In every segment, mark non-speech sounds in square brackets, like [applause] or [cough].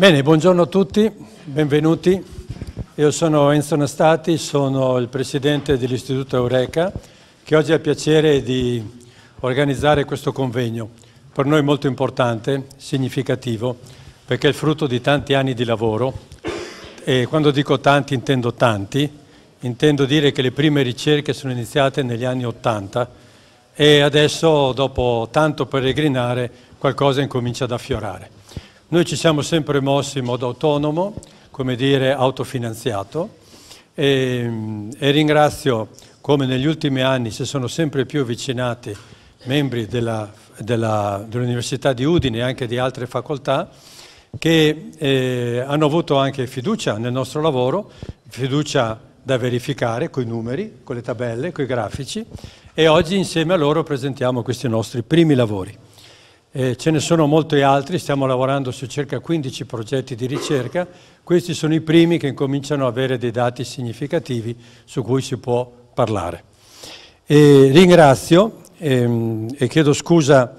Bene, buongiorno a tutti, benvenuti. Io sono Enzo Nastati, sono il presidente dell'Istituto Eureka, che oggi ha il piacere di organizzare questo convegno. Per noi molto importante, significativo, perché è il frutto di tanti anni di lavoro e quando dico tanti intendo tanti, intendo dire che le prime ricerche sono iniziate negli anni Ottanta e adesso, dopo tanto peregrinare, qualcosa incomincia ad affiorare. Noi ci siamo sempre mossi in modo autonomo, come dire autofinanziato, e, ehm, e ringrazio come negli ultimi anni si sono sempre più avvicinati membri della, della, dell'Università di Udine e anche di altre facoltà che eh, hanno avuto anche fiducia nel nostro lavoro, fiducia da verificare con i numeri, con le tabelle, con i grafici e oggi insieme a loro presentiamo questi nostri primi lavori. Eh, ce ne sono molti altri, stiamo lavorando su circa 15 progetti di ricerca, questi sono i primi che cominciano ad avere dei dati significativi su cui si può parlare. E ringrazio ehm, e chiedo scusa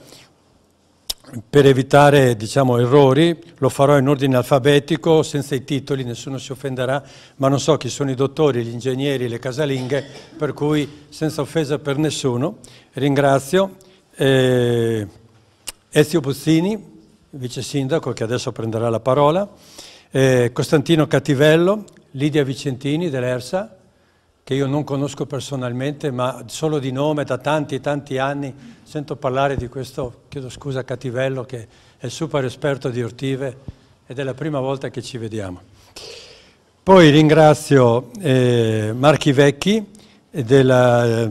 per evitare diciamo, errori, lo farò in ordine alfabetico, senza i titoli, nessuno si offenderà, ma non so chi sono i dottori, gli ingegneri, le casalinghe, per cui senza offesa per nessuno, ringrazio. Eh, Ezio Buzzini, vice sindaco che adesso prenderà la parola, eh, Costantino Cattivello, Lidia Vicentini dell'ERSA, che io non conosco personalmente, ma solo di nome da tanti tanti anni sento parlare di questo, chiedo scusa Cattivello che è super esperto di ortive ed è la prima volta che ci vediamo. Poi ringrazio eh, Marchi Vecchi della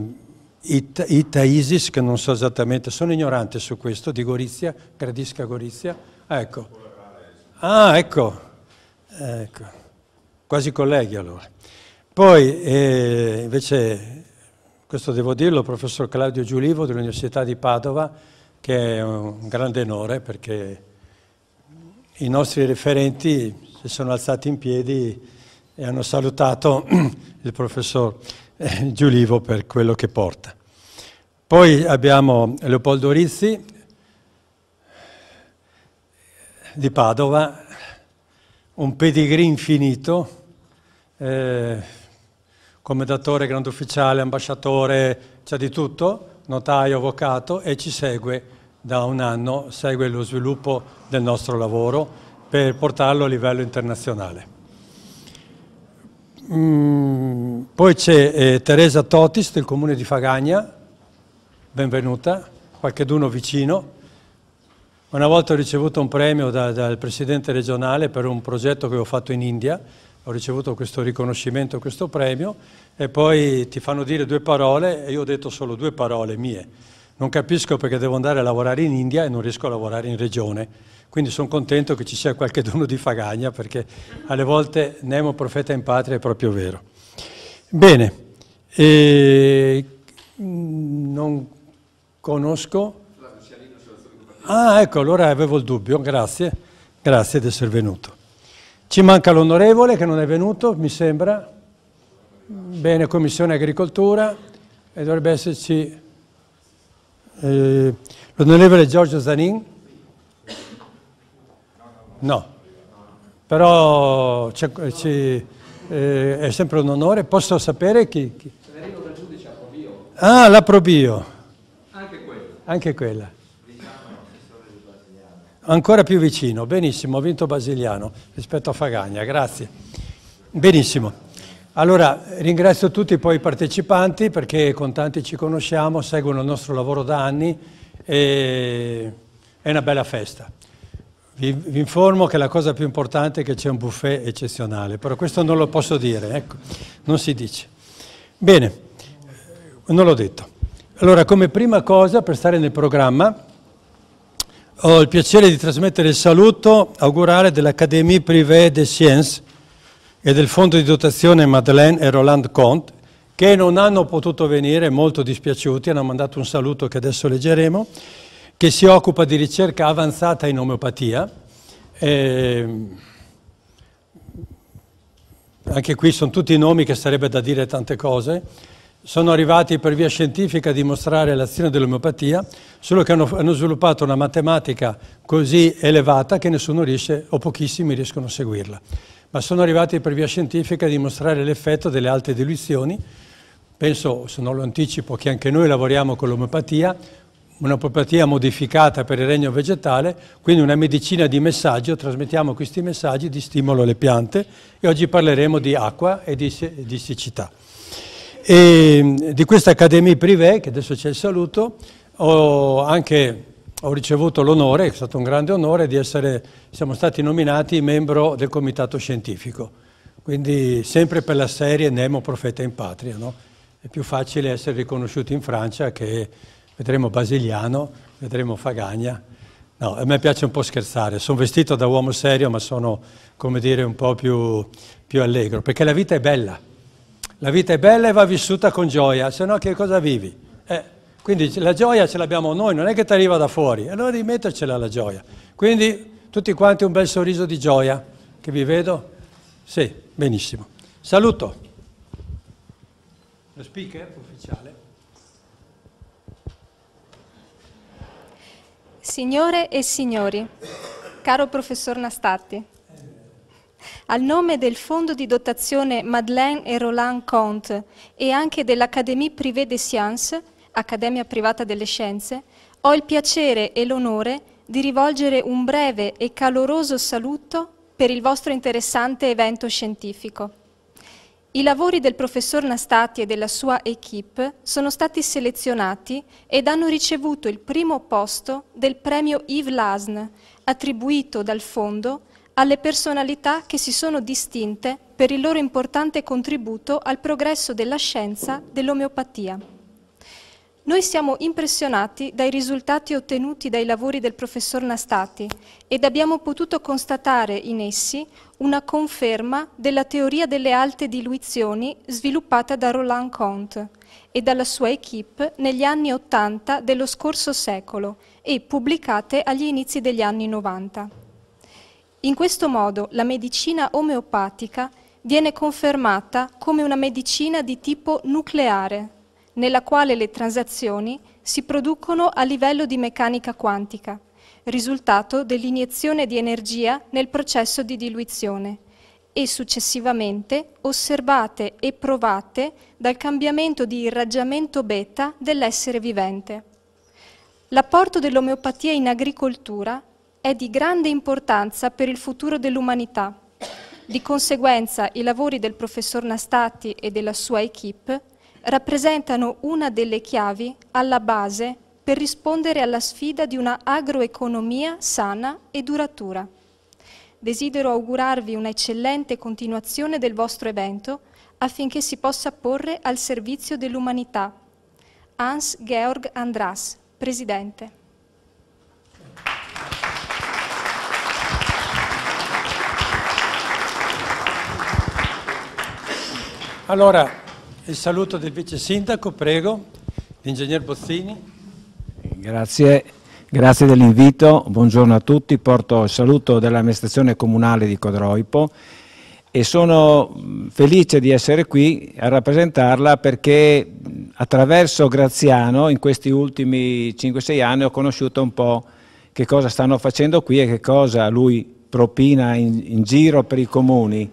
i, Ita Isis, che non so esattamente, sono ignorante su questo, di Gorizia, Gradisca Gorizia. Ah, ecco. Ah, ecco. ecco. Quasi colleghi allora. Poi, eh, invece, questo devo dirlo, il professor Claudio Giulivo dell'Università di Padova, che è un grande onore perché i nostri referenti si sono alzati in piedi e hanno salutato [clears throat] il professor Giulivo [laughs] per quello che porta. Poi abbiamo Leopoldo Rizzi di Padova, un pedigree infinito, eh, commendatore, grande ufficiale, ambasciatore, c'è di tutto, notaio, avvocato e ci segue da un anno, segue lo sviluppo del nostro lavoro per portarlo a livello internazionale. Mm, poi c'è eh, Teresa Totis del comune di Fagagna, benvenuta, qualcheduno vicino. Una volta ho ricevuto un premio da, dal presidente regionale per un progetto che ho fatto in India, ho ricevuto questo riconoscimento, questo premio, e poi ti fanno dire due parole e io ho detto solo due parole mie. Non capisco perché devo andare a lavorare in India e non riesco a lavorare in regione. Quindi sono contento che ci sia qualche [laughs] dono di Fagagna perché alle volte Nemo profeta in patria è proprio vero. Bene, e... Mm, non conosco... Ah, ecco, allora avevo il dubbio, grazie, grazie di essere venuto. Ci manca l'onorevole che non è venuto, mi sembra. Bene, Commissione Agricoltura e dovrebbe esserci eh, l'onorevole Giorgio Zanin. No, però eh, è sempre un onore. Posso sapere chi? chi? Severino del Giudice a Probio. Ah, la Anche quella. Anche quella. Ancora più vicino, benissimo, ho vinto Basiliano rispetto a Fagagna, grazie. Benissimo. Allora ringrazio tutti poi i partecipanti perché con tanti ci conosciamo, seguono il nostro lavoro da anni e è una bella festa. Vi, vi, informo che la cosa più importante è che c'è un buffet eccezionale, però questo non lo posso dire, ecco, non si dice. Bene, non l'ho detto. Allora, come prima cosa, per stare nel programma, ho il piacere di trasmettere il saluto augurale dell'Académie Privée des Sciences e del fondo di dotazione Madeleine e Roland Comte, che non hanno potuto venire, molto dispiaciuti, hanno mandato un saluto che adesso leggeremo, che si occupa di ricerca avanzata in omeopatia. Eh, anche qui sono tutti nomi che sarebbe da dire tante cose. Sono arrivati per via scientifica a dimostrare l'azione dell'omeopatia, solo che hanno, hanno sviluppato una matematica così elevata che nessuno riesce, o pochissimi riescono a seguirla. Ma sono arrivati per via scientifica a dimostrare l'effetto delle alte diluizioni. Penso, se non lo anticipo, che anche noi lavoriamo con l'omeopatia, un'omeopatia modificata per il regno vegetale, quindi una medicina di messaggio, trasmettiamo questi messaggi di stimolo alle piante e oggi parleremo di acqua e di, di siccità. E di questa Académie Privée, che adesso c'è il saluto, ho anche ho ricevuto l'onore, è stato un grande onore, di essere, siamo stati nominati membro del comitato scientifico. Quindi sempre per la serie Nemo Profeta in Patria, no? È più facile essere riconosciuti in Francia che vedremo Basiliano, vedremo Fagagna. No, a me piace un po' scherzare, sono vestito da uomo serio ma sono, come dire, un po' più, più allegro, perché la vita è bella. La vita è bella e va vissuta con gioia, se no che cosa vivi? Eh, quindi la gioia ce l'abbiamo noi, non è che ti arriva da fuori, allora devi mettercela la gioia. Quindi tutti quanti un bel sorriso di gioia, che vi vedo? Sì, benissimo. Saluto. Lo speaker ufficiale. Signore e signori, caro professor Nastatti, al nome del fondo di dotazione Madeleine e Roland Comte e anche dell'Académie Privée des Sciences, Accademia Privata delle Scienze, ho il piacere e l'onore di rivolgere un breve e caloroso saluto per il vostro interessante evento scientifico. I lavori del professor Nastati e della sua equip sono stati selezionati ed hanno ricevuto il primo posto del premio Yves Lasne, attribuito dal fondo alle personalità che si sono distinte per il loro importante contributo al progresso della scienza dell'omeopatia. Noi siamo impressionati dai risultati ottenuti dai lavori del professor Nastati ed abbiamo potuto constatare in essi una conferma della teoria delle alte diluizioni sviluppata da Roland Comte e dalla sua equipe negli anni 80 dello scorso secolo e pubblicate agli inizi degli anni 90. In questo modo la medicina omeopatica viene confermata come una medicina di tipo nucleare nella quale le transazioni si producono a livello di meccanica quantica, risultato dell'iniezione di energia nel processo di diluizione e successivamente osservate e provate dal cambiamento di irraggiamento beta dell'essere vivente. L'apporto dell'omeopatia in agricoltura è di grande importanza per il futuro dell'umanità. Di conseguenza i lavori del professor Nastati e della sua equip rappresentano una delle chiavi alla base per rispondere alla sfida di una agroeconomia sana e duratura. Desidero augurarvi un'eccellente continuazione del vostro evento affinché si possa porre al servizio dell'umanità. Hans-Georg Andras, Presidente. Allora, il saluto del vice sindaco, prego, l'ingegner Bozzini. Grazie, grazie dell'invito, buongiorno a tutti, porto il saluto dell'amministrazione comunale di Codroipo e sono felice di essere qui a rappresentarla perché attraverso Graziano in questi ultimi 5-6 anni ho conosciuto un po' che cosa stanno facendo qui e che cosa lui propina in, in giro per i comuni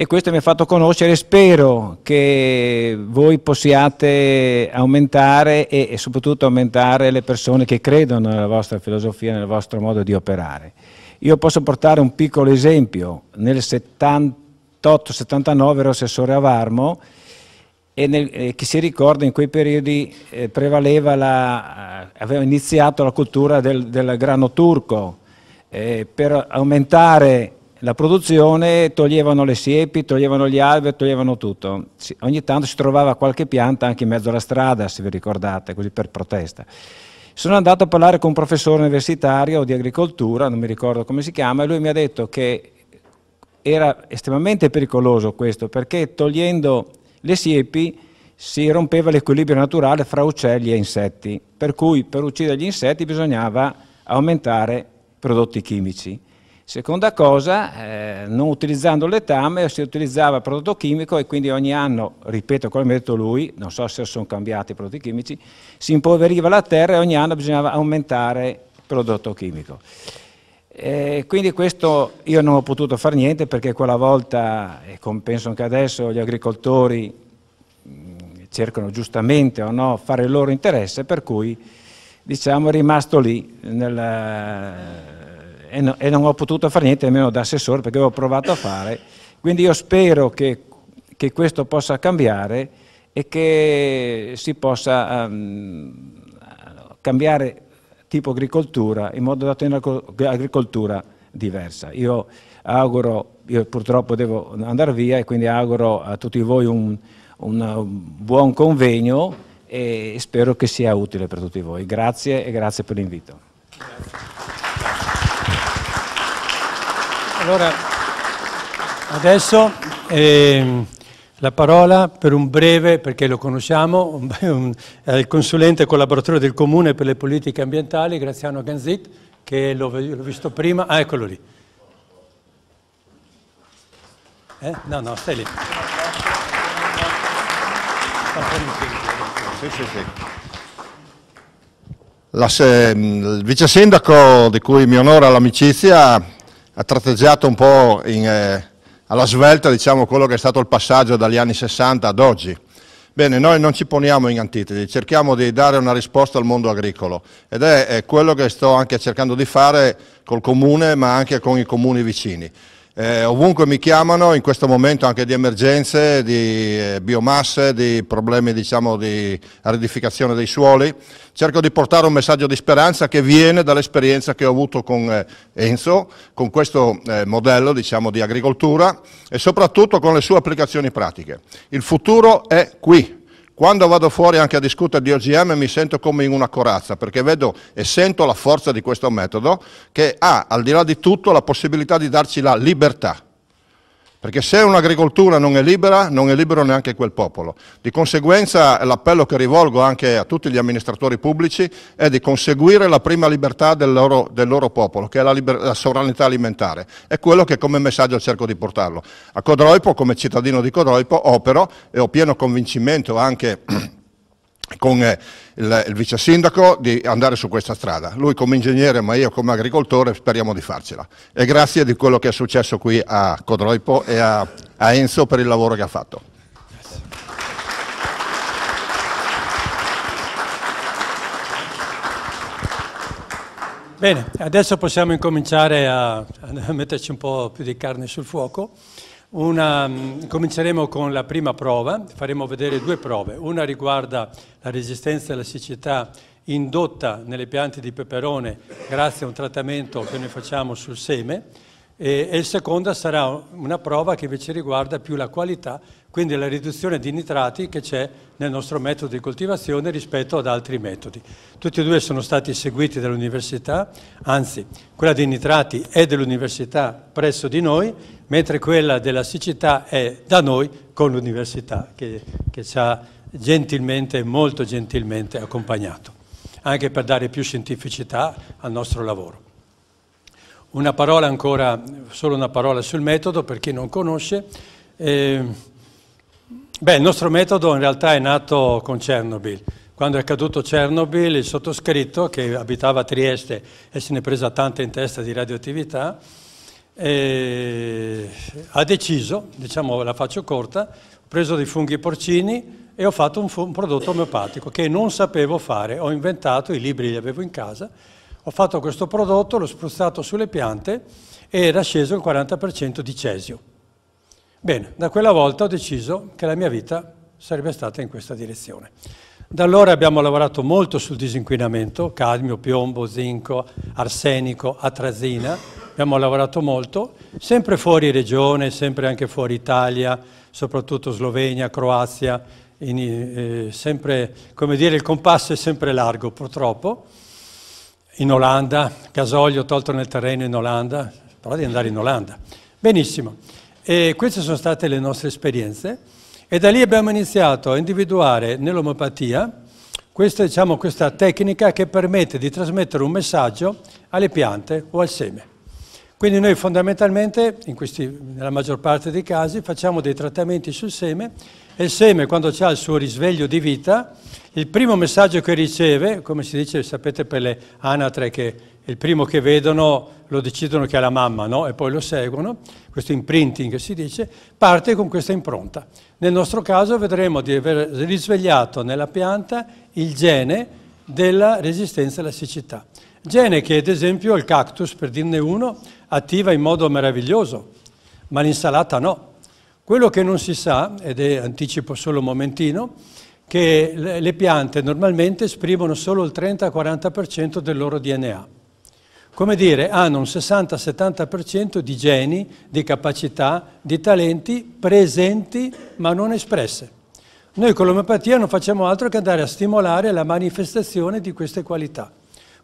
e questo mi ha fatto conoscere, spero che voi possiate aumentare e, e, soprattutto aumentare le persone che credono nella vostra filosofia, nel vostro modo di operare. Io posso portare un piccolo esempio, nel 78-79 ero assessore a Varmo e nel, eh, chi si ricorda in quei periodi eh, prevaleva la, eh, aveva iniziato la cultura del, del grano turco, eh, per aumentare la produzione, toglievano le siepi, toglievano gli alberi, toglievano tutto. ogni tanto si trovava qualche pianta anche in mezzo alla strada, se vi ricordate, così per protesta. Sono andato a parlare con un professore universitario di agricoltura, non mi ricordo come si chiama, e lui mi ha detto che era estremamente pericoloso questo, perché togliendo le siepi si rompeva l'equilibrio naturale fra uccelli e insetti, per cui per uccidere gli insetti bisognava aumentare prodotti chimici. Seconda cosa, eh, non utilizzando letame si utilizzava prodotto chimico e quindi ogni anno, ripeto come ha detto lui, non so se sono cambiati i prodotti chimici, si impoveriva la terra e ogni anno bisognava aumentare il prodotto chimico. E eh, quindi questo io non ho potuto fare niente perché quella volta, e penso anche adesso, gli agricoltori mm, cercano giustamente o no fare il loro interesse, per cui diciamo è rimasto lì nel e, no, e, non ho potuto fare niente nemmeno da assessore perché avevo provato a fare. Quindi io spero che, che questo possa cambiare e che si possa um, cambiare tipo agricoltura in modo da tenere un'agricoltura diversa. Io auguro, io purtroppo devo andare via e quindi auguro a tutti voi un, un buon convegno e spero che sia utile per tutti voi. Grazie e grazie per l'invito. Allora, adesso eh, la parola per un breve, perché lo conosciamo, un, il consulente collaboratore del Comune per le politiche ambientali, Graziano Ganzit, che l'ho visto prima, ah eccolo lì. Eh? No, no, stai lì. Sì, sì, sì. La, il vice sindaco di cui mi onora l'amicizia ha tratteggiato un po' in, eh, alla svelta diciamo, quello che è stato il passaggio dagli anni 60 ad oggi. Bene, noi non ci poniamo in antitesi, cerchiamo di dare una risposta al mondo agricolo ed è, è quello che sto anche cercando di fare col comune ma anche con i comuni vicini. Eh, ovunque mi chiamano in questo momento anche di emergenze, di eh, biomasse, di problemi diciamo, di aridificazione dei suoli, cerco di portare un messaggio di speranza che viene dall'esperienza che ho avuto con eh, Enzo, con questo eh, modello diciamo, di agricoltura e soprattutto con le sue applicazioni pratiche. Il futuro è qui, quando vado fuori anche a discutere di OGM mi sento come in una corazza, perché vedo e sento la forza di questo metodo che ha, al di là di tutto, la possibilità di darci la libertà. Perché se un'agricoltura non è libera, non è libero neanche quel popolo. Di conseguenza l'appello che rivolgo anche a tutti gli amministratori pubblici è di conseguire la prima libertà del loro, del loro popolo, che è la, la, sovranità alimentare. È quello che come messaggio cerco di portarlo. A Codroipo, come cittadino di Codroipo, opero e ho pieno convincimento anche [clears throat] con... Eh, il, il vice sindaco di andare su questa strada. Lui come ingegnere ma io come agricoltore speriamo di farcela. E grazie di quello che è successo qui a Codroipo e a, a Enzo per il lavoro che ha fatto. Bene, adesso possiamo incominciare a, a metterci un po' più di carne sul fuoco. Una, mm, cominceremo con la prima prova, faremo vedere due prove. Una riguarda la resistenza alla siccità indotta nelle piante di peperone grazie a un trattamento che noi facciamo sul seme e, e il secondo sarà una prova che invece riguarda più la qualità quindi la riduzione di nitrati che c'è nel nostro metodo di coltivazione rispetto ad altri metodi. Tutti e due sono stati seguiti dall'università, anzi quella dei nitrati è dell'università presso di noi, mentre quella della siccità è da noi con l'università che, che ci ha gentilmente, molto gentilmente accompagnato, anche per dare più scientificità al nostro lavoro. Una parola ancora, solo una parola sul metodo per chi non conosce. Eh, Beh, il nostro metodo in realtà è nato con Chernobyl. Quando è accaduto Chernobyl, il sottoscritto, che abitava a Trieste e se ne è presa tanta in testa di radioattività, eh, ha deciso, diciamo la faccio corta, ho preso dei funghi porcini e ho fatto un, un prodotto omeopatico che non sapevo fare. Ho inventato, i libri li avevo in casa, ho fatto questo prodotto, l'ho spruzzato sulle piante e era sceso il 40% di cesio. Bene, da quella volta ho deciso che la mia vita sarebbe stata in questa direzione. Da allora abbiamo lavorato molto sul disinquinamento, cadmio, piombo, zinco, arsenico, atrazina, abbiamo lavorato molto, sempre fuori regione, sempre anche fuori Italia, soprattutto Slovenia, Croazia, in, eh, sempre, come dire, il compasso è sempre largo purtroppo, in Olanda, gasolio tolto nel terreno in Olanda, però di andare in Olanda. Benissimo. E queste sono state le nostre esperienze e da lì abbiamo iniziato a individuare nell'omeopatia questa, diciamo, questa tecnica che permette di trasmettere un messaggio alle piante o al seme. Quindi noi fondamentalmente, questi, nella maggior parte dei casi, facciamo dei trattamenti sul seme e il seme quando ha il suo risveglio di vita, il primo messaggio che riceve, come si dice, sapete per le anatre che il primo che vedono lo decidono che è la mamma, no? E poi lo seguono, questo imprinting si dice, parte con questa impronta. Nel nostro caso vedremo di aver risvegliato nella pianta il gene della resistenza alla siccità. Gene che ad esempio il cactus, per dirne uno, attiva in modo meraviglioso, ma l'insalata no. Quello che non si sa, ed è anticipo solo un momentino, che le piante normalmente esprimono solo il 30-40% del loro DNA come dire, hanno un 60-70% di geni, di capacità, di talenti presenti ma non espresse. Noi con l'omeopatia non facciamo altro che andare a stimolare la manifestazione di queste qualità.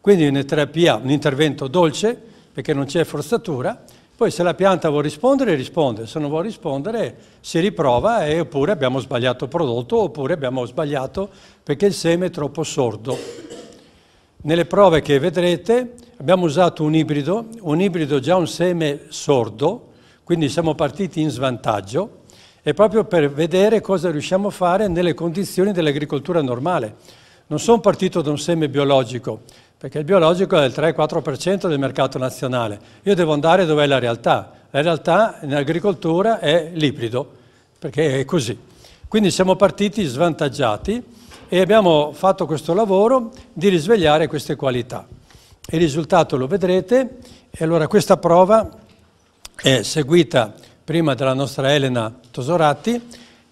Quindi una terapia, un intervento dolce, perché non c'è forzatura, poi se la pianta vuole rispondere, risponde, se non vuole rispondere si riprova e oppure abbiamo sbagliato prodotto oppure abbiamo sbagliato perché il seme è troppo sordo. Nelle prove che vedrete abbiamo usato un ibrido, un ibrido già un seme sordo, quindi siamo partiti in svantaggio, e proprio per vedere cosa riusciamo a fare nelle condizioni dell'agricoltura normale. Non sono partito da un seme biologico, perché il biologico è il 3-4% del mercato nazionale. Io devo andare dove è la realtà. La realtà in agricoltura è l'ibrido, perché è così. Quindi siamo partiti svantaggiati e abbiamo fatto questo lavoro di risvegliare queste qualità. Il risultato lo vedrete. E allora questa prova è seguita prima dalla nostra Elena Tosoratti,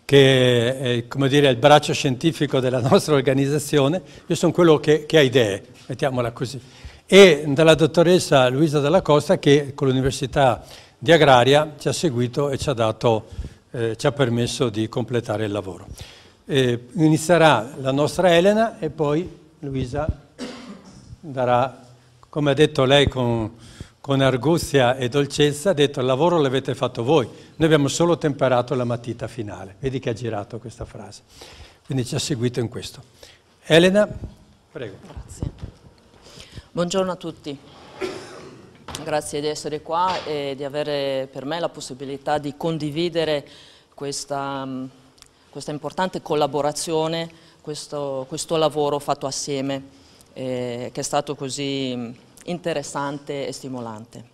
che è come dire, il braccio scientifico della [laughs] nostra organizzazione. Io sono quello che, che ha idee, mettiamola così. E dalla dottoressa Luisa Della Costa, che con l'Università di Agraria ci ha seguito e ci ha, dato, eh, ci ha permesso di completare il lavoro. Eh, inizierà la nostra Elena e poi Luisa darà come ha detto lei con, con arguzia e dolcezza, ha detto il lavoro l'avete fatto voi, noi abbiamo solo temperato la matita finale. Vedi che ha girato questa frase. Quindi ci ha seguito in questo. Elena, prego. Grazie. Buongiorno a tutti. Grazie di essere qua e di avere per me la possibilità di condividere questa, questa importante collaborazione, questo, questo lavoro fatto assieme eh, che è stato così mm, interessante e stimolante.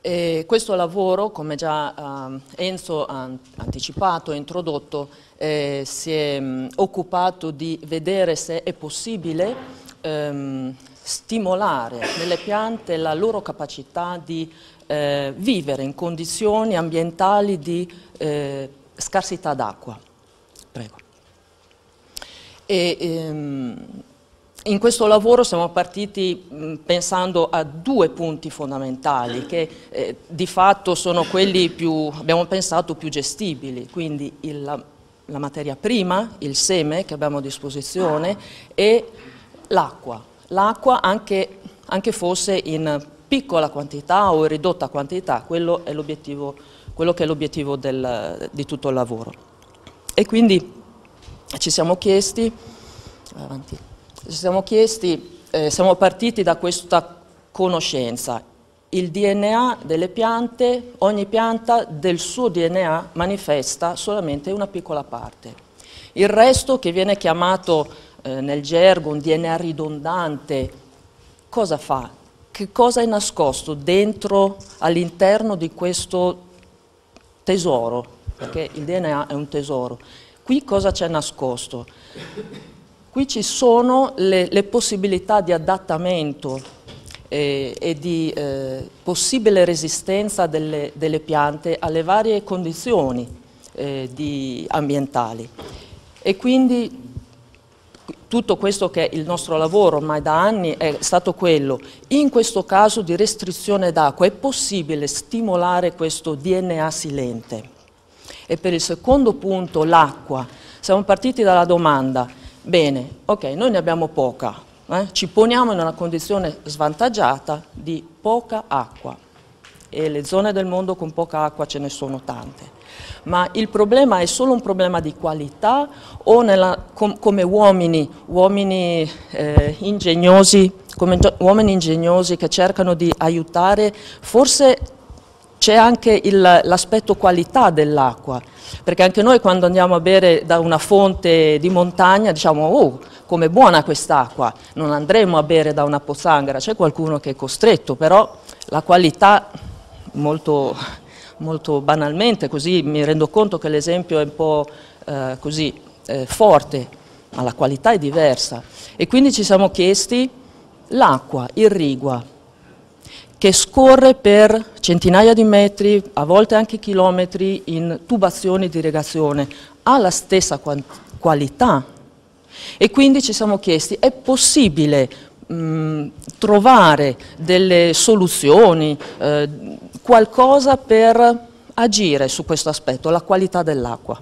E questo lavoro, come già eh, Enzo ha anticipato e introdotto, eh, si è mh, mm, occupato di vedere se è possibile ehm, stimolare nelle piante la loro capacità di eh, vivere in condizioni ambientali di eh, scarsità d'acqua. Prego. E, ehm, in questo lavoro siamo partiti mm, pensando a due punti fondamentali che eh, di fatto sono quelli più, abbiamo pensato, più gestibili, quindi il, la, materia prima, il seme che abbiamo a disposizione e l'acqua, l'acqua anche, anche fosse in piccola quantità o in ridotta quantità, quello, è quello che è l'obiettivo di tutto il lavoro. E quindi ci siamo chiesti, avanti, ci siamo chiesti, eh, siamo partiti da questa conoscenza, il DNA delle piante, ogni pianta del suo DNA manifesta solamente una piccola parte. Il resto che viene chiamato eh, nel gergo un DNA ridondante, cosa fa? Che cosa è nascosto dentro, all'interno di questo tesoro? Perché il DNA è un tesoro. Qui cosa c'è nascosto? Qui ci sono le, le possibilità di adattamento eh, e di eh, possibile resistenza delle, delle, piante alle varie condizioni eh, di, ambientali. E quindi tutto questo che è il nostro lavoro ormai da anni è stato quello, in questo caso di restrizione d'acqua, è possibile stimolare questo DNA silente. E per il secondo punto, l'acqua, siamo partiti dalla domanda, Bene, ok, noi ne abbiamo poca, eh? ci poniamo in una condizione svantaggiata di poca acqua e le zone del mondo con poca acqua ce ne sono tante. Ma il problema è solo un problema di qualità o nella, com, come uomini, uomini, eh, ingegnosi, come uomini ingegnosi che cercano di aiutare, forse c'è anche l'aspetto qualità dell'acqua perché anche noi quando andiamo a bere da una fonte di montagna diciamo oh, come buona quest'acqua, non andremo a bere da una pozzanghera, c'è qualcuno che è costretto, però la qualità molto, molto banalmente, così mi rendo conto che l'esempio è un po' eh, così eh, forte, ma la qualità è diversa. E quindi ci siamo chiesti l'acqua irrigua che scorre per centinaia di metri, a volte anche chilometri, in tubazioni di irrigazione, ha la stessa qualità. E quindi ci siamo chiesti, è possibile mh, mm, trovare delle soluzioni, eh, qualcosa per agire su questo aspetto, la qualità dell'acqua.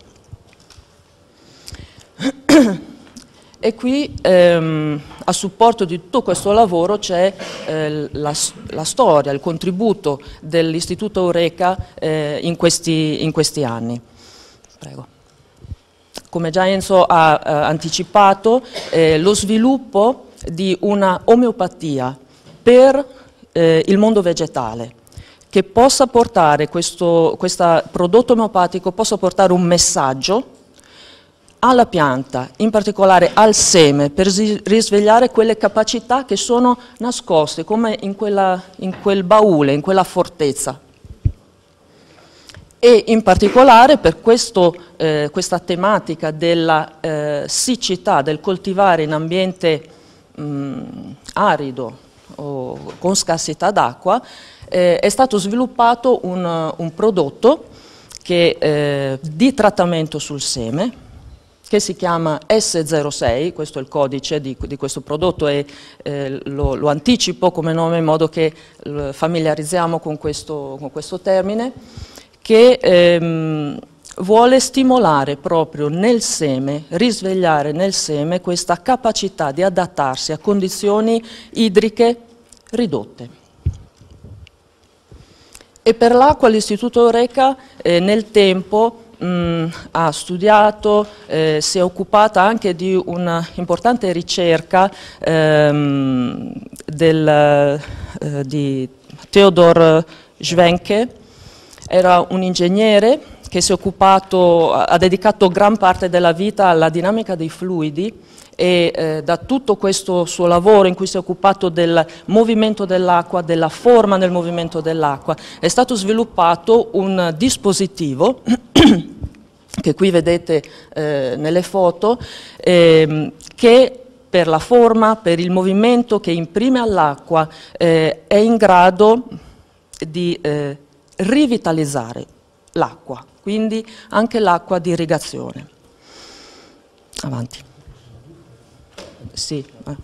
E qui ehm, a supporto di tutto questo lavoro c'è eh, la, la, storia, il contributo dell'Istituto Eureka eh, in, questi, in, questi, anni. Prego. Come già Enzo ha eh, anticipato, eh, lo sviluppo di una omeopatia per eh, il mondo vegetale che possa portare questo, questo prodotto omeopatico, possa portare un messaggio alla pianta, in particolare al seme, per risvegliare quelle capacità che sono nascoste, come in, quella, in quel baule, in quella fortezza. E in particolare per questo, eh, questa tematica della eh, siccità, del coltivare in ambiente mh, mm, arido o con scarsità d'acqua, eh, è stato sviluppato un, un prodotto che, eh, di trattamento sul seme, che si chiama S06, questo è il codice di, di questo prodotto e eh, lo, lo, anticipo come nome in modo che eh, familiarizziamo con questo, con questo, termine, che ehm, vuole stimolare proprio nel seme, risvegliare nel seme questa capacità di adattarsi a condizioni idriche ridotte. E per l'acqua l'Istituto Reca eh, nel tempo mh, mm, ha studiato, eh, si è occupata anche di un'importante ricerca ehm, del, eh, di Theodor Schwenke, era un ingegnere che si è occupato, ha dedicato gran parte della vita alla dinamica dei fluidi e eh, da tutto questo suo lavoro in cui si è occupato del movimento dell'acqua, della forma nel movimento dell'acqua, è stato sviluppato un dispositivo [clears throat] che qui vedete eh, nelle foto, ehm, che per la forma, per il movimento che imprime all'acqua, eh, è in grado di eh, rivitalizzare l'acqua, quindi anche l'acqua di irrigazione. Avanti. Sì. Eh.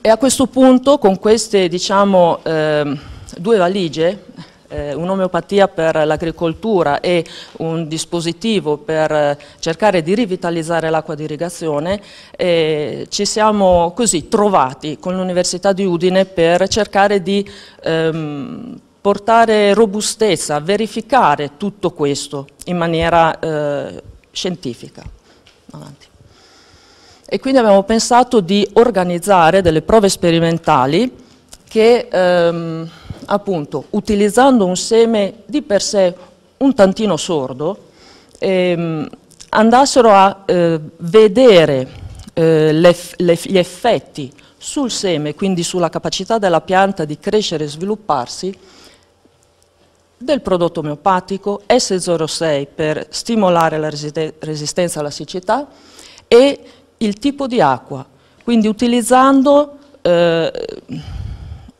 E a questo punto, con queste diciamo, eh, due valigie, eh, un'omeopatia per l'agricoltura e un dispositivo per eh, cercare di rivitalizzare l'acqua di irrigazione, eh, ci siamo così trovati con l'Università di Udine per cercare di ehm, portare robustezza, verificare tutto questo in maniera eh, scientifica. Avanti e quindi abbiamo pensato di organizzare delle prove sperimentali che ehm, appunto utilizzando un seme di per sé un tantino sordo ehm, andassero a eh, vedere eh, gli effetti sul seme, quindi sulla capacità della pianta di crescere e svilupparsi, del prodotto omeopatico S06 per stimolare la resistenza alla siccità e il tipo di acqua, quindi utilizzando eh,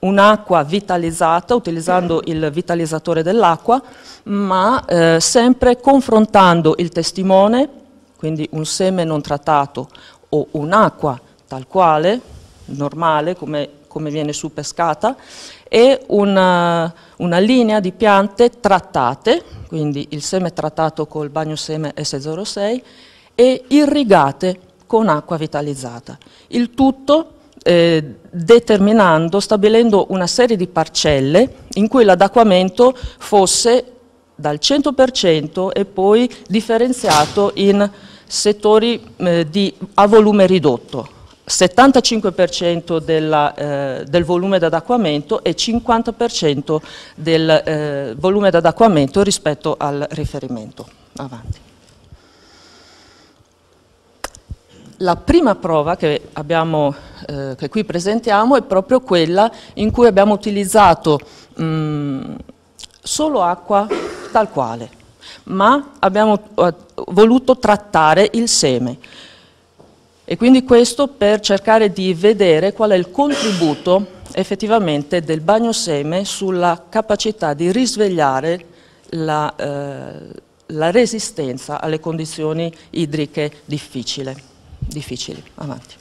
un'acqua vitalizzata, utilizzando il vitalizzatore dell'acqua, ma eh, sempre confrontando il testimone, quindi un seme non trattato o un'acqua tal quale, normale, come, come viene pescata, e una, una, linea di piante trattate, quindi il seme trattato col bagnoseme S06, e irrigate, con acqua vitalizzata. Il tutto eh, determinando, stabilendo una serie di parcelle in cui l'adacquamento fosse dal 100% e poi differenziato in settori eh, di, a volume ridotto, 75% della, eh, del volume d'adaquamento e 50% del eh, volume d'adaquamento rispetto al riferimento. Avanti. la prima prova che, abbiamo, eh, che, qui presentiamo è proprio quella in cui abbiamo utilizzato mh, solo acqua tal quale, ma abbiamo eh, voluto trattare il seme. E quindi questo per cercare di vedere qual è il contributo effettivamente del bagno seme sulla capacità di risvegliare la, eh, la resistenza alle condizioni idriche difficili difficili avanti.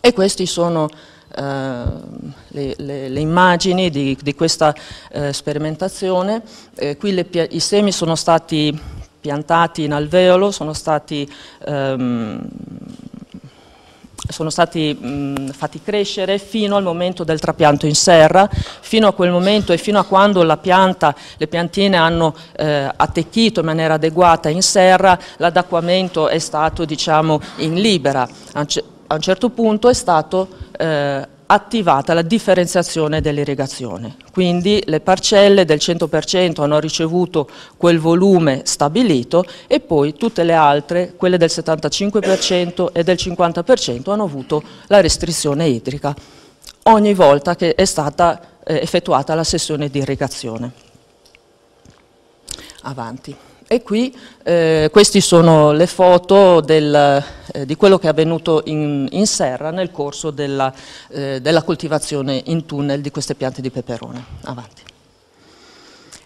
E queste sono eh, le, le, le, immagini di, di questa eh, sperimentazione. Eh, qui le, i semi sono stati piantati in alveolo, sono stati ehm, sono stati mh, fatti crescere fino al momento del trapianto in serra, fino a quel momento e fino a quando la pianta, le piantine hanno eh, attecchito in maniera adeguata in serra, l'adacquamento è stato diciamo, in libera. A un certo punto è stato eh, attivata la differenziazione dell'irrigazione, quindi le parcelle del 100% hanno ricevuto quel volume stabilito e poi tutte le altre, quelle del 75% e del 50% hanno avuto la restrizione idrica ogni volta che è stata eh, effettuata la sessione di irrigazione. Avanti. E qui eh, queste sono le foto del, eh, di quello che è avvenuto in, in serra nel corso della, eh, della, coltivazione in tunnel di queste piante di peperone. Avanti.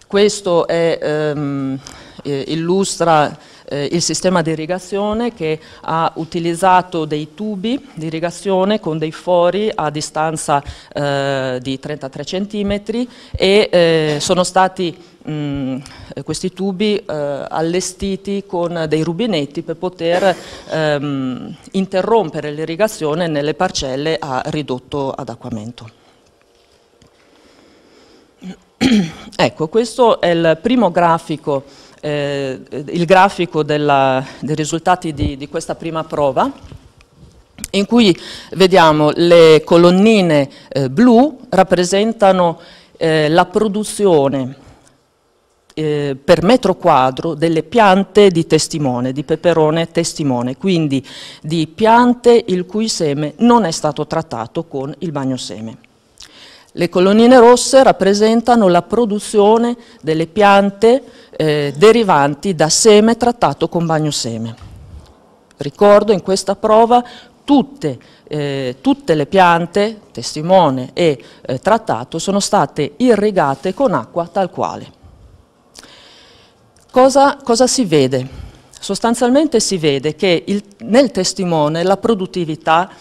Questo è, ehm, eh, illustra eh, il sistema di irrigazione che ha utilizzato dei tubi di irrigazione con dei fori a distanza eh, di 33 cm e eh, sono stati mh, mm, questi tubi eh, allestiti con dei rubinetti per poter ehm, interrompere l'irrigazione nelle parcelle a ridotto adeguamento. [clears throat] Ecco, questo è il primo grafico, eh, il grafico della, dei risultati di, di questa prima prova in cui vediamo le colonnine eh, blu rappresentano eh, la produzione eh, per metro quadro delle piante di testimone, di peperone testimone, quindi di piante il cui seme non è stato trattato con il bagnoseme. Le colonnine rosse rappresentano la produzione delle piante eh, derivanti da seme trattato con bagnoseme. Ricordo in questa prova tutte, eh, tutte le piante, testimone e eh, trattato, sono state irrigate con acqua tal quale. Cosa, cosa si vede? Sostanzialmente si vede che il, nel testimone la produttività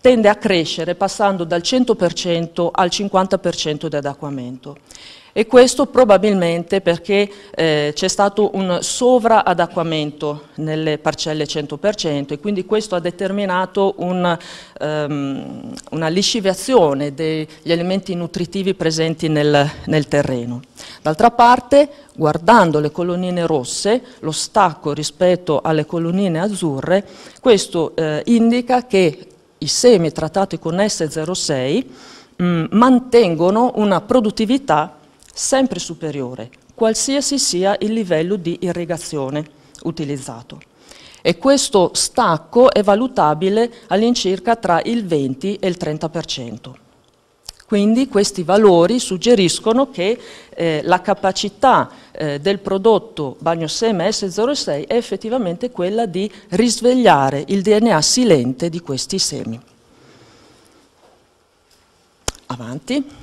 tende a crescere passando dal 100% al 50% di adeguamento e questo probabilmente perché eh, c'è stato un sovraadaquamento nelle parcelle 100% e quindi questo ha determinato un, um, una lisciviazione degli elementi nutritivi presenti nel, nel terreno. D'altra parte, guardando le colonnine rosse, lo stacco rispetto alle colonnine azzurre, questo eh, indica che i semi trattati con S06 mh, mm, mantengono una produttività sempre superiore, qualsiasi sia il livello di irrigazione utilizzato. E questo stacco è valutabile all'incirca tra il 20 e il 30%. Quindi questi valori suggeriscono che eh, la capacità eh, del prodotto bagnoseme S06 è effettivamente quella di risvegliare il DNA silente di questi semi. Avanti.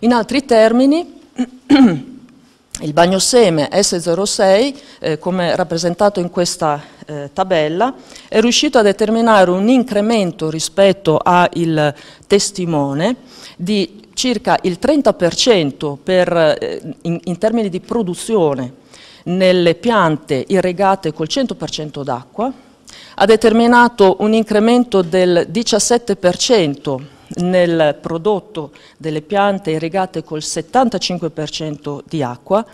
In altri termini, [clears throat] il bagnoseme S06, eh, come rappresentato in questa eh, tabella, è riuscito a determinare un incremento rispetto al testimone di circa il 30% per, eh, in, in termini di produzione nelle piante irrigate col 100% d'acqua, ha determinato un incremento del 17% nel prodotto delle piante irrigate col 75% di acqua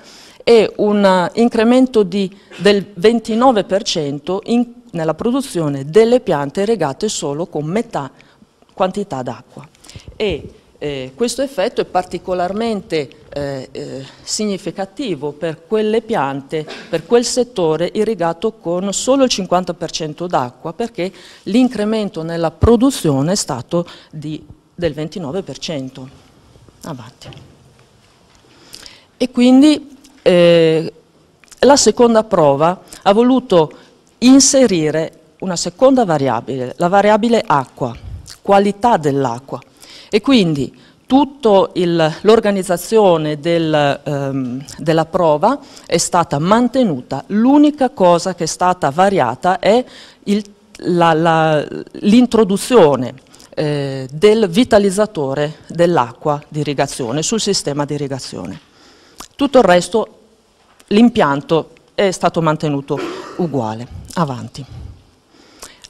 e un incremento di, del 29% in, nella produzione delle piante irrigate solo con metà quantità d'acqua. E eh, questo effetto è particolarmente eh, eh, significativo per quelle piante, per quel settore irrigato con solo il 50% d'acqua perché l'incremento nella produzione è stato di, del 29%. Avanti. E quindi eh, la seconda prova ha voluto inserire una seconda variabile, la variabile acqua, qualità dell'acqua. E quindi tutta l'organizzazione del, ehm, della prova è stata mantenuta, l'unica cosa che è stata variata è l'introduzione eh, del vitalizzatore dell'acqua di irrigazione sul sistema di irrigazione. Tutto il resto, l'impianto è stato mantenuto uguale. Avanti.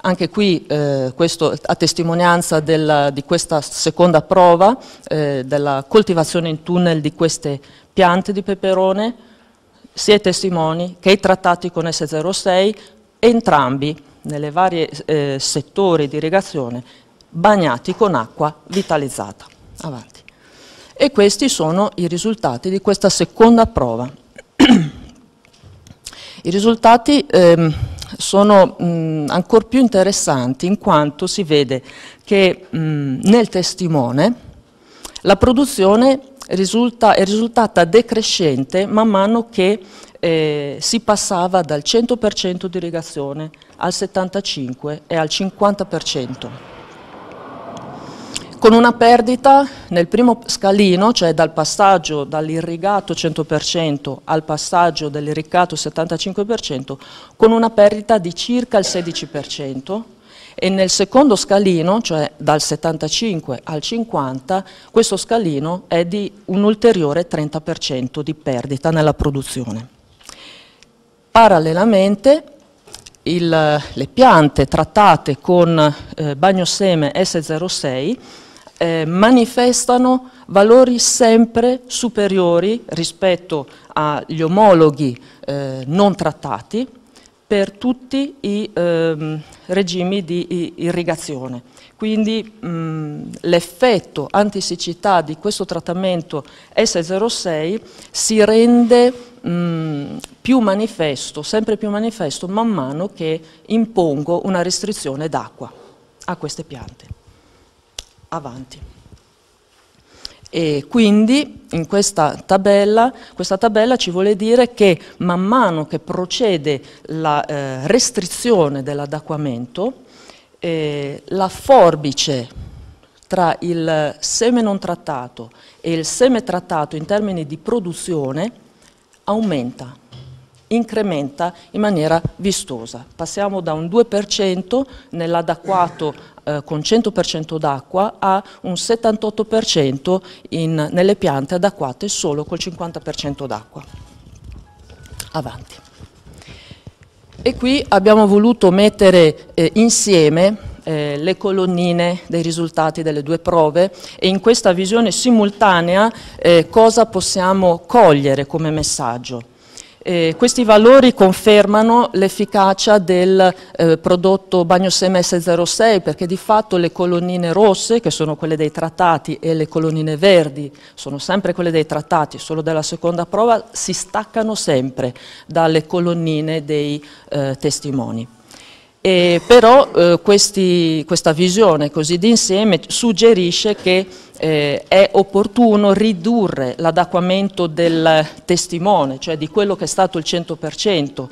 Anche qui eh, questo a testimonianza della, di questa seconda prova eh, della coltivazione in tunnel di queste piante di peperone, si è testimoni che i trattati con S06 entrambi nelle varie eh, settori di irrigazione bagnati con acqua vitalizzata. Avanti. E questi sono i risultati di questa seconda prova. [clears throat] I risultati ehm, sono mm, ancora più interessanti in quanto si vede che mh, mm, nel testimone la produzione risulta, è risultata decrescente man mano che eh, si passava dal 100% di irrigazione al 75% e al 50% con una perdita nel primo scalino, cioè dal passaggio dall'irrigato 100% al passaggio dell'irrigato 75%, con una perdita di circa il 16% e nel secondo scalino, cioè dal 75 al 50, questo scalino è di un ulteriore 30% di perdita nella produzione. Parallelamente il, le piante trattate con eh, bagnoseme S06 eh, manifestano valori sempre superiori rispetto agli omologhi eh, non trattati per tutti i eh, regimi di irrigazione. Quindi mm, l'effetto antisicità di questo trattamento S06 si rende mh, mm, più manifesto, sempre più manifesto, man mano che impongo una restrizione d'acqua a queste piante avanti. E quindi in questa tabella, questa tabella ci vuole dire che man mano che procede la eh, restrizione dell'adacquamento, eh, la forbice tra il seme non trattato e il seme trattato in termini di produzione aumenta incrementa in maniera vistosa. Passiamo da un 2% nell'adacquato eh, con 100% d'acqua a un 78% in, nelle piante adacquate solo col 50% d'acqua. Avanti. E qui abbiamo voluto mettere eh, insieme eh, le colonnine dei risultati delle due prove e in questa visione simultanea eh, cosa possiamo cogliere come messaggio. Eh, questi valori confermano l'efficacia del eh, prodotto bagnosem S06 perché di fatto le colonnine rosse, che sono quelle dei trattati, e le colonnine verdi, sono sempre quelle dei trattati, solo della seconda prova, si staccano sempre dalle colonnine dei eh, testimoni. E però eh, questi, questa visione così d'insieme suggerisce che eh, è opportuno ridurre l'adacquamento del testimone, cioè di quello che è stato il 100%,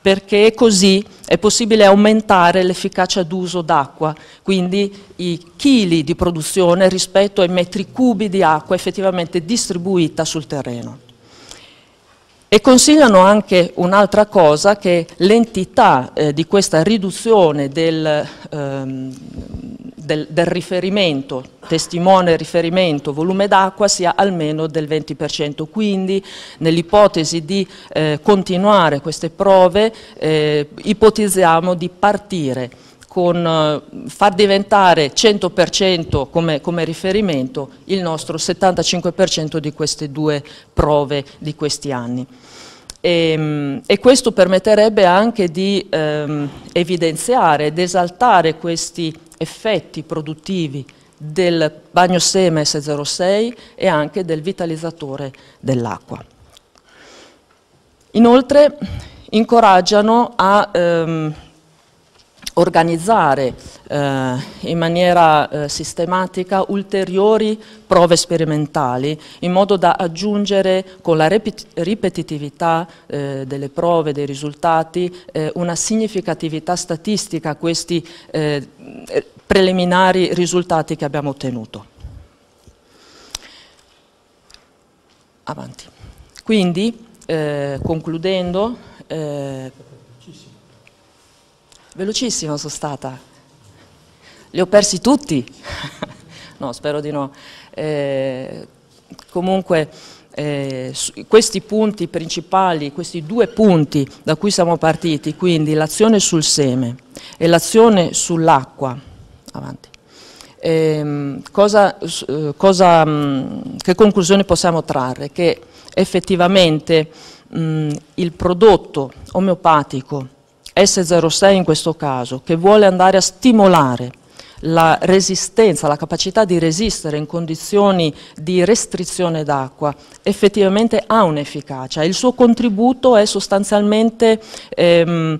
perché così è possibile aumentare l'efficacia d'uso d'acqua, quindi i chili di produzione rispetto ai metri cubi di acqua effettivamente distribuita sul terreno. E consigliano anche un'altra cosa che l'entità eh, di questa riduzione del, ehm, del, del riferimento, testimone riferimento, volume d'acqua sia almeno del 20%, quindi nell'ipotesi di eh, continuare queste prove eh, ipotizziamo di partire con eh, far diventare 100% come, come, riferimento il nostro 75% di queste due prove di questi anni. E, ehm, e questo permetterebbe anche di ehm, evidenziare ed esaltare questi effetti produttivi del bagno seme S06 e anche del vitalizzatore dell'acqua. Inoltre incoraggiano a ehm, organizzare eh, in maniera eh, sistematica ulteriori prove sperimentali in modo da aggiungere con la ripetitività eh, delle prove, dei risultati, eh, una significatività statistica a questi eh, preliminari risultati che abbiamo ottenuto. Avanti. Quindi, eh, concludendo, velocissimo sono stata, li ho persi tutti, [laughs] no spero di no. Eh, comunque eh, questi punti principali, questi due punti da cui siamo partiti, quindi l'azione sul seme e l'azione sull'acqua, avanti, ehm, eh, cosa, cosa, mm, che conclusione possiamo trarre? Che effettivamente mh, mm, il prodotto omeopatico S06 in questo caso, che vuole andare a stimolare la resistenza, la capacità di resistere in condizioni di restrizione d'acqua effettivamente ha un'efficacia. Il suo contributo è sostanzialmente ehm,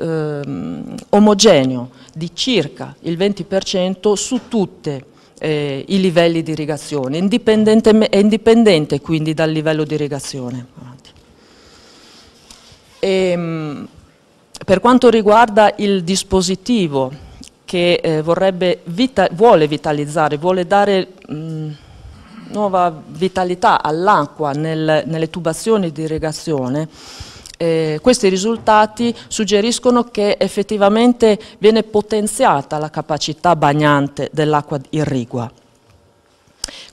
ehm, omogeneo di circa il 20% su tutte eh, i livelli di irrigazione, è indipendente quindi dal livello di irrigazione. E, ehm, per quanto riguarda il dispositivo che eh, vita vuole vitalizzare, vuole dare mh, mm, nuova vitalità all'acqua nel, nelle tubazioni di irrigazione, eh, questi risultati suggeriscono che effettivamente viene potenziata la capacità bagnante dell'acqua irrigua.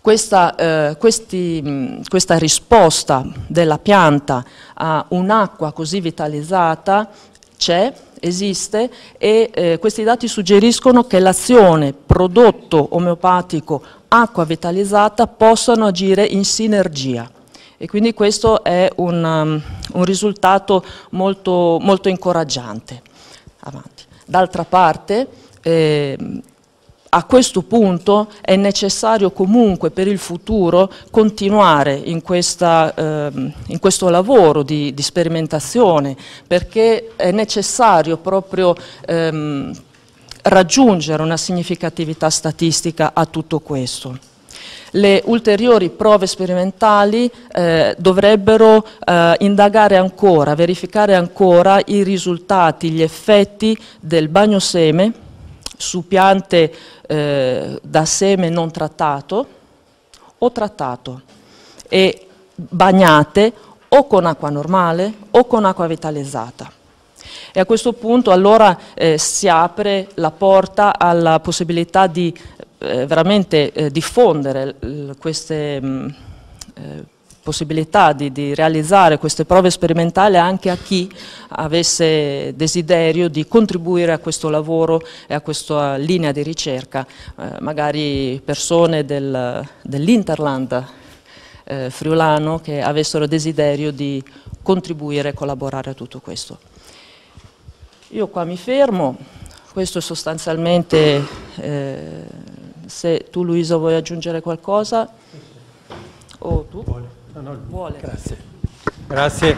Questa, eh, questi, mm, questa risposta della pianta a un'acqua così vitalizzata c'è, esiste e eh, questi dati suggeriscono che l'azione prodotto omeopatico acqua vitalizzata possano agire in sinergia e quindi questo è un, um, un risultato molto, molto incoraggiante. D'altra parte eh, a questo punto è necessario comunque per il futuro continuare in, questa, ehm, in questo lavoro di, di, sperimentazione perché è necessario proprio ehm, raggiungere una significatività statistica a tutto questo. Le ulteriori prove sperimentali eh, dovrebbero eh, indagare ancora, verificare ancora i risultati, gli effetti del bagno seme su piante eh, da seme non trattato o trattato e bagnate o con acqua normale o con acqua vitalizzata. E a questo punto allora eh, si apre la porta alla possibilità di eh, veramente eh, diffondere queste mh, mm, eh, possibilità di, di, realizzare queste prove sperimentali anche a chi avesse desiderio di contribuire a questo lavoro e a questa linea di ricerca, eh, magari persone del, dell'Interland eh, friulano che avessero desiderio di contribuire e collaborare a tutto questo. Io qua mi fermo, questo è sostanzialmente, eh, se tu Luisa vuoi aggiungere qualcosa, o tu. No, no, vuole. Grazie. Grazie.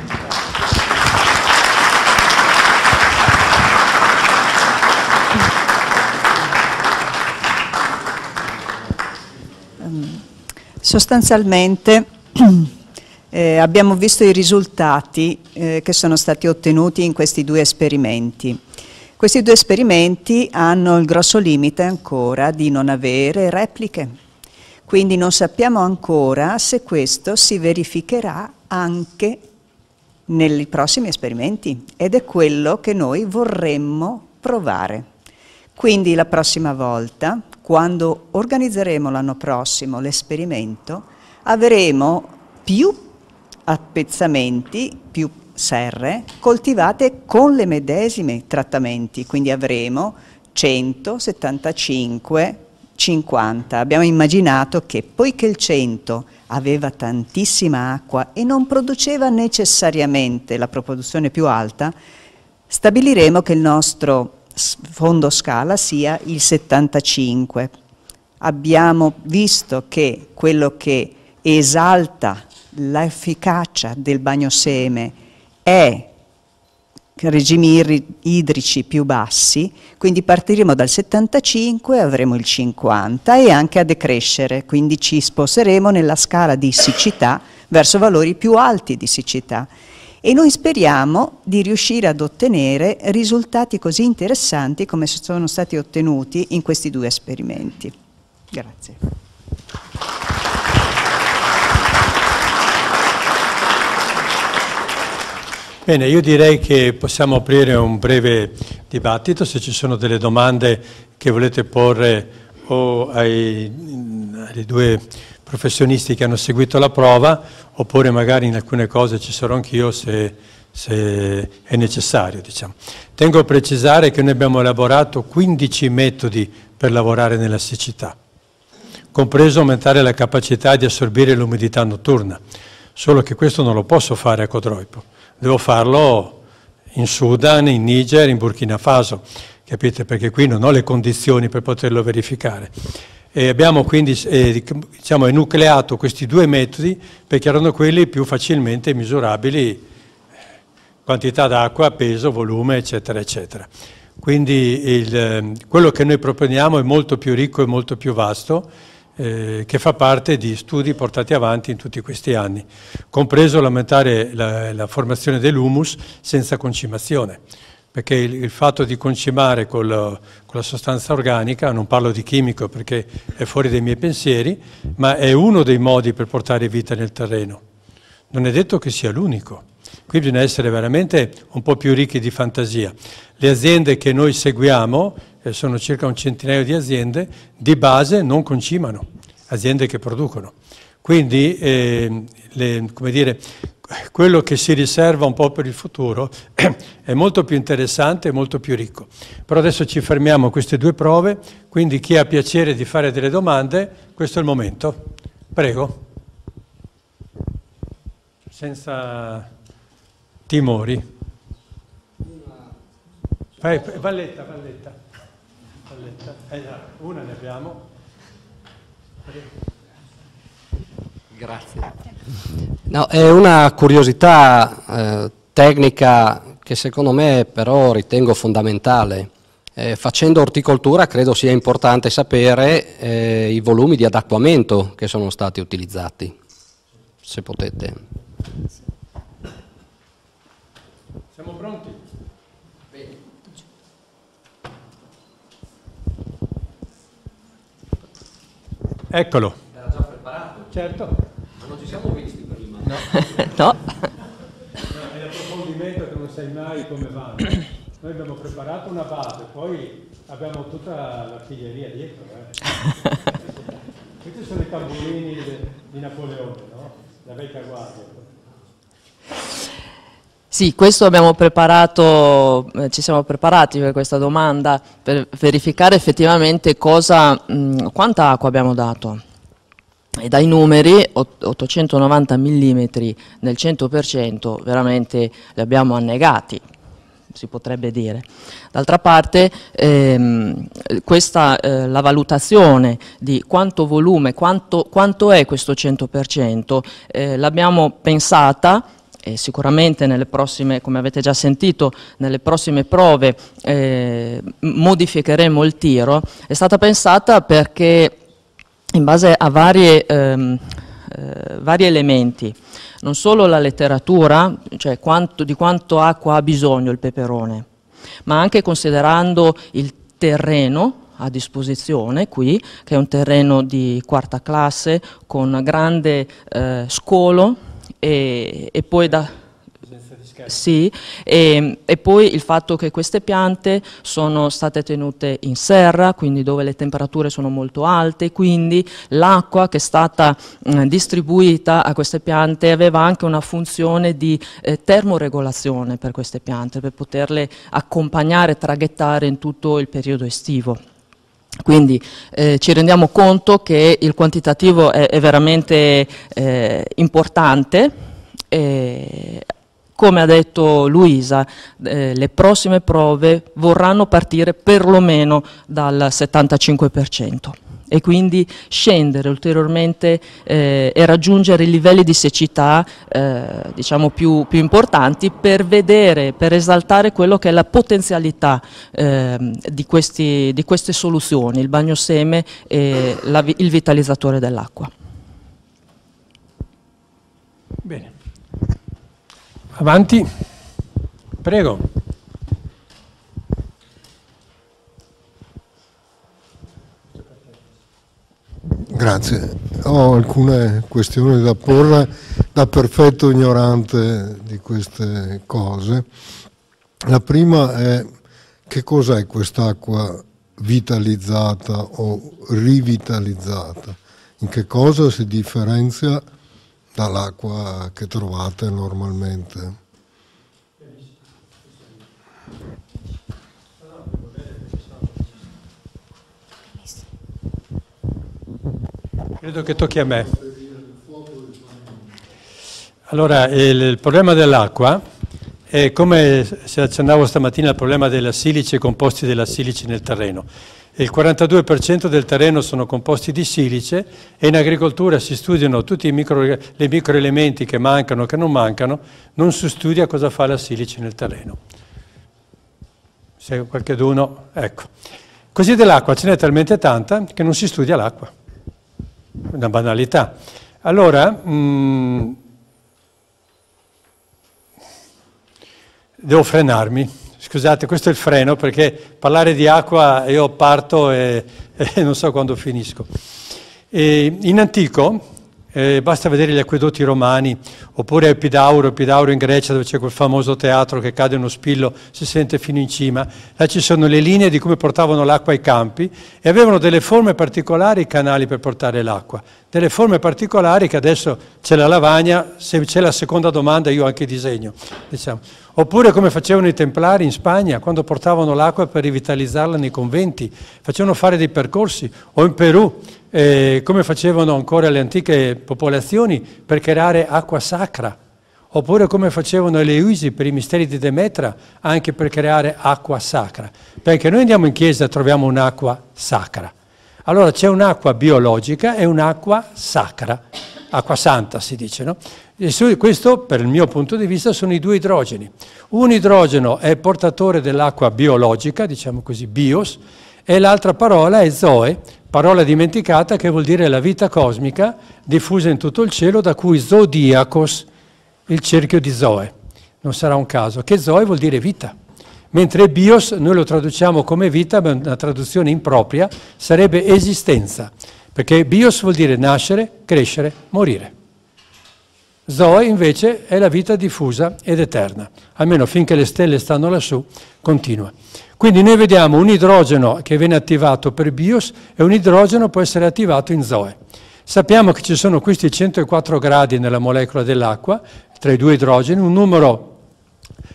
Ehm, sostanzialmente [clears throat] eh, abbiamo visto i risultati eh, che sono stati ottenuti in questi due esperimenti. Questi due esperimenti hanno il grosso limite ancora di non avere repliche quindi non sappiamo ancora se questo si verificherà anche nei prossimi esperimenti ed è quello che noi vorremmo provare. Quindi la prossima volta, quando organizzeremo l'anno prossimo l'esperimento, avremo più appezzamenti, più serre, coltivate con le medesime trattamenti, quindi avremo 175 50. Abbiamo immaginato che poiché il 100 aveva tantissima acqua e non produceva necessariamente la proporzione più alta, stabiliremo che il nostro fondo scala sia il 75. Abbiamo visto che quello che esalta l'efficacia del bagno seme è regimi idrici più bassi, quindi partiremo dal 75, avremo il 50 e anche a decrescere, quindi ci sposteremo nella scala di siccità verso valori più alti di siccità. E noi speriamo di riuscire ad ottenere risultati così interessanti come sono stati ottenuti in questi due esperimenti. Grazie. Bene, io direi che possiamo aprire un breve dibattito, se ci sono delle domande che volete porre o ai, ai due professionisti che hanno seguito la prova, oppure magari in alcune cose ci sarò anch'io se, se è necessario. Diciamo. Tengo a precisare che noi abbiamo elaborato 15 metodi per lavorare nella siccità, compreso aumentare la capacità di assorbire l'umidità notturna, solo che questo non lo posso fare a Codroipo devo farlo in Sudan, in Niger, in Burkina Faso, capite? Perché qui non ho le condizioni per poterlo verificare. E abbiamo quindi eh, diciamo, enucleato questi due metodi perché erano quelli più facilmente misurabili, eh, quantità d'acqua, peso, volume, eccetera, eccetera. Quindi il, ehm, quello che noi proponiamo è molto più ricco e molto più vasto, eh, che fa parte di studi portati avanti in tutti questi anni, compreso aumentare la, la formazione dell'humus senza concimazione, perché il, il fatto di concimare col, con la sostanza organica, non parlo di chimico perché è fuori dai miei pensieri, ma è uno dei modi per portare vita nel terreno. Non è detto che sia l'unico. Qui bisogna essere veramente un po' più ricchi di fantasia. Le aziende che noi seguiamo, eh, sono circa un centinaio di aziende, di base non concimano, aziende che producono. Quindi, eh, le, come dire, quello che si riserva un po' per il futuro [clears throat] è molto più interessante e molto più ricco. Però adesso ci fermiamo a queste due prove, quindi chi ha piacere di fare delle domande, questo è il momento. Prego. Senza... Timori. Vai, valletta, valletta. valletta. Eh, una ne abbiamo. Grazie. No, è una curiosità eh, tecnica che secondo me però ritengo fondamentale. Eh, facendo orticoltura credo sia importante sapere eh, i volumi di adeguamento che sono stati utilizzati, se potete. Siamo pronti? Bene. Eccolo. Era già preparato? Certo. Ma non ci siamo visti prima? No. [laughs] no. no è l'approfondimento che non sai mai come vanno. Noi abbiamo preparato una base, poi abbiamo tutta l'artiglieria dietro. Eh. [laughs] Questi sono i tamburini di Napoleone, no? La vecchia guardia. Sì, questo abbiamo preparato, eh, ci siamo preparati per questa domanda, per verificare effettivamente cosa, mh, mm, quanta acqua abbiamo dato. E dai numeri, 890 mm nel 100% veramente li abbiamo annegati, si potrebbe dire. D'altra parte ehm, questa, eh, la valutazione di quanto volume, quanto, quanto è questo 100%, eh, l'abbiamo pensata e sicuramente nelle prossime, come avete già sentito, nelle prossime prove eh, modificheremo il tiro, è stata pensata perché in base a varie, ehm, eh, vari elementi, non solo la letteratura, cioè quanto, di quanto acqua ha bisogno il peperone, ma anche considerando il terreno a disposizione qui, che è un terreno di quarta classe con grande eh, scolo, e, e poi da... Sì, e, e, poi il fatto che queste piante sono state tenute in serra, quindi dove le temperature sono molto alte, quindi l'acqua che è stata mh, mm, distribuita a queste piante aveva anche una funzione di eh, termoregolazione per queste piante, per poterle accompagnare, e traghettare in tutto il periodo estivo. Quindi eh, ci rendiamo conto che il quantitativo è, è veramente eh, importante. E, come ha detto Luisa, eh, le prossime prove vorranno partire perlomeno dal 75% e quindi scendere ulteriormente eh, e raggiungere i livelli di seccità eh, diciamo più, più, importanti per vedere, per esaltare quello che è la potenzialità eh, di, questi, di, queste soluzioni, il bagno seme e la, il vitalizzatore dell'acqua. Bene, avanti, prego. Grazie. Ho alcune questioni da porre da perfetto ignorante di queste cose. La prima è che cos'è quest'acqua vitalizzata o rivitalizzata? In che cosa si differenzia dall'acqua che trovate normalmente? Credo che tocchi a me. Allora, il, il problema dell'acqua è come se accennavo stamattina il problema della silice e composti della silice nel terreno. Il 42% del terreno sono composti di silice e in agricoltura si studiano tutti i microelementi che mancano, che non mancano, non si studia cosa fa la silice nel terreno. Se qualcuno, ecco. Così dell'acqua ce n'è talmente tanta che non si studia l'acqua una banalità. Allora, mh, mm, devo frenarmi. Scusate, questo è il freno perché parlare di acqua io parto e, [laughs] e non so quando finisco. E in antico, eh, basta vedere gli acquedotti romani, oppure Epidauro, Epidauro in Grecia dove c'è quel famoso teatro che cade uno spillo, si sente fino in cima, là ci sono le linee di come portavano l'acqua ai campi e avevano delle forme particolari i canali per portare l'acqua, delle forme particolari che adesso c'è la lavagna, se c'è la seconda domanda io anche disegno. Diciamo. Oppure come facevano i templari in Spagna quando portavano l'acqua per rivitalizzarla nei conventi, facevano fare dei percorsi, o in Perù eh, come facevano ancora le antiche popolazioni per creare acqua sacra, oppure come facevano le Uisi per i misteri di Demetra anche per creare acqua sacra, perché noi andiamo in chiesa e troviamo un'acqua sacra. Allora c'è un'acqua biologica e un'acqua sacra acqua santa si dice, no? Su, questo, per il mio punto di vista, sono i due idrogeni. Un idrogeno è portatore dell'acqua biologica, diciamo così, bios, e l'altra parola è zoe, parola dimenticata che vuol dire la vita cosmica diffusa in tutto il cielo, da cui zodiacos, il cerchio di zoe. Non sarà un caso, che zoe vuol dire vita mentre bios noi lo traduciamo come vita, ma una traduzione impropria, sarebbe esistenza perché bios vuol dire nascere, crescere, morire. Zoe invece è la vita diffusa ed eterna, almeno finché le stelle stanno lassù, continua. Quindi noi vediamo un idrogeno che viene attivato per bios e un idrogeno può essere attivato in Zoe. Sappiamo che ci sono questi 104 gradi nella molecola dell'acqua, tra i due idrogeni, un numero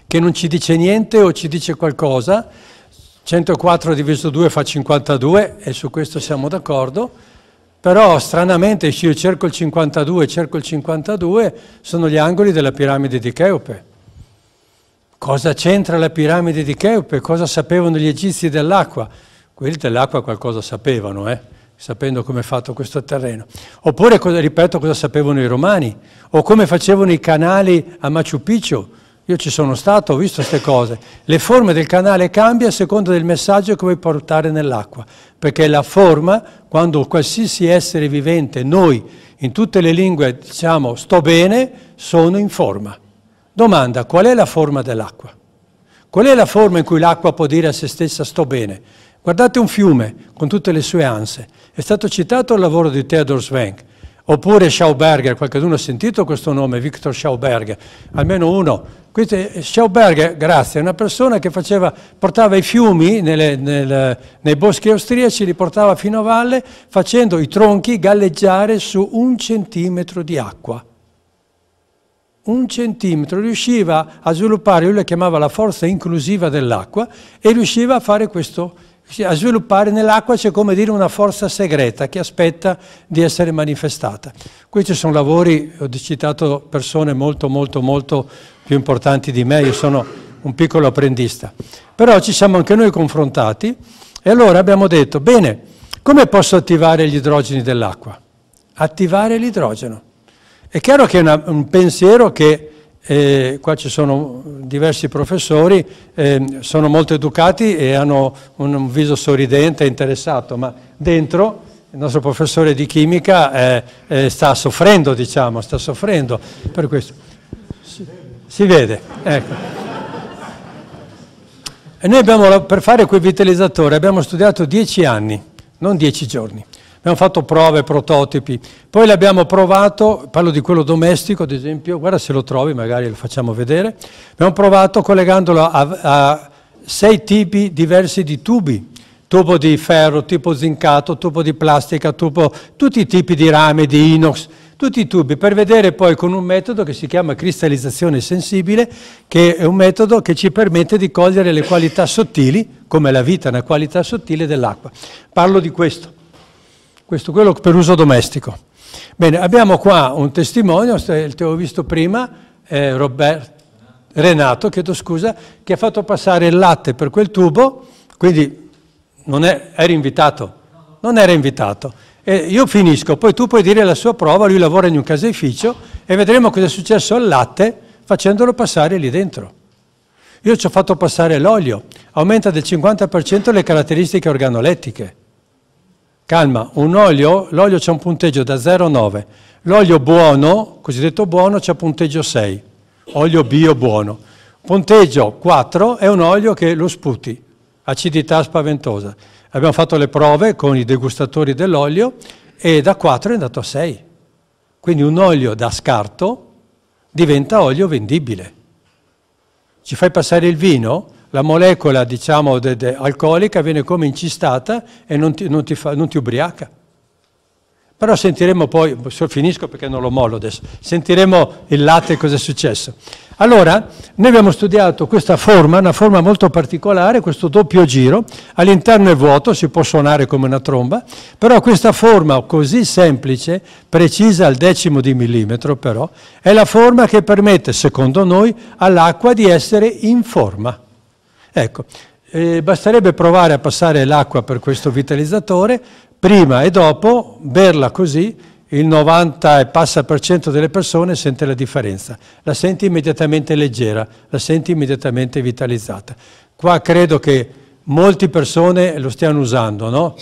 che non ci dice niente o ci dice qualcosa, 104 diviso 2 fa 52 e su questo siamo d'accordo, però stranamente se io cerco il 52, cerco il 52, sono gli angoli della piramide di Cheope. Cosa c'entra la piramide di Cheope? Cosa sapevano gli egizi dell'acqua? Quelli dell'acqua qualcosa sapevano, eh? sapendo come è fatto questo terreno. Oppure, ripeto, cosa sapevano i romani? O come facevano i canali a Machu Picchu? Io ci sono stato, ho visto queste cose. Le forme del canale cambiano a seconda del messaggio che vuoi portare nell'acqua perché la forma, quando qualsiasi essere vivente, noi in tutte le lingue diciamo sto bene, sono in forma. Domanda, qual è la forma dell'acqua? Qual è la forma in cui l'acqua può dire a se stessa sto bene? Guardate un fiume con tutte le sue anse. È stato citato il lavoro di Theodor Svenk. Oppure Schauberger, qualcuno ha sentito questo nome, Victor Schauberger, almeno uno. Eh, Schauberger, grazie, è una persona che faceva, portava i fiumi nelle, nel, nei boschi austriaci, li portava fino a valle facendo i tronchi galleggiare su un centimetro di acqua. Un centimetro, riusciva a sviluppare, lui la chiamava la forza inclusiva dell'acqua e riusciva a fare questo a sviluppare nell'acqua c'è come dire una forza segreta che aspetta di essere manifestata. Qui ci sono lavori, ho citato persone molto molto molto più importanti di me, io sono un piccolo apprendista, però ci siamo anche noi confrontati e allora abbiamo detto, bene, come posso attivare gli idrogeni dell'acqua? Attivare l'idrogeno. È chiaro che è una, un pensiero che eh, qua ci sono diversi professori, eh, sono molto educati e hanno un, un viso sorridente e interessato, ma dentro il nostro professore di chimica eh, eh, sta soffrendo, diciamo, sta soffrendo per questo. Si, si vede, ecco. E noi abbiamo, per fare quel vitalizzatore abbiamo studiato dieci anni, non dieci giorni. Abbiamo fatto prove, prototipi, poi l'abbiamo provato, parlo di quello domestico ad esempio, guarda se lo trovi, magari lo facciamo vedere, abbiamo provato collegandolo a, a sei tipi diversi di tubi, tubo di ferro, tubo zincato, tubo di plastica, tubo, tutti i tipi di rame, di inox, tutti i tubi, per vedere poi con un metodo che si chiama cristallizzazione sensibile, che è un metodo che ci permette di cogliere le qualità sottili, come la vita una qualità sottile dell'acqua. Parlo di questo questo quello per uso domestico. Bene, abbiamo qua un testimonio, te l'ho visto prima, eh, Robert, Renato, chiedo scusa, che ha fatto passare il latte per quel tubo, quindi non è, era invitato, non era invitato. E io finisco, poi tu puoi dire la sua prova, lui lavora in un caseificio e vedremo cosa è successo al latte facendolo passare lì dentro. Io ci ho fatto passare l'olio, aumenta del 50% le caratteristiche organolettiche. Calma, un olio, l'olio c'è un punteggio da 0 a 9. L'olio buono, cosiddetto buono, c'è punteggio 6. Olio bio buono. Punteggio 4 è un olio che lo sputi, acidità spaventosa. Abbiamo fatto le prove con i degustatori dell'olio e da 4 è andato a 6. Quindi un olio da scarto diventa olio vendibile. Ci fai passare il vino? la molecola diciamo, de, de, alcolica viene come incistata e non ti, non, ti fa, non ti, ubriaca. Però sentiremo poi, finisco perché non lo mollo adesso, sentiremo il latte cosa è successo. Allora, noi abbiamo studiato questa forma, una forma molto particolare, questo doppio giro, all'interno è vuoto, si può suonare come una tromba, però questa forma così semplice, precisa al decimo di millimetro però, è la forma che permette, secondo noi, all'acqua di essere in forma. Ecco, eh, basterebbe provare a passare l'acqua per questo vitalizzatore, prima e dopo berla così, il 90 e passa per cento delle persone sente la differenza, la senti immediatamente leggera, la senti immediatamente vitalizzata. Qua credo che molte persone lo stiano usando, no?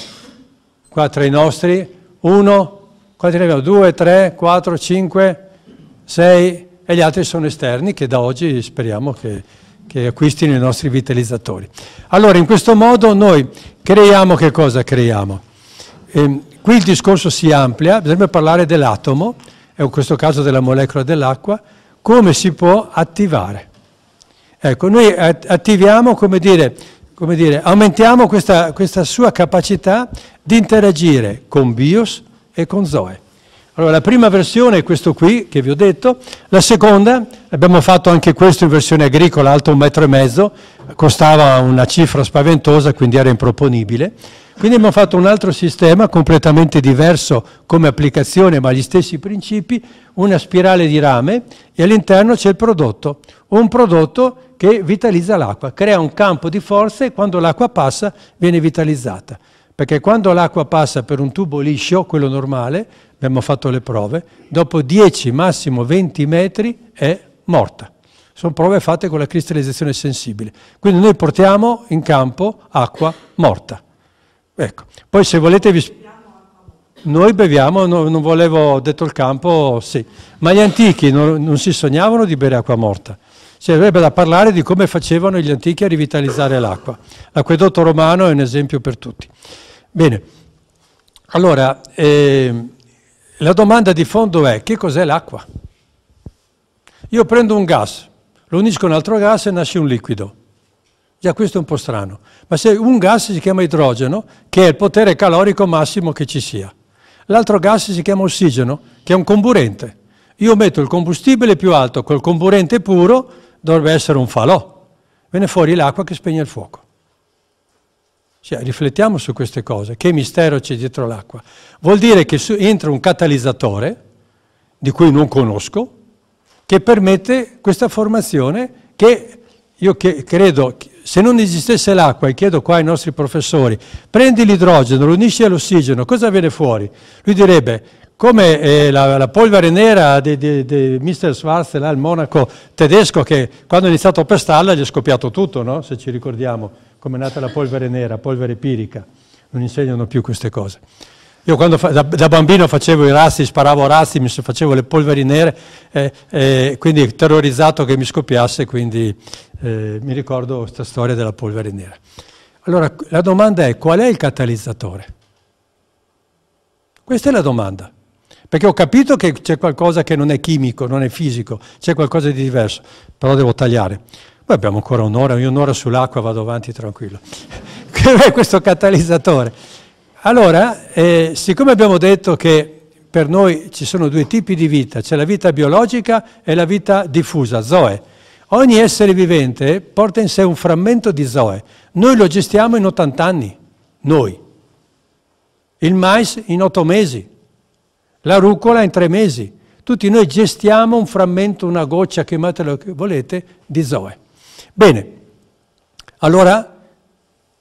Qua tra i nostri, uno, quanti ne abbiamo? Due, tre, quattro, cinque, sei, e gli altri sono esterni che da oggi speriamo che che acquistino i nostri vitalizzatori. Allora, in questo modo noi creiamo che cosa creiamo? E, ehm, qui il discorso si amplia, bisogna parlare dell'atomo, e in questo caso della molecola dell'acqua, come si può attivare. Ecco, noi attiviamo, come dire, come dire aumentiamo questa, questa sua capacità di interagire con bios e con zoe. Allora, la prima versione è questo qui, che vi ho detto, la seconda, abbiamo fatto anche questo in versione agricola, alto un metro e mezzo, costava una cifra spaventosa, quindi era improponibile, quindi abbiamo fatto un altro sistema completamente diverso come applicazione, ma gli stessi principi, una spirale di rame e all'interno c'è il prodotto, un prodotto che vitalizza l'acqua, crea un campo di forze e quando l'acqua passa viene vitalizzata. Perché quando l'acqua passa per un tubo liscio, quello normale, abbiamo fatto le prove, dopo 10, massimo 20 metri è morta. Sono prove fatte con la cristallizzazione sensibile. Quindi noi portiamo in campo acqua morta. Ecco. Poi se volete vi... Noi beviamo, no, non volevo detto il campo, sì. Ma gli antichi non, non si sognavano di bere acqua morta. Si avrebbe da parlare di come facevano gli antichi a rivitalizzare l'acqua. L'acquedotto romano è un esempio per tutti. Bene, allora eh, la domanda di fondo è che cos'è l'acqua? Io prendo un gas, lo unisco a un altro gas e nasce un liquido. Già questo è un po' strano, ma se un gas si chiama idrogeno, che è il potere calorico massimo che ci sia. L'altro gas si chiama ossigeno, che è un comburente. Io metto il combustibile più alto col comburente puro, dovrebbe essere un falò. Viene fuori l'acqua che spegne il fuoco. Cioè, riflettiamo su queste cose, che mistero c'è dietro l'acqua? Vuol dire che su, entra un catalizzatore, di cui non conosco, che permette questa formazione che io che, credo, se non esistesse l'acqua, e chiedo qua ai nostri professori, prendi l'idrogeno, lo unisci all'ossigeno, cosa viene fuori? Lui direbbe, come eh, la, la, polvere nera di, di, di Mr. Schwarz, là, il monaco tedesco, che quando è iniziato a pestarla gli è scoppiato tutto, no? se ci ricordiamo come è nata la polvere nera, polvere pirica, non insegnano più queste cose. Io quando da, da, bambino facevo i razzi, sparavo razzi, mi facevo le polveri nere, eh, eh, quindi terrorizzato che mi scoppiasse, quindi eh, mi ricordo questa storia della polvere nera. Allora, la domanda è qual è il catalizzatore? Questa è la domanda, perché ho capito che c'è qualcosa che non è chimico, non è fisico, c'è qualcosa di diverso, però devo tagliare. Poi abbiamo ancora un'ora, io un'ora sull'acqua vado avanti tranquillo. [laughs] Questo catalizzatore. Allora, eh, siccome abbiamo detto che per noi ci sono due tipi di vita, c'è la vita biologica e la vita diffusa, Zoe. Ogni essere vivente porta in sé un frammento di Zoe. Noi lo gestiamo in 80 anni, noi. Il mais in 8 mesi, la rucola in 3 mesi. Tutti noi gestiamo un frammento, una goccia, chiamatelo che volete, di Zoe. Bene, allora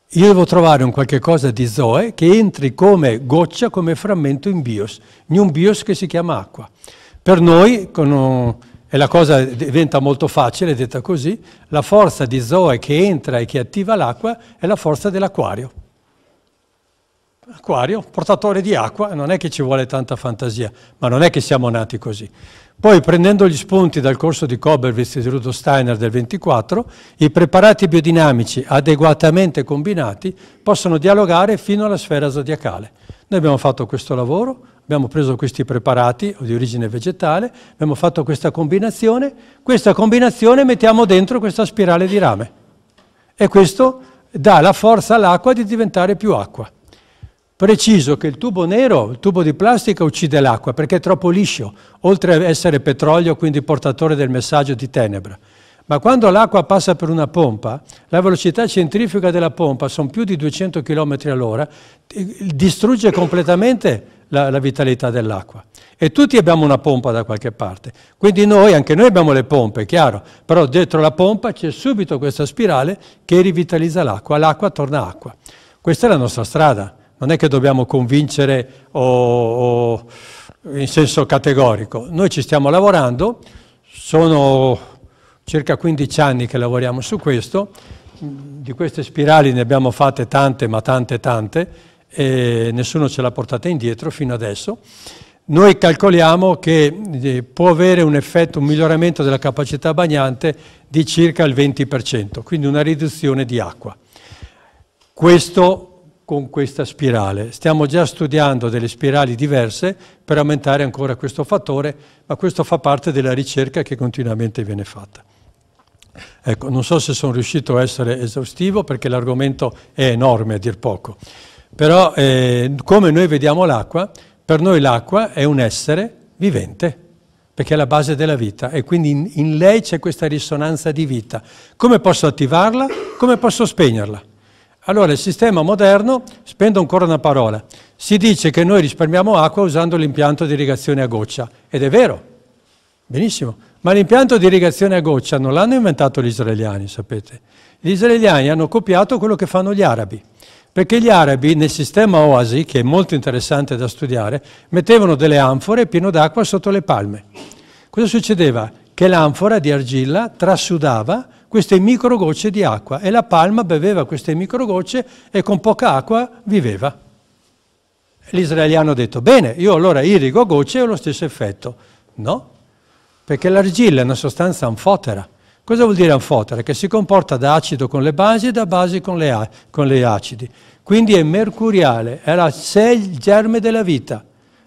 io devo trovare un qualche cosa di Zoe che entri come goccia, come frammento in bios, in un bios che si chiama acqua. Per noi, con, e la cosa diventa molto facile, detta così, la forza di Zoe che entra e che attiva l'acqua è la forza dell'acquario. Acquario, portatore di acqua, non è che ci vuole tanta fantasia, ma non è che siamo nati così. Poi, prendendo gli spunti dal corso di Koberwitz e di Rudolf Steiner del 24, i preparati biodinamici adeguatamente combinati possono dialogare fino alla sfera zodiacale. Noi abbiamo fatto questo lavoro, abbiamo preso questi preparati di origine vegetale, abbiamo fatto questa combinazione, questa combinazione mettiamo dentro questa spirale di rame. E questo dà la forza all'acqua di diventare più acqua preciso che il tubo nero, il tubo di plastica uccide l'acqua perché è troppo liscio, oltre ad essere petrolio, quindi portatore del messaggio di tenebra. Ma quando l'acqua passa per una pompa, la velocità centrifuga della pompa sono più di 200 km all'ora, eh, distrugge completamente la, la vitalità dell'acqua. E tutti abbiamo una pompa da qualche parte. Quindi noi, anche noi abbiamo le pompe, è chiaro, però dietro la pompa c'è subito questa spirale che rivitalizza l'acqua, l'acqua torna acqua. Questa è la nostra strada. Non è che dobbiamo convincere o, o in senso categorico. Noi ci stiamo lavorando, sono circa 15 anni che lavoriamo su questo, di queste spirali ne abbiamo fatte tante, ma tante tante, e nessuno ce l'ha portata indietro fino adesso. Noi calcoliamo che eh, può avere un effetto, un miglioramento della capacità bagnante di circa il 20%, quindi una riduzione di acqua. Questo con questa spirale. Stiamo già studiando delle spirali diverse per aumentare ancora questo fattore, ma questo fa parte della ricerca che continuamente viene fatta. Ecco, non so se sono riuscito a essere esaustivo perché l'argomento è enorme a dir poco, però eh, come noi vediamo l'acqua, per noi l'acqua è un essere vivente, perché è la base della vita e quindi in, in lei c'è questa risonanza di vita. Come posso attivarla? Come posso spegnerla? Allora il sistema moderno, spendo ancora una parola, si dice che noi risparmiamo acqua usando l'impianto di irrigazione a goccia, ed è vero, benissimo, ma l'impianto di irrigazione a goccia non l'hanno inventato gli israeliani, sapete. Gli israeliani hanno copiato quello che fanno gli arabi, perché gli arabi nel sistema oasi, che è molto interessante da studiare, mettevano delle anfore pieno d'acqua sotto le palme. Cosa succedeva? Che l'anfora di argilla trasudava queste microgocce di acqua e la palma beveva queste microgocce e con poca acqua viveva. L'israeliano ha detto, bene, io allora irrigo gocce e ho lo stesso effetto. No, perché l'argilla è una sostanza anfotera. Cosa vuol dire anfotera? Che si comporta da acido con le basi e da basi con le, con le acidi. Quindi è mercuriale, è la il germe della vita.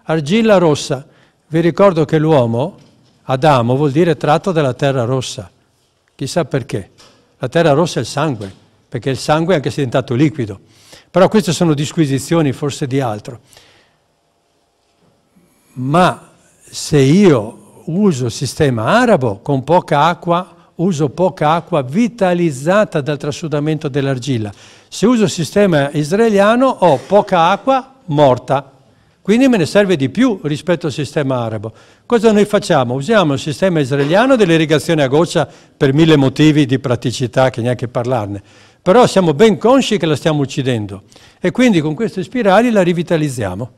Argilla rossa. Vi ricordo che l'uomo, Adamo, vuol dire tratto dalla terra rossa chissà perché. La terra rossa è il sangue, perché il sangue è anche diventato liquido. Però queste sono disquisizioni forse di altro. Ma se io uso il sistema arabo con poca acqua, uso poca acqua vitalizzata dal trasudamento dell'argilla. Se uso il sistema israeliano ho poca acqua morta, quindi me ne serve di più rispetto al sistema arabo. Cosa noi facciamo? Usiamo il sistema israeliano dell'irrigazione a goccia per mille motivi di praticità che neanche parlarne. Però siamo ben consci che la stiamo uccidendo e quindi con queste spirali la rivitalizziamo.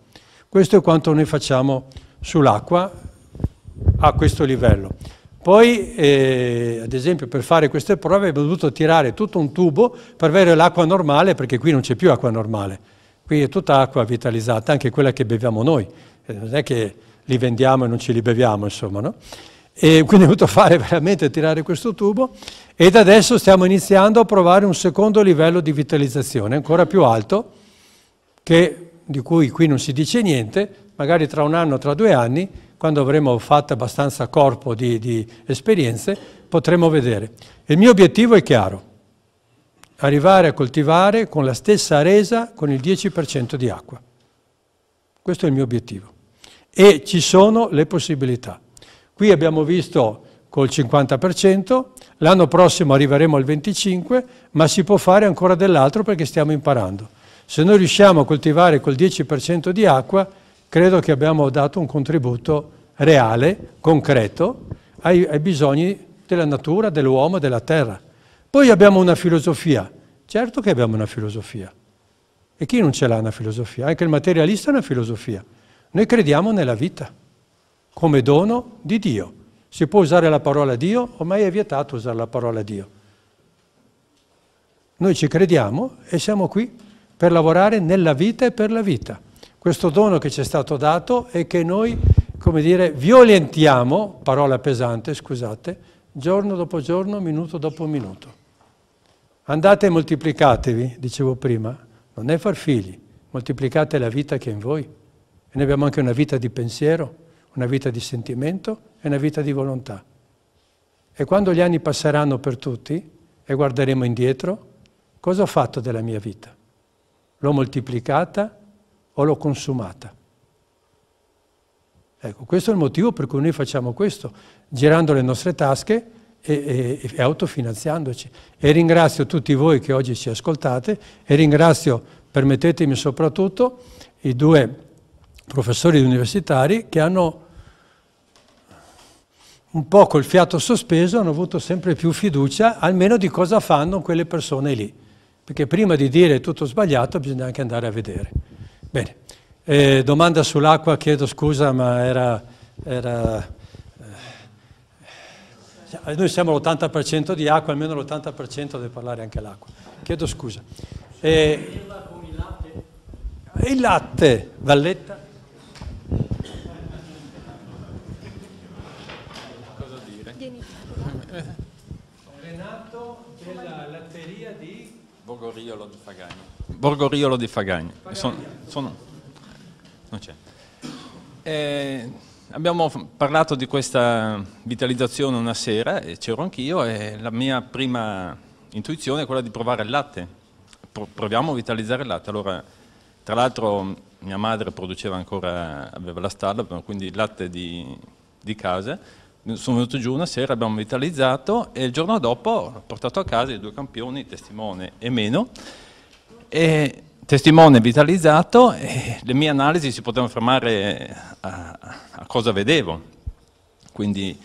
Questo è quanto noi facciamo sull'acqua a questo livello. Poi, eh, ad esempio, per fare queste prove abbiamo dovuto tirare tutto un tubo per avere l'acqua normale, perché qui non c'è più acqua normale Qui è tutta acqua vitalizzata, anche quella che beviamo noi, eh, non è che li vendiamo e non ce li beviamo, insomma, no? E quindi ho dovuto fare veramente tirare questo tubo ed adesso stiamo iniziando a provare un secondo livello di vitalizzazione, ancora più alto, che, di cui qui non si dice niente, magari tra un anno, tra due anni, quando avremo fatto abbastanza corpo di, di esperienze, potremo vedere. Il mio obiettivo è chiaro, arrivare a coltivare con la stessa resa con il 10% di acqua. Questo è il mio obiettivo. E ci sono le possibilità. Qui abbiamo visto col 50%, l'anno prossimo arriveremo al 25%, ma si può fare ancora dell'altro perché stiamo imparando. Se noi riusciamo a coltivare col 10% di acqua, credo che abbiamo dato un contributo reale, concreto, ai, ai bisogni della natura, dell'uomo e della terra. Poi abbiamo una filosofia. Certo che abbiamo una filosofia. E chi non ce l'ha una filosofia? Anche il materialista ha una filosofia. Noi crediamo nella vita come dono di Dio. Si può usare la parola Dio, ormai è vietato usare la parola Dio. Noi ci crediamo e siamo qui per lavorare nella vita e per la vita. Questo dono che ci è stato dato è che noi, come dire, violentiamo, parola pesante, scusate, giorno dopo giorno, minuto dopo minuto. Andate e moltiplicatevi, dicevo prima, non è far figli, moltiplicate la vita che è in voi. E ne abbiamo anche una vita di pensiero, una vita di sentimento e una vita di volontà. E quando gli anni passeranno per tutti e guarderemo indietro, cosa ho fatto della mia vita? L'ho moltiplicata o l'ho consumata? Ecco, questo è il motivo per cui noi facciamo questo, girando le nostre tasche e, e, e autofinanziandoci. E ringrazio tutti voi che oggi ci ascoltate e ringrazio, permettetemi soprattutto, i due professori universitari che hanno un po' col fiato sospeso hanno avuto sempre più fiducia almeno di cosa fanno quelle persone lì. Perché prima di dire tutto sbagliato bisogna anche andare a vedere. Bene, eh, domanda sull'acqua, chiedo scusa ma era... era eh, noi siamo l'80% di acqua, almeno l'80% deve parlare anche l'acqua. Chiedo scusa. E, eh, il latte, Valletta. Cosa dire? Renato della latteria di Borgoriolo di Fagagno. Borgoriolo di Fagagno. Sono, sono, non c'è. Eh, abbiamo parlato di questa vitalizzazione una sera e c'ero anch'io e la mia prima intuizione è quella di provare il latte. proviamo a vitalizzare il latte. Allora, tra l'altro mia madre produceva ancora, aveva la stalla, quindi il latte di, di casa. Sono venuto giù una sera, abbiamo vitalizzato e il giorno dopo ho portato a casa i due campioni, testimone e meno. E testimone vitalizzato e le mie analisi si potevano fermare a, a cosa vedevo. Quindi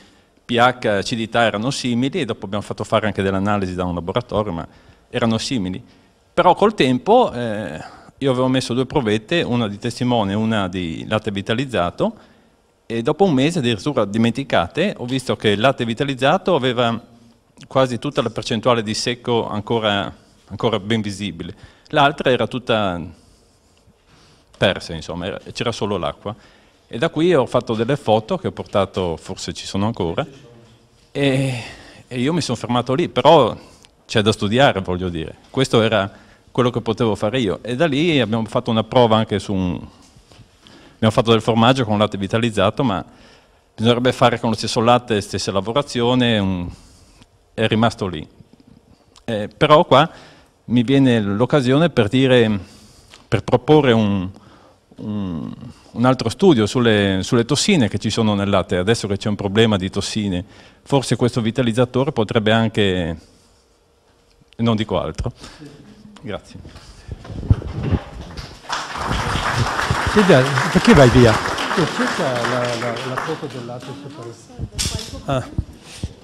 pH e acidità erano simili e dopo abbiamo fatto fare anche delle analisi da un laboratorio, ma erano simili. Però col tempo eh, io avevo messo due provette, una di testimone e una di latte vitalizzato, e dopo un mese addirittura dimenticate ho visto che il latte vitalizzato aveva quasi tutta la percentuale di secco ancora, ancora ben visibile l'altra era tutta persa, insomma, c'era solo l'acqua. E da qui ho fatto delle foto che ho portato, forse ci sono ancora, e, e io mi sono fermato lì, però c'è da studiare, voglio dire. Questo era quello che potevo fare io. E da lì abbiamo fatto una prova anche su un... abbiamo fatto del formaggio con latte vitalizzato, ma bisognerebbe fare con lo stesso latte, stessa lavorazione, un... è rimasto lì. Eh, però qua mi viene l'occasione per, per proporre un, un, un, altro studio sulle, sulle, tossine che ci sono nel latte. Adesso che c'è un problema di tossine, forse questo vitalizzatore potrebbe anche... non dico altro. Grazie. Perché vai via? C'è la, la, la foto del latte separata. Ah.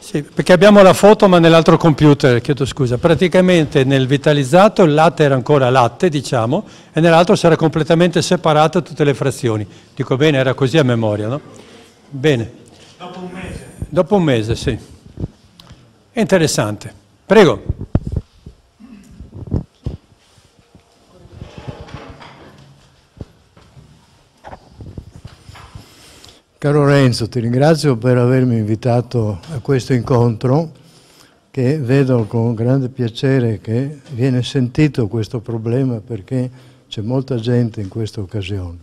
Sì, perché abbiamo la foto ma nell'altro computer, chiedo scusa. Praticamente nel vitalizzato il latte era ancora latte, diciamo, e nell'altro si era completamente separato tutte le frazioni. Dico bene, era così a memoria, no? Bene. Dopo un mese. Dopo un mese, sì. Interessante. Prego. Caro Renzo, ti ringrazio per avermi invitato a questo incontro che vedo con grande piacere che viene sentito questo problema perché c'è molta gente in questa occasione.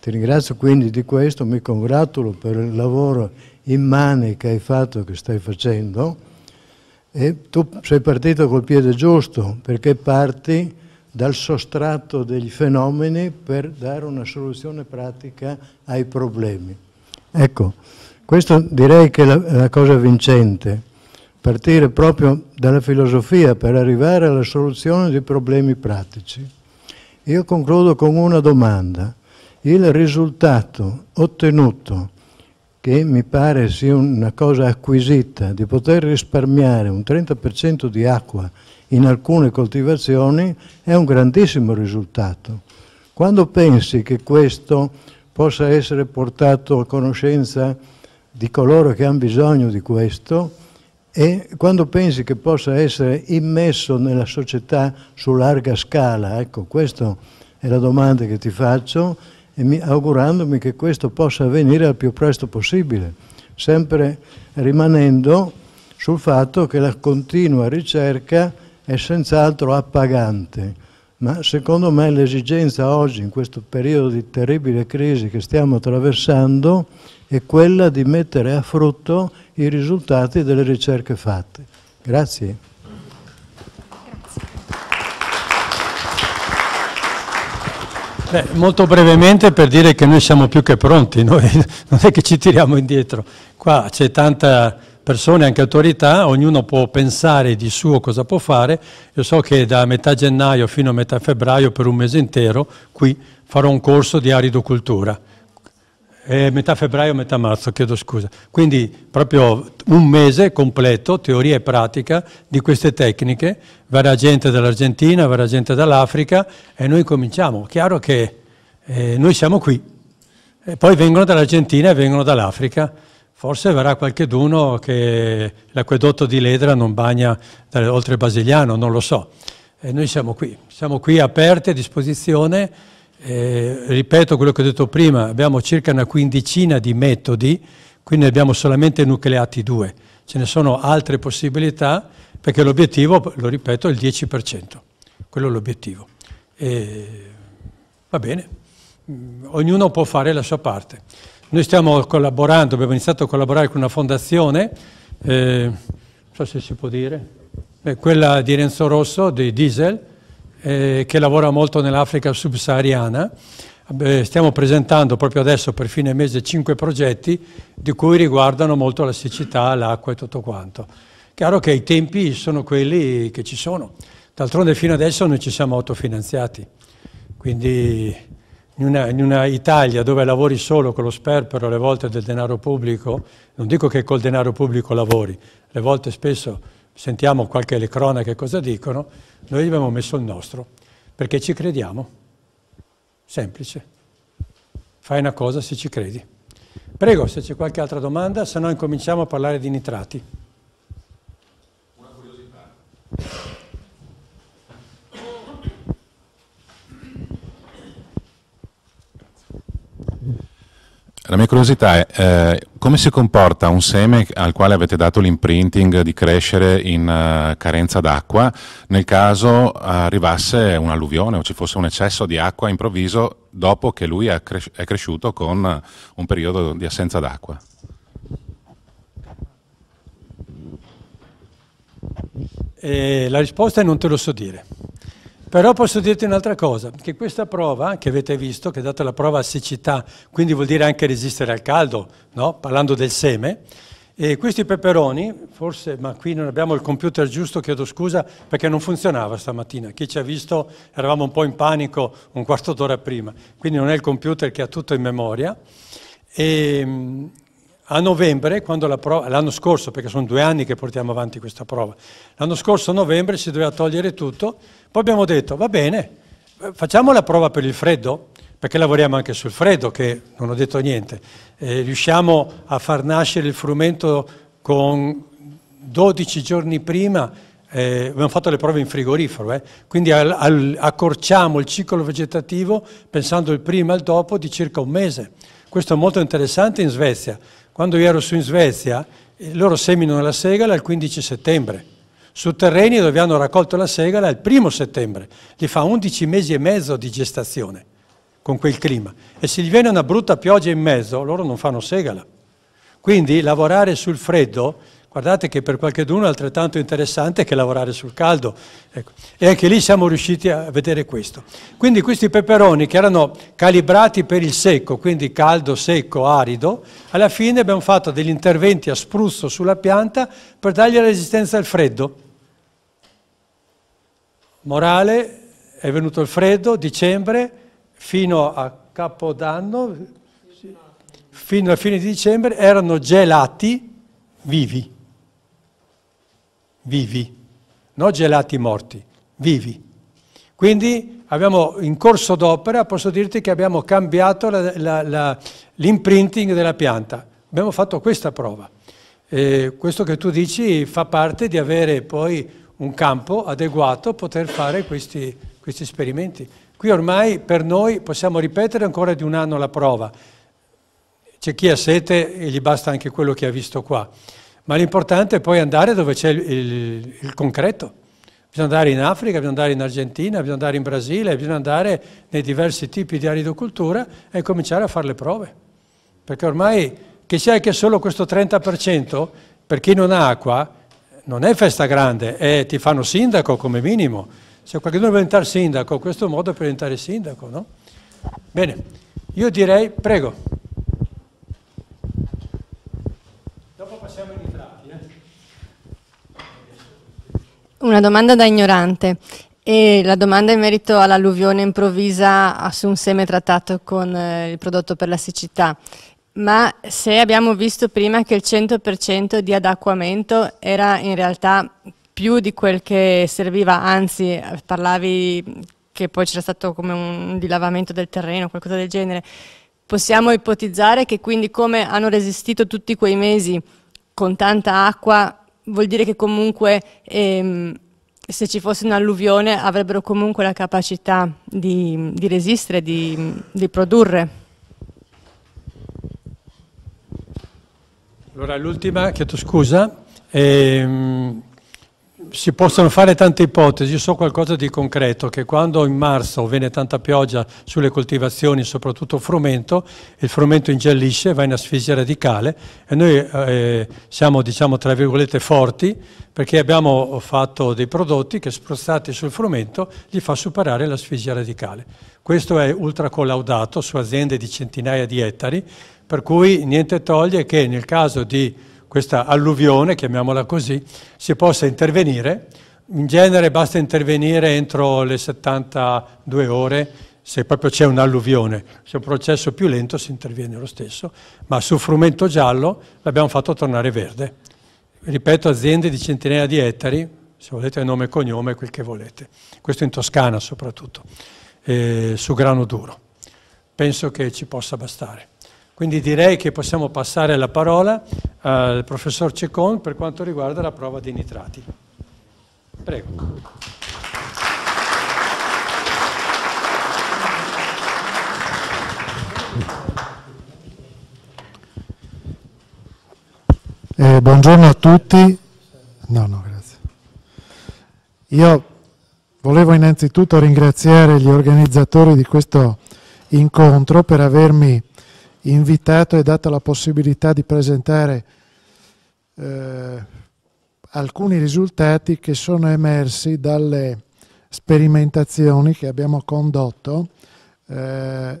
Ti ringrazio quindi di questo, mi congratulo per il lavoro immane che hai fatto, e che stai facendo e tu sei partito col piede giusto perché parti dal sostrato degli fenomeni per dare una soluzione pratica ai problemi. Ecco, questo direi che è la, la cosa vincente, partire proprio dalla filosofia per arrivare alla soluzione di problemi pratici. Io concludo con una domanda. Il risultato ottenuto, che mi pare sia una cosa acquisita, di poter risparmiare un 30% di acqua in alcune coltivazioni, è un grandissimo risultato. Quando pensi che questo possa essere portato a conoscenza di coloro che hanno bisogno di questo e quando pensi che possa essere immesso nella società su larga scala, ecco questa è la domanda che ti faccio e mi, augurandomi che questo possa avvenire al più presto possibile, sempre rimanendo sul fatto che la continua ricerca è senz'altro appagante ma secondo me l'esigenza oggi, in questo periodo di terribile crisi che stiamo attraversando, è quella di mettere a frutto i risultati delle ricerche fatte. Grazie. Beh, molto brevemente per dire che noi siamo più che pronti, noi [laughs] non è che ci tiriamo indietro, qua c'è tanta persone, anche autorità, ognuno può pensare di suo cosa può fare. Io so che da metà gennaio fino a metà febbraio, per un mese intero, qui farò un corso di aridocultura. Eh, metà febbraio, metà marzo, chiedo scusa. Quindi proprio un mese completo, teoria e pratica, di queste tecniche. Verrà gente dall'Argentina, verrà gente dall'Africa e noi cominciamo. Chiaro che eh, noi siamo qui. E poi vengono dall'Argentina e vengono dall'Africa. Forse verrà qualcheduno che l'acquedotto di Ledra non bagna oltre Basiliano, non lo so. E noi siamo qui, siamo qui aperti, a disposizione. Eh, ripeto quello che ho detto prima, abbiamo circa una quindicina di metodi, qui ne abbiamo solamente nucleati due. Ce ne sono altre possibilità perché l'obiettivo, lo ripeto, è il 10%. Quello è l'obiettivo. va bene, ognuno può fare la sua parte. Noi stiamo collaborando, abbiamo iniziato a collaborare con una fondazione, eh, non so se si può dire, eh, quella di Renzo Rosso, di Diesel, eh, che lavora molto nell'Africa subsahariana. Eh, stiamo presentando proprio adesso, per fine mese, cinque progetti di cui riguardano molto la siccità, l'acqua e tutto quanto. Chiaro che i tempi sono quelli che ci sono. D'altronde fino adesso noi ci siamo autofinanziati, quindi in una, in una, Italia dove lavori solo con lo sperpero alle volte del denaro pubblico, non dico che col denaro pubblico lavori, le volte spesso sentiamo qualche le cronache cosa dicono, noi abbiamo messo il nostro, perché ci crediamo. Semplice. Fai una cosa se ci credi. Prego, se c'è qualche altra domanda, se no incominciamo a parlare di nitrati. Una curiosità. La mia curiosità è eh, come si comporta un seme al quale avete dato l'imprinting di crescere in uh, carenza d'acqua nel caso arrivasse un'alluvione o ci fosse un eccesso di acqua improvviso dopo che lui è, cres è cresciuto con eh, un periodo di assenza d'acqua? Eh, la risposta è non te lo so dire. Però posso dirti un'altra cosa, che questa prova che avete visto, che è data la prova a siccità, quindi vuol dire anche resistere al caldo, no? parlando del seme, e questi peperoni, forse, ma qui non abbiamo il computer giusto, chiedo scusa, perché non funzionava stamattina. Chi ci ha visto eravamo un po' in panico un quarto d'ora prima, quindi non è il computer che ha tutto in memoria. E, ehm, a novembre, quando la prova, l'anno scorso, perché sono due anni che portiamo avanti questa prova, l'anno scorso a novembre si doveva togliere tutto, poi abbiamo detto va bene, facciamo la prova per il freddo, perché lavoriamo anche sul freddo, che non ho detto niente, eh, riusciamo a far nascere il frumento con 12 giorni prima, eh, abbiamo fatto le prove in frigorifero, eh, quindi al, al, accorciamo il ciclo vegetativo pensando il prima e il dopo di circa un mese. Questo è molto interessante in Svezia, quando io ero su in Svezia, eh, loro seminano la segala il 15 settembre, su terreni dove hanno raccolto la segala il primo settembre, gli fa 11 mesi e mezzo di gestazione con quel clima. E se gli viene una brutta pioggia in mezzo, loro non fanno segala. Quindi lavorare sul freddo Guardate che per qualcheduno è altrettanto interessante che lavorare sul caldo. Ecco. E anche lì siamo riusciti a vedere questo. Quindi questi peperoni che erano calibrati per il secco, quindi caldo, secco, arido, alla fine abbiamo fatto degli interventi a spruzzo sulla pianta per dargli resistenza al freddo. Morale, è venuto il freddo, dicembre, fino a Capodanno, fino alla fine di dicembre, erano gelati vivi vivi, non gelati morti, vivi. Quindi abbiamo, in corso d'opera posso dirti che abbiamo cambiato l'imprinting della pianta, abbiamo fatto questa prova. E questo che tu dici fa parte di avere poi un campo adeguato a poter fare questi, questi esperimenti. Qui ormai per noi possiamo ripetere ancora di un anno la prova. C'è chi ha sete e gli basta anche quello che ha visto qua ma l'importante è poi andare dove c'è il, il, il concreto. Bisogna andare in Africa, bisogna andare in Argentina, bisogna andare in Brasile, bisogna andare nei diversi tipi di aridocultura e cominciare a fare le prove. Perché ormai che c'è anche solo questo 30%, per chi non ha acqua, non è festa grande, è, ti fanno sindaco come minimo. Se qualcuno vuole diventare sindaco, questo è un modo per diventare sindaco, no? Bene, io direi, prego. Una domanda da ignorante. E la domanda in merito all'alluvione improvvisa su un seme trattato con eh, il prodotto per la siccità. Ma se abbiamo visto prima che il 100% di adacquamento era in realtà più di quel che serviva, anzi eh, parlavi che poi c'era stato come un dilavamento del terreno, qualcosa del genere, possiamo ipotizzare che quindi come hanno resistito tutti quei mesi con tanta acqua vuol dire che comunque ehm, se ci fosse un'alluvione avrebbero comunque la capacità di, di resistere, di, di, produrre. Allora l'ultima, chiedo scusa, ehm, si possono fare tante ipotesi, io so qualcosa di concreto, che quando in marzo viene tanta pioggia sulle coltivazioni, soprattutto frumento, il frumento ingiallisce, va in asfisia radicale e noi eh, siamo, diciamo, tra virgolette forti perché abbiamo fatto dei prodotti che spruzzati sul frumento gli fa superare l'asfisia radicale. Questo è ultra collaudato su aziende di centinaia di ettari, per cui niente toglie che nel caso di questa alluvione, chiamiamola così, si possa intervenire. In genere basta intervenire entro le 72 ore se proprio c'è un'alluvione, se è un processo più lento si interviene lo stesso, ma su frumento giallo l'abbiamo fatto tornare verde. Ripeto, aziende di centinaia di ettari, se volete nome e cognome, quel che volete. Questo in Toscana soprattutto, eh, su grano duro. Penso che ci possa bastare. Quindi direi che possiamo passare la parola al professor Cecon per quanto riguarda la prova dei nitrati. Prego. Eh, buongiorno a tutti. No, no, grazie. Io volevo innanzitutto ringraziare gli organizzatori di questo incontro per avermi invitato e data la possibilità di presentare eh, alcuni risultati che sono emersi dalle sperimentazioni che abbiamo condotto eh,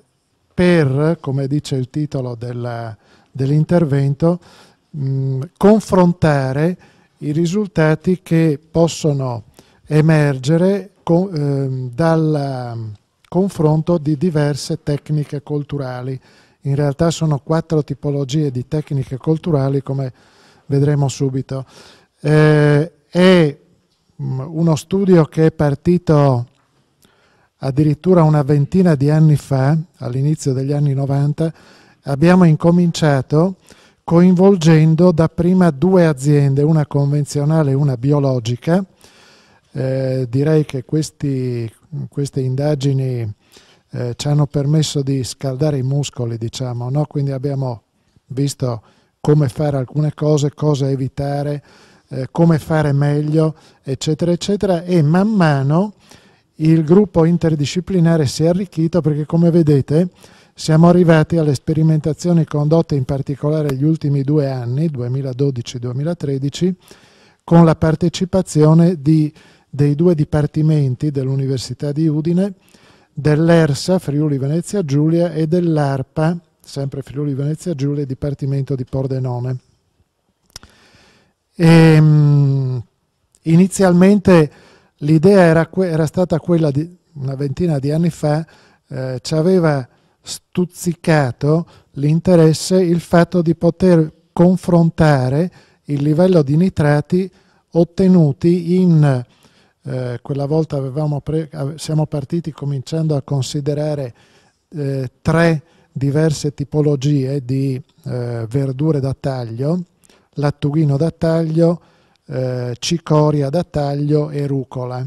per, come dice il titolo della, dell'intervento, mh, confrontare i risultati che possono emergere con, eh, dal ehm, confronto di diverse tecniche culturali in realtà sono quattro tipologie di tecniche culturali come vedremo subito. Eh, è mm, uno studio che è partito addirittura una ventina di anni fa, all'inizio degli anni 90, abbiamo incominciato coinvolgendo dapprima due aziende, una convenzionale e una biologica. Eh, direi che questi, queste indagini eh, ci hanno permesso di scaldare i muscoli, diciamo, no? quindi abbiamo visto come fare alcune cose, cosa evitare, eh, come fare meglio, eccetera, eccetera, e man mano il gruppo interdisciplinare si è arricchito perché come vedete siamo arrivati alle sperimentazioni condotte in particolare gli ultimi due anni, 2012-2013, con la partecipazione di, dei due dipartimenti dell'Università di Udine, dell'ERSA Friuli Venezia Giulia e dell'ARPA, sempre Friuli Venezia Giulia, Dipartimento di Pordenone. E, ehm, inizialmente l'idea era, era, stata quella di una ventina di anni fa, eh, ci aveva stuzzicato l'interesse il fatto di poter confrontare il livello di nitrati ottenuti in eh, quella volta pre- siamo partiti cominciando a considerare eh, tre diverse tipologie di eh, verdure da taglio, lattughino da taglio, eh, cicoria da taglio e rucola.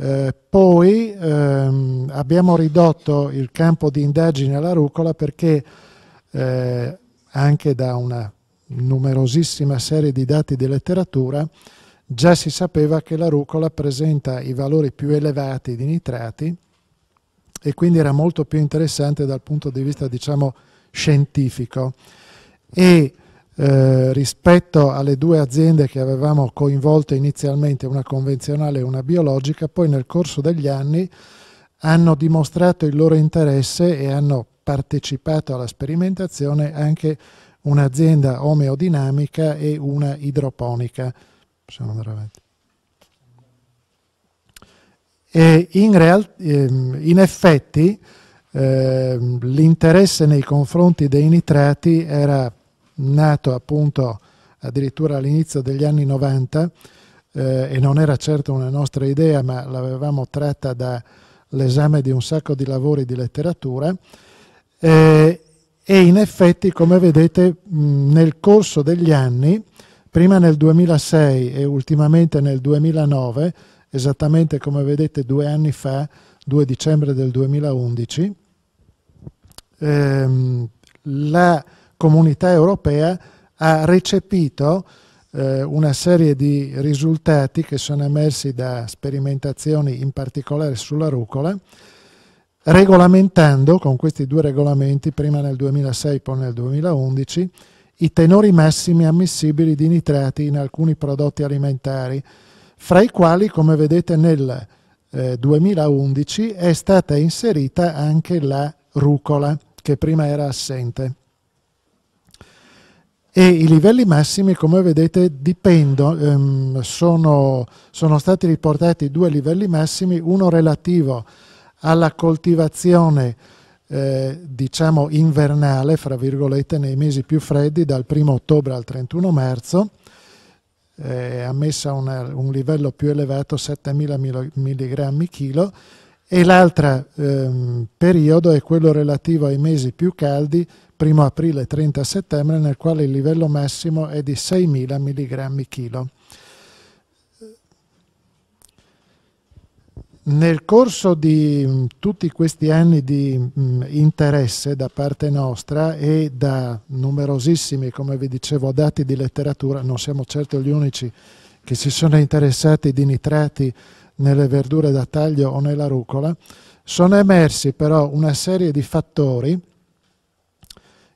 Eh, poi ehm, abbiamo ridotto il campo di indagine alla rucola perché eh, anche da una numerosissima serie di dati di letteratura Già si sapeva che la rucola presenta i valori più elevati di nitrati e quindi era molto più interessante dal punto di vista, diciamo, scientifico. E eh, rispetto alle due aziende che avevamo coinvolto inizialmente, una convenzionale e una biologica, poi nel corso degli anni hanno dimostrato il loro interesse e hanno partecipato alla sperimentazione anche un'azienda omeodinamica e una idroponica. Possiamo andare avanti. E in, real, ehm, in effetti eh, l'interesse nei confronti dei nitrati era nato appunto addirittura all'inizio degli anni 90 eh, e non era certo una nostra idea ma l'avevamo tratta dall'esame di un sacco di lavori di letteratura eh, e in effetti come vedete mh, nel corso degli anni prima nel 2006 e ultimamente nel 2009, esattamente come vedete due anni fa, 2 dicembre del 2011, ehm, la comunità europea ha recepito eh, una serie di risultati che sono emersi da sperimentazioni in particolare sulla rucola, regolamentando con questi due regolamenti, prima nel 2006 poi nel 2011, i tenori massimi ammissibili di nitrati in alcuni prodotti alimentari, fra i quali, come vedete nel eh, 2011, è stata inserita anche la rucola, che prima era assente. E i livelli massimi, come vedete, dipendono, ehm, sono, sono stati riportati due livelli massimi, uno relativo alla coltivazione eh, diciamo invernale, fra virgolette, nei mesi più freddi, dal 1 ottobre al 31 marzo, eh, ammessa a un livello più elevato 7.000 mg chilo, e l'altro ehm, periodo è quello relativo ai mesi più caldi, 1 aprile e 30 settembre, nel quale il livello massimo è di 6.000 mg chilo. Nel corso di mm, tutti questi anni di mm, interesse da parte nostra e da numerosissimi, come vi dicevo, dati di letteratura, non siamo certo gli unici che si sono interessati di nitrati nelle verdure da taglio o nella rucola, sono emersi però una serie di fattori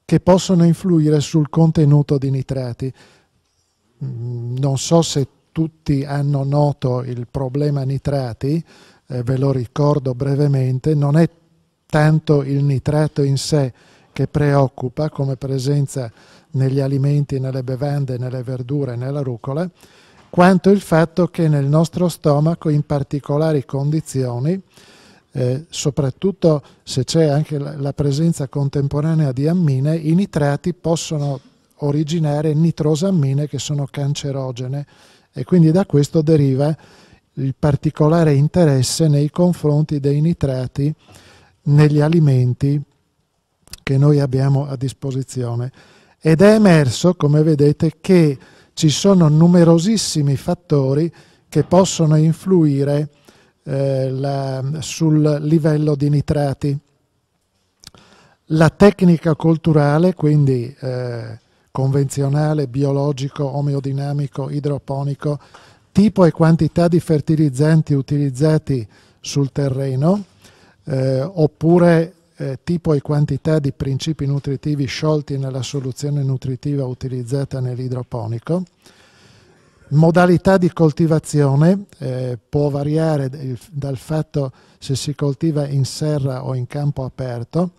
che possono influire sul contenuto di nitrati. Mm, non so se tutti hanno noto il problema nitrati, eh, ve lo ricordo brevemente, non è tanto il nitrato in sé che preoccupa come presenza negli alimenti, nelle bevande, nelle verdure, nella rucola, quanto il fatto che nel nostro stomaco in particolari condizioni, eh, soprattutto se c'è anche la, presenza contemporanea di ammine, i nitrati possono originare nitrosammine che sono cancerogene e quindi da questo deriva il particolare interesse nei confronti dei nitrati negli alimenti che noi abbiamo a disposizione. Ed è emerso, come vedete, che ci sono numerosissimi fattori che possono influire eh, la, sul livello di nitrati. La tecnica culturale, quindi eh, convenzionale, biologico, omeodinamico, idroponico, tipo e quantità di fertilizzanti utilizzati sul terreno, eh, oppure eh, tipo e quantità di principi nutritivi sciolti nella soluzione nutritiva utilizzata nell'idroponico. Modalità di coltivazione eh, può variare dal fatto se si coltiva in serra o in campo aperto,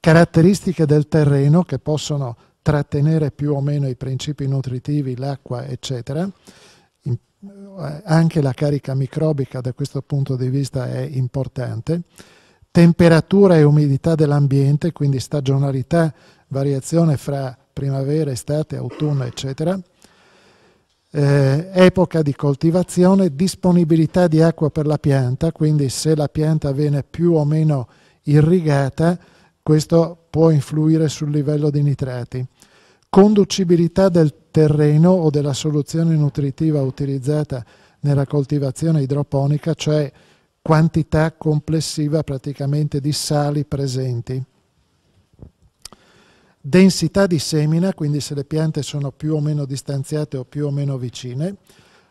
caratteristiche del terreno che possono trattenere più o meno i principi nutritivi, l'acqua, eccetera eh, anche la carica microbica da questo punto di vista è importante, temperatura e umidità dell'ambiente, quindi stagionalità, variazione fra primavera, estate, autunno, eccetera, eh, epoca di coltivazione, disponibilità di acqua per la pianta, quindi se la pianta viene più o meno irrigata, questo può influire sul livello di nitrati, conducibilità del terreno o della soluzione nutritiva utilizzata nella coltivazione idroponica, cioè quantità complessiva praticamente di sali presenti. Densità di semina, quindi se le piante sono più o meno distanziate o più o meno vicine.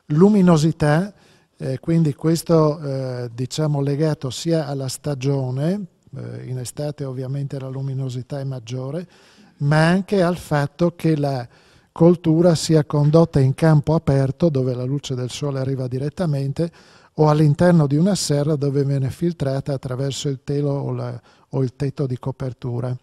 Luminosità, eh, quindi questo eh, diciamo legato sia alla stagione, eh, in estate ovviamente la luminosità è maggiore, ma anche al fatto che la coltura sia condotta in campo aperto dove la luce del sole arriva direttamente o all'interno di una serra dove viene filtrata attraverso il telo o, la, o il tetto di copertura.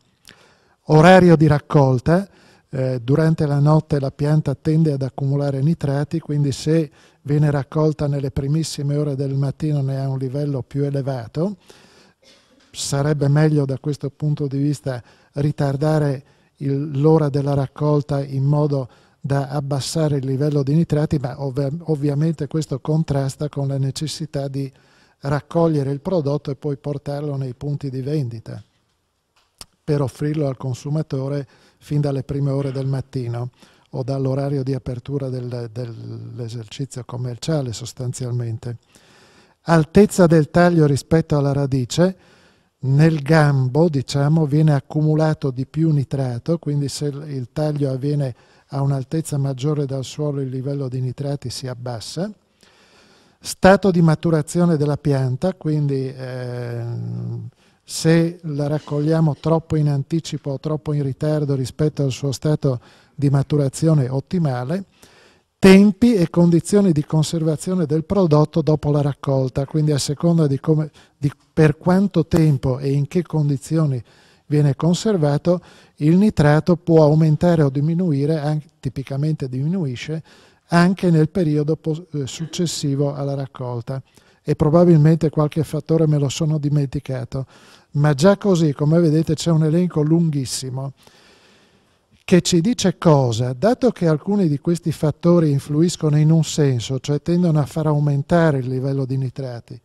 Orario di raccolta. Eh, durante la notte la pianta tende ad accumulare nitrati, quindi se viene raccolta nelle primissime ore del mattino ne ha un livello più elevato. Sarebbe meglio da questo punto di vista ritardare il, l'ora della raccolta in modo da abbassare il livello di nitrati, ma ov- ovviamente questo contrasta con la necessità di raccogliere il prodotto e poi portarlo nei punti di vendita per offrirlo al consumatore fin dalle prime ore del mattino o dall'orario di apertura del, dell'esercizio commerciale sostanzialmente. Altezza del taglio rispetto alla radice, nel gambo diciamo, viene accumulato di più nitrato, quindi se il taglio avviene a un'altezza maggiore dal suolo il livello di nitrati si abbassa. Stato di maturazione della pianta, quindi eh, se la raccogliamo troppo in anticipo o troppo in ritardo rispetto al suo stato di maturazione ottimale, tempi e condizioni di conservazione del prodotto dopo la raccolta, quindi a seconda di, come, di per quanto tempo e in che condizioni viene conservato, il nitrato può aumentare o diminuire, anche, tipicamente diminuisce, anche nel periodo eh, successivo alla raccolta. E probabilmente qualche fattore me lo sono dimenticato, ma già così, come vedete, c'è un elenco lunghissimo che ci dice cosa, dato che alcuni di questi fattori influiscono in un senso, cioè tendono a far aumentare il livello di nitrati,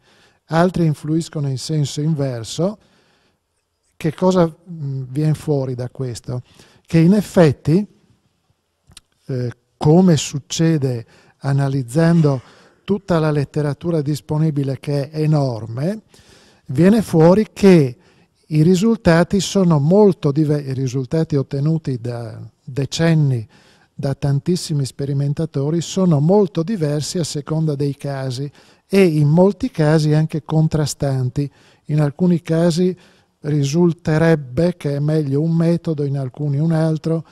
altri influiscono in senso inverso, che cosa mm, viene fuori da questo? Che in effetti, eh, come succede analizzando tutta la letteratura disponibile che è enorme, viene fuori che i risultati sono molto diversi, i risultati ottenuti da decenni da tantissimi sperimentatori sono molto diversi a seconda dei casi e in molti casi anche contrastanti. In alcuni casi risulterebbe che è meglio un metodo, in alcuni un altro,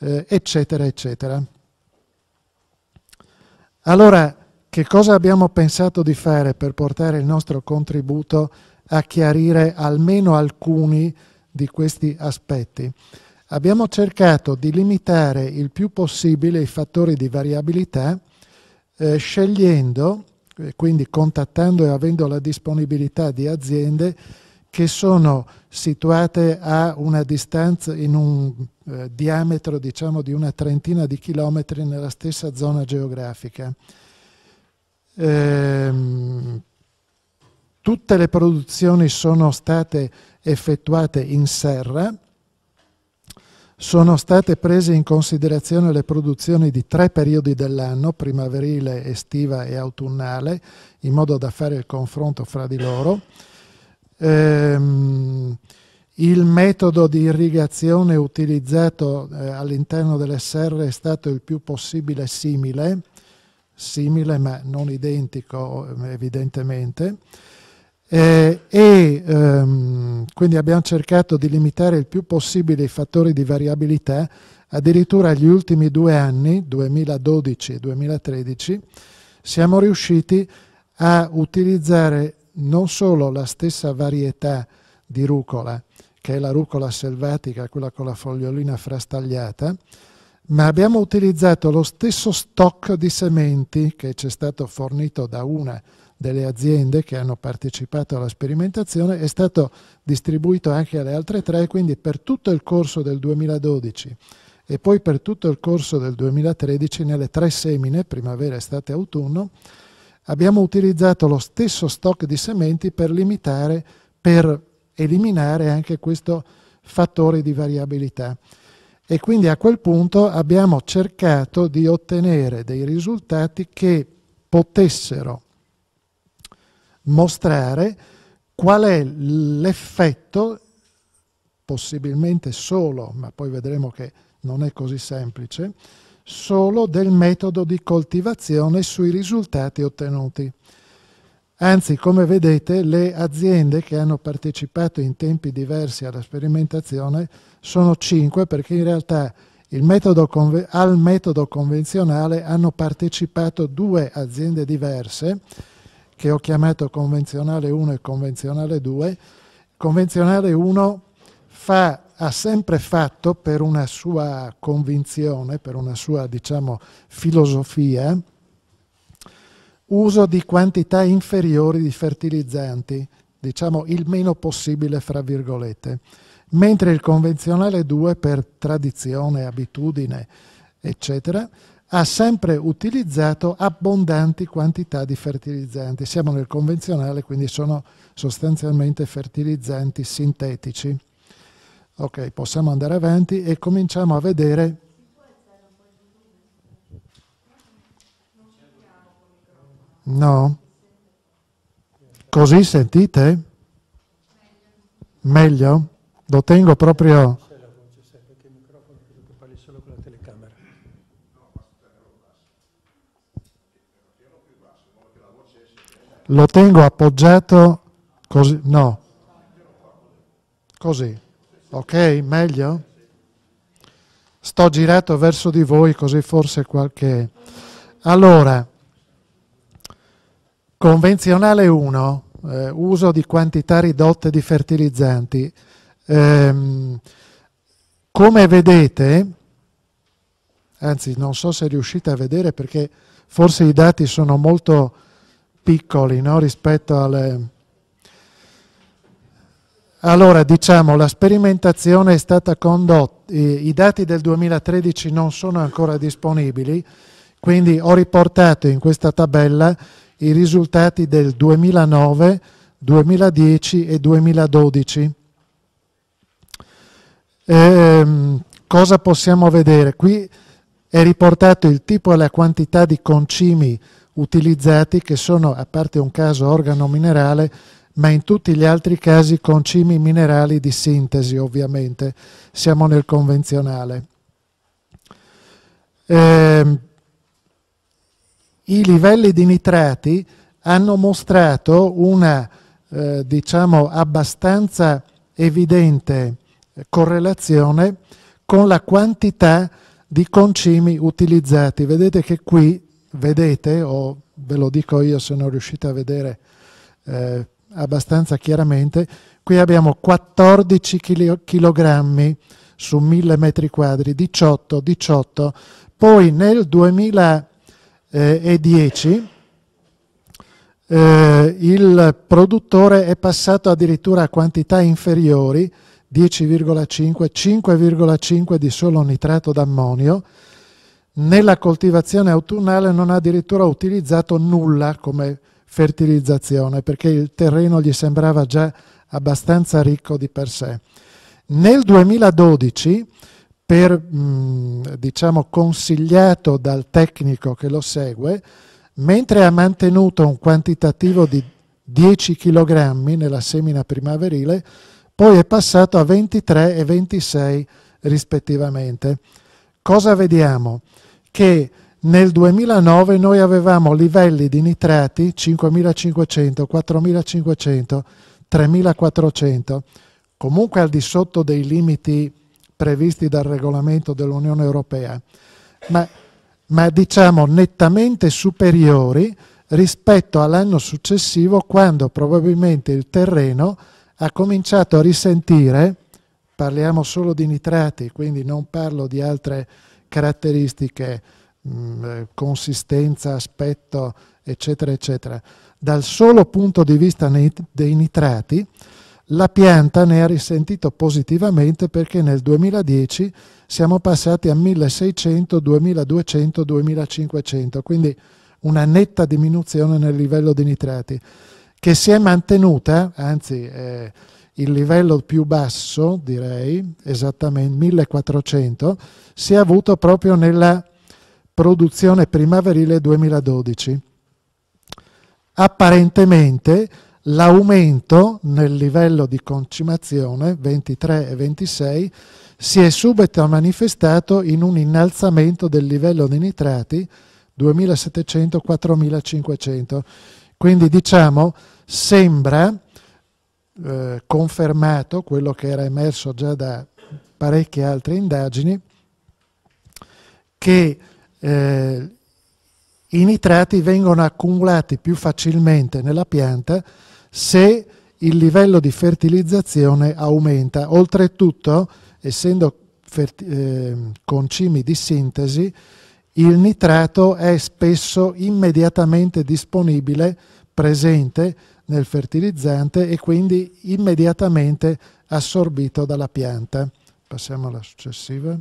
eh, eccetera, eccetera. Allora, che cosa abbiamo pensato di fare per portare il nostro contributo a chiarire almeno alcuni di questi aspetti. Abbiamo cercato di limitare il più possibile i fattori di variabilità eh, scegliendo, eh, quindi contattando e avendo la disponibilità di aziende che sono situate a una distanza in un eh, diametro diciamo di una trentina di chilometri nella stessa zona geografica. Ehm, tutte le produzioni sono state effettuate in serra, sono state prese in considerazione le produzioni di tre periodi dell'anno, primaverile, estiva e autunnale, in modo da fare il confronto fra di loro. Ehm, il metodo di irrigazione utilizzato eh, all'interno delle serre è stato il più possibile simile, simile ma non identico ehm, evidentemente. Eh, e ehm, quindi abbiamo cercato di limitare il più possibile i fattori di variabilità, addirittura gli ultimi due anni, 2012 e 2013, siamo riusciti a utilizzare non solo la stessa varietà di rucola, che è la rucola selvatica, quella con la fogliolina frastagliata, ma abbiamo utilizzato lo stesso stock di sementi che ci è stato fornito da una delle aziende che hanno partecipato alla sperimentazione, è stato distribuito anche alle altre tre, quindi per tutto il corso del 2012 e poi per tutto il corso del 2013 nelle tre semine, primavera, estate e autunno, abbiamo utilizzato lo stesso stock di sementi per limitare, per eliminare anche questo fattore di variabilità. E quindi a quel punto abbiamo cercato di ottenere dei risultati che potessero mostrare qual è l'effetto, possibilmente solo, ma poi vedremo che non è così semplice, solo del metodo di coltivazione sui risultati ottenuti. Anzi, come vedete, le aziende che hanno partecipato in tempi diversi alla sperimentazione sono cinque perché in realtà metodo al metodo convenzionale hanno partecipato due aziende diverse, che ho chiamato convenzionale 1 e convenzionale 2, convenzionale 1 fa, ha sempre fatto per una sua convinzione, per una sua diciamo, filosofia, uso di quantità inferiori di fertilizzanti, diciamo il meno possibile fra virgolette, mentre il convenzionale 2 per tradizione, abitudine, eccetera, ha sempre utilizzato abbondanti quantità di fertilizzanti. Siamo nel convenzionale, quindi sono sostanzialmente fertilizzanti sintetici. Ok, possiamo andare avanti e cominciamo a vedere... No? Così sentite? Meglio? Lo tengo proprio lo tengo appoggiato così, no, così, ok, meglio? Sto girato verso di voi così forse qualche... Allora, convenzionale 1, eh, uso di quantità ridotte di fertilizzanti. Ehm, come vedete, anzi non so se riuscite a vedere perché forse i dati sono molto piccoli no? rispetto alle... Allora, diciamo, la sperimentazione è stata condotta, i, i dati del 2013 non sono ancora disponibili, quindi ho riportato in questa tabella i risultati del 2009, 2010 e 2012. Ehm, cosa possiamo vedere? Qui è riportato il tipo e la quantità di concimi utilizzati che sono, a parte un caso organo minerale, ma in tutti gli altri casi concimi minerali di sintesi ovviamente, siamo nel convenzionale. Eh, I livelli di nitrati hanno mostrato una, eh, diciamo, abbastanza evidente eh, correlazione con la quantità di concimi utilizzati. Vedete che qui vedete, o ve lo dico io se non riuscite a vedere eh, abbastanza chiaramente, qui abbiamo 14 kg su 1000 metri quadri, 18, 18. Poi nel 2010 eh, il produttore è passato addirittura a quantità inferiori, 10,5, 5,5 di solo nitrato d'ammonio, nella coltivazione autunnale non ha addirittura utilizzato nulla come fertilizzazione perché il terreno gli sembrava già abbastanza ricco di per sé. Nel 2012, per, diciamo, consigliato dal tecnico che lo segue, mentre ha mantenuto un quantitativo di 10 kg nella semina primaverile, poi è passato a 23 e 26 rispettivamente. Cosa vediamo? che nel 2009 noi avevamo livelli di nitrati 5500, 4500, 3400, comunque al di sotto dei limiti previsti dal regolamento dell'Unione Europea, ma, ma diciamo nettamente superiori rispetto all'anno successivo quando probabilmente il terreno ha cominciato a risentire, parliamo solo di nitrati, quindi non parlo di altre caratteristiche, mm, eh, consistenza, aspetto, eccetera, eccetera, dal solo punto di vista dei nitrati, la pianta ne ha risentito positivamente perché nel 2010 siamo passati a 1600, 2200, 2500, quindi una netta diminuzione nel livello di nitrati, che si è mantenuta, anzi... Eh, il livello più basso, direi, esattamente 1400, si è avuto proprio nella produzione primaverile 2012. Apparentemente l'aumento nel livello di concimazione 23 e 26 si è subito manifestato in un innalzamento del livello di nitrati 2700-4500. Quindi diciamo sembra eh, confermato quello che era emerso già da parecchie altre indagini, che eh, i nitrati vengono accumulati più facilmente nella pianta se il livello di fertilizzazione aumenta. Oltretutto, essendo eh, concimi di sintesi, il nitrato è spesso immediatamente disponibile, presente, nel fertilizzante e quindi immediatamente assorbito dalla pianta. Passiamo alla successiva.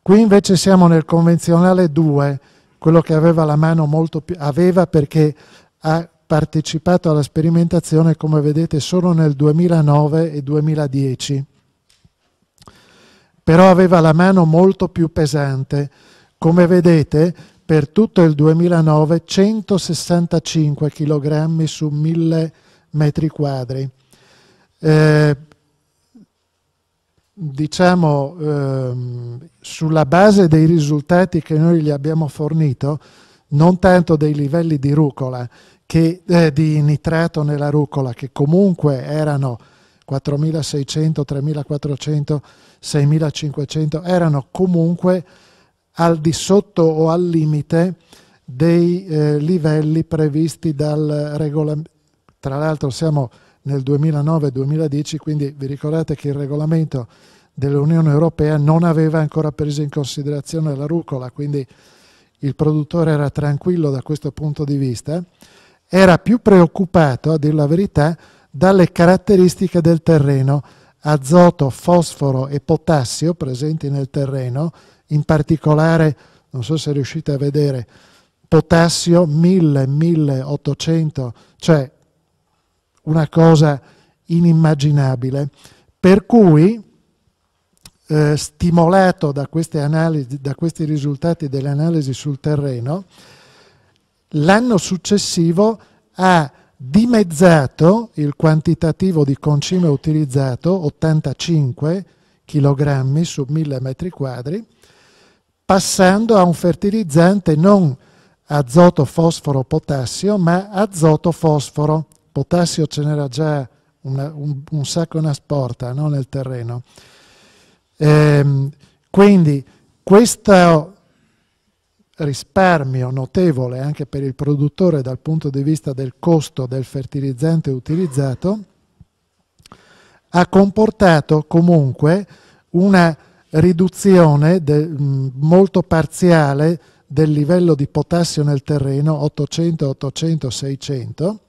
Qui invece siamo nel convenzionale 2, quello che aveva la mano molto più... aveva perché ha partecipato alla sperimentazione, come vedete, solo nel 2009 e 2010. Però aveva la mano molto più pesante. Come vedete, per tutto il 2009 165 kg su 1000 metri quadri. Eh, diciamo, ehm, sulla base dei risultati che noi gli abbiamo fornito, non tanto dei livelli di rucola, che, eh, di nitrato nella rucola, che comunque erano 4600, 3400, 6500, erano comunque al di sotto o al limite dei eh, livelli previsti dal regolamento. Tra l'altro siamo nel 2009-2010, quindi vi ricordate che il regolamento dell'Unione Europea non aveva ancora preso in considerazione la rucola, quindi il produttore era tranquillo da questo punto di vista, era più preoccupato, a dir la verità, dalle caratteristiche del terreno, azoto, fosforo e potassio presenti nel terreno, in particolare, non so se riuscite a vedere, potassio 1000, 1800, cioè una cosa inimmaginabile. Per cui, eh, stimolato da, analisi, da questi risultati delle analisi sul terreno, l'anno successivo ha dimezzato il quantitativo di concime utilizzato, 85 kg su 1000 metri quadri, passando a un fertilizzante non azoto, fosforo, potassio, ma azoto, fosforo. Potassio ce n'era già una, un, un, sacco e una sporta no? nel terreno. Ehm, quindi questo risparmio notevole anche per il produttore dal punto di vista del costo del fertilizzante utilizzato ha comportato comunque una riduzione de, molto parziale del livello di potassio nel terreno 800, 800, 600,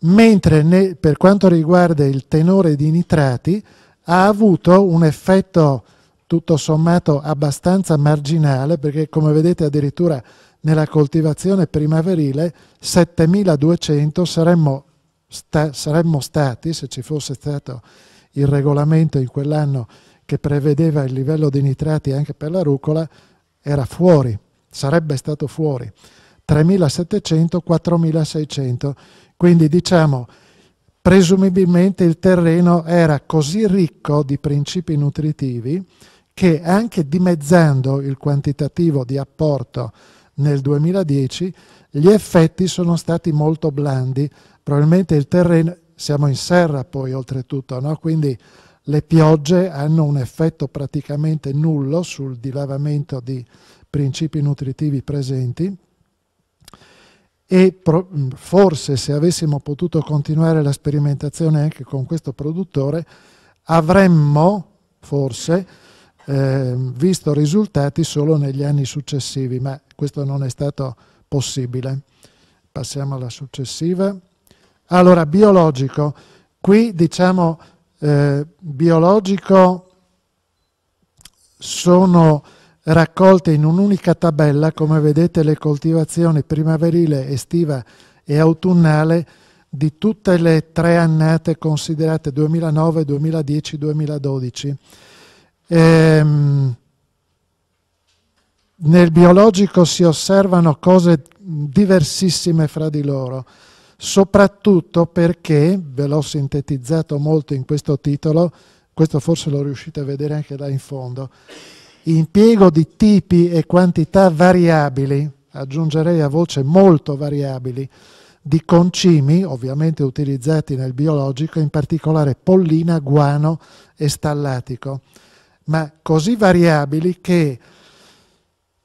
mentre ne, per quanto riguarda il tenore di nitrati ha avuto un effetto tutto sommato abbastanza marginale perché come vedete addirittura nella coltivazione primaverile 7200 saremmo, sta, saremmo stati, se ci fosse stato il regolamento in quell'anno che prevedeva il livello di nitrati anche per la rucola era fuori, sarebbe stato fuori. 3700, 4600. Quindi diciamo, presumibilmente il terreno era così ricco di principi nutritivi che anche dimezzando il quantitativo di apporto nel 2010, gli effetti sono stati molto blandi. Probabilmente il terreno, siamo in serra poi oltretutto, no? quindi le piogge hanno un effetto praticamente nullo sul dilavamento di principi nutritivi presenti e mm, forse se avessimo potuto continuare la sperimentazione anche con questo produttore avremmo forse eh, visto risultati solo negli anni successivi, ma questo non è stato possibile. Passiamo alla successiva. Allora, biologico. Qui diciamo eh, biologico sono raccolte in un'unica tabella, come vedete le coltivazioni primaverile, estiva e autunnale di tutte le tre annate considerate 2009, 2010, 2012. Ehm, nel biologico si osservano cose diversissime fra di loro soprattutto perché, ve l'ho sintetizzato molto in questo titolo, questo forse lo riuscite a vedere anche là in fondo, impiego di tipi e quantità variabili, aggiungerei a voce molto variabili, di concimi, ovviamente utilizzati nel biologico, in particolare pollina, guano e stallatico, ma così variabili che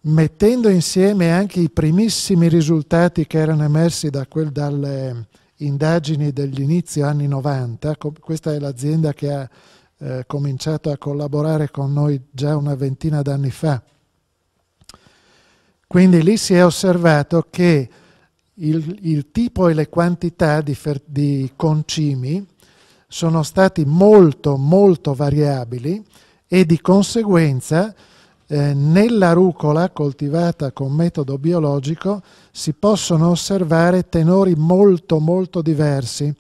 mettendo insieme anche i primissimi risultati che erano emersi da quel, dalle indagini dell'inizio anni 90, questa è l'azienda che ha eh, cominciato a collaborare con noi già una ventina d'anni fa. Quindi lì si è osservato che il, il tipo e le quantità di, di concimi sono stati molto molto variabili e di conseguenza eh, nella rucola coltivata con metodo biologico si possono osservare tenori molto molto diversi,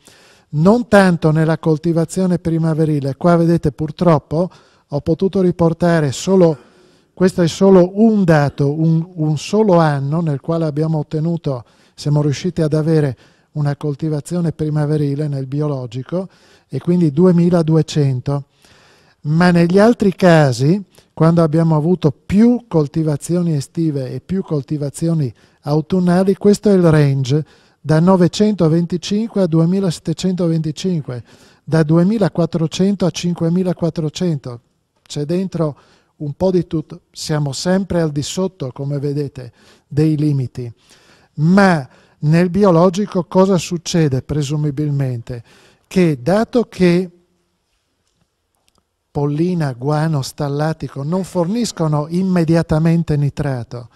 non tanto nella coltivazione primaverile, qua vedete purtroppo ho potuto riportare solo, questo è solo un dato, un, un solo anno nel quale abbiamo ottenuto, siamo riusciti ad avere una coltivazione primaverile nel biologico e quindi 2200 ma negli altri casi, quando abbiamo avuto più coltivazioni estive e più coltivazioni autunnali, questo è il range da 925 a 2725, da 2400 a 5400. C'è dentro un po' di tutto, siamo sempre al di sotto, come vedete, dei limiti. Ma nel biologico cosa succede presumibilmente? Che dato che pollina, guano, stallatico non forniscono immediatamente nitrato.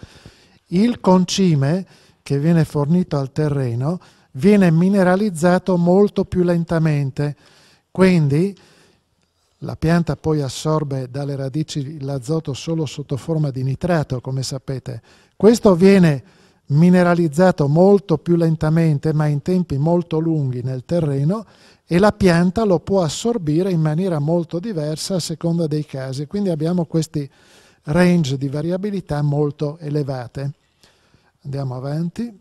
Il concime che viene fornito al terreno viene mineralizzato molto più lentamente, quindi la pianta poi assorbe dalle radici l'azoto solo sotto forma di nitrato, come sapete. Questo viene mineralizzato molto più lentamente, ma in tempi molto lunghi nel terreno e la pianta lo può assorbire in maniera molto diversa a seconda dei casi. Quindi abbiamo questi range di variabilità molto elevate. Andiamo avanti.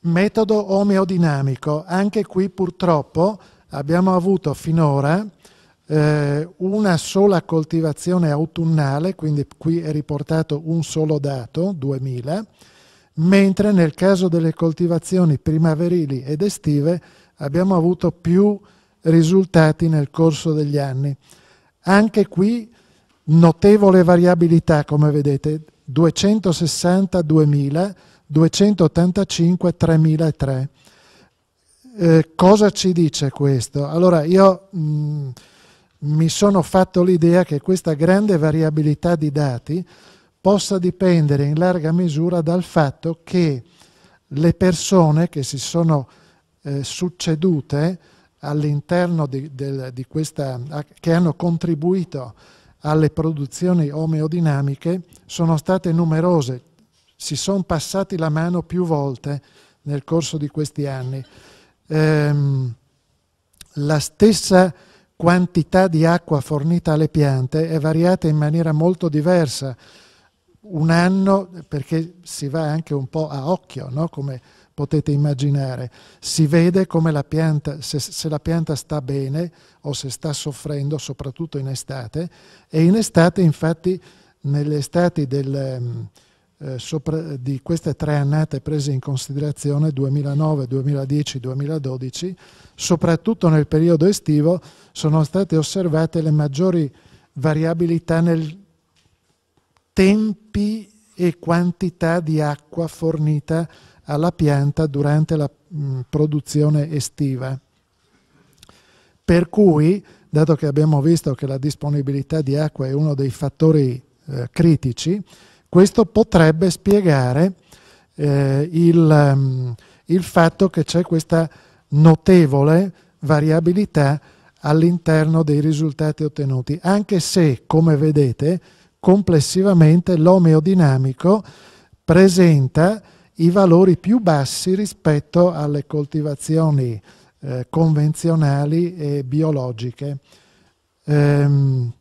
Metodo omeodinamico. Anche qui purtroppo abbiamo avuto finora eh, una sola coltivazione autunnale, quindi qui è riportato un solo dato, 2000, mentre nel caso delle coltivazioni primaverili ed estive abbiamo avuto più risultati nel corso degli anni. Anche qui notevole variabilità, come vedete, 262.000, 285, 3.003. Eh, cosa ci dice questo? Allora, io mh, mm, mi sono fatto l'idea che questa grande variabilità di dati possa dipendere in larga misura dal fatto che le persone che si sono eh, succedute all'interno di, del, di questa, che hanno contribuito alle produzioni omeodinamiche sono state numerose, si sono passati la mano più volte nel corso di questi anni. Ehm, la stessa quantità di acqua fornita alle piante è variata in maniera molto diversa un anno, perché si va anche un po' a occhio, no? come potete immaginare, si vede come la pianta, se, se la pianta sta bene o se sta soffrendo, soprattutto in estate, e in estate infatti nelle estati del, ehm, eh, sopra, di queste tre annate prese in considerazione, 2009, 2010, 2012, soprattutto nel periodo estivo sono state osservate le maggiori variabilità nel, tempi e quantità di acqua fornita alla pianta durante la mm, produzione estiva. Per cui, dato che abbiamo visto che la disponibilità di acqua è uno dei fattori eh, critici, questo potrebbe spiegare eh, il, um, il fatto che c'è questa notevole variabilità all'interno dei risultati ottenuti, anche se, come vedete, complessivamente l'omeodinamico presenta i valori più bassi rispetto alle coltivazioni eh, convenzionali e biologiche. Ehm,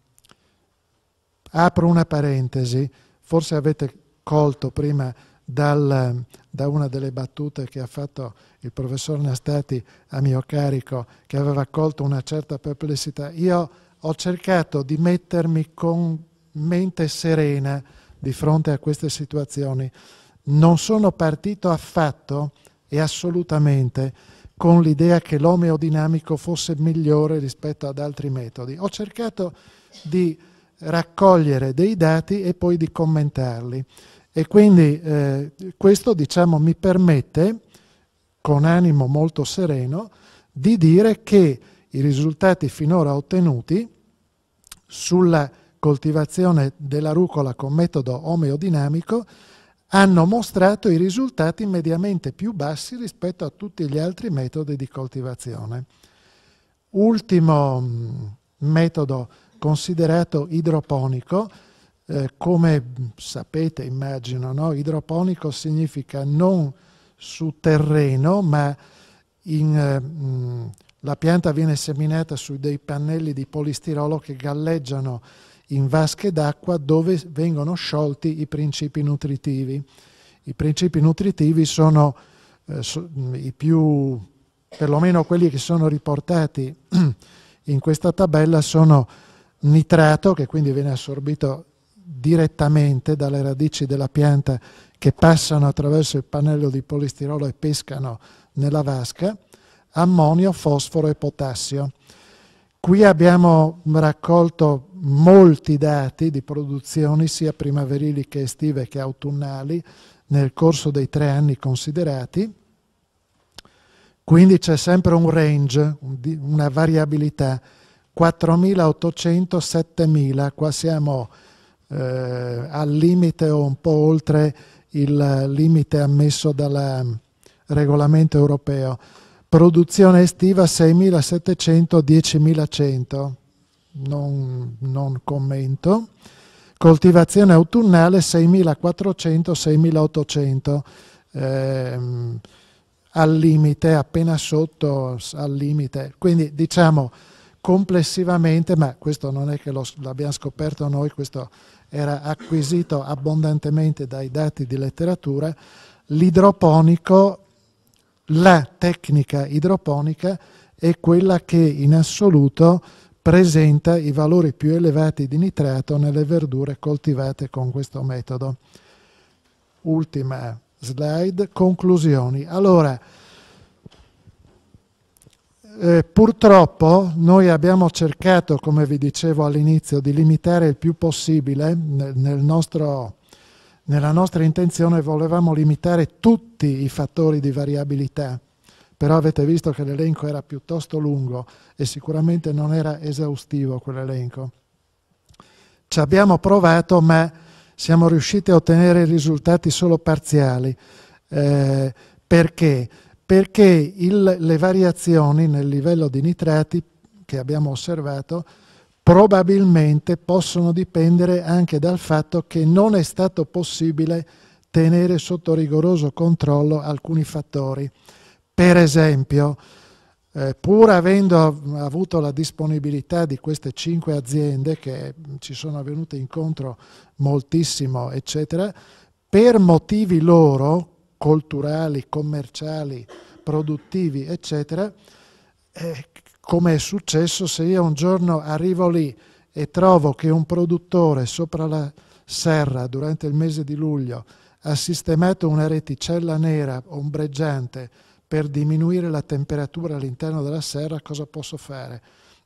apro una parentesi, forse avete colto prima dal, da una delle battute che ha fatto il professor Nastati a mio carico, che aveva colto una certa perplessità. Io ho cercato di mettermi con mente serena di fronte a queste situazioni. Non sono partito affatto e assolutamente con l'idea che l'omeodinamico fosse migliore rispetto ad altri metodi. Ho cercato di raccogliere dei dati e poi di commentarli. E quindi eh, questo diciamo, mi permette, con animo molto sereno, di dire che i risultati finora ottenuti sulla coltivazione della rucola con metodo omeodinamico hanno mostrato i risultati mediamente più bassi rispetto a tutti gli altri metodi di coltivazione. Ultimo mm, metodo considerato idroponico, eh, come sapete immagino, no? idroponico significa non su terreno, ma in, eh, mh, mm, la pianta viene seminata su dei pannelli di polistirolo che galleggiano in vasche d'acqua dove vengono sciolti i principi nutritivi. I principi nutritivi sono eh, i più, perlomeno quelli che sono riportati [clears throat] in questa tabella, sono nitrato, che quindi viene assorbito direttamente dalle radici della pianta che passano attraverso il pannello di polistirolo e pescano nella vasca, ammonio, fosforo e potassio. Qui abbiamo raccolto molti dati di produzioni sia primaverili che estive che autunnali nel corso dei tre anni considerati, quindi c'è sempre un range, una variabilità, 4.800-7.000, qua siamo eh, al limite o un po' oltre il limite ammesso dal regolamento europeo. Produzione estiva 6.700-10.100 non, non commento. Coltivazione autunnale 6.400-6.800, ehm, al limite, appena sotto al limite. Quindi diciamo complessivamente, ma questo non è che lo, l'abbiamo scoperto noi, questo era acquisito abbondantemente dai dati di letteratura, l'idroponico, la tecnica idroponica è quella che in assoluto presenta i valori più elevati di nitrato nelle verdure coltivate con questo metodo. Ultima slide, conclusioni. Allora, eh, purtroppo noi abbiamo cercato, come vi dicevo all'inizio, di limitare il più possibile nel, nel nostro nella nostra intenzione volevamo limitare tutti i fattori di variabilità però avete visto che l'elenco era piuttosto lungo e sicuramente non era esaustivo quell'elenco. Ci abbiamo provato, ma siamo riusciti a ottenere risultati solo parziali. Eh, perché? Perché il, le variazioni nel livello di nitrati che abbiamo osservato probabilmente possono dipendere anche dal fatto che non è stato possibile tenere sotto rigoroso controllo alcuni fattori. Per esempio, eh, pur avendo avuto la disponibilità di queste cinque aziende che ci sono venute incontro moltissimo, eccetera, per motivi loro, culturali, commerciali, produttivi, eccetera, eh, come è successo se io un giorno arrivo lì e trovo che un produttore sopra la serra durante il mese di luglio ha sistemato una reticella nera ombreggiante per diminuire la temperatura all'interno della serra, cosa posso fare?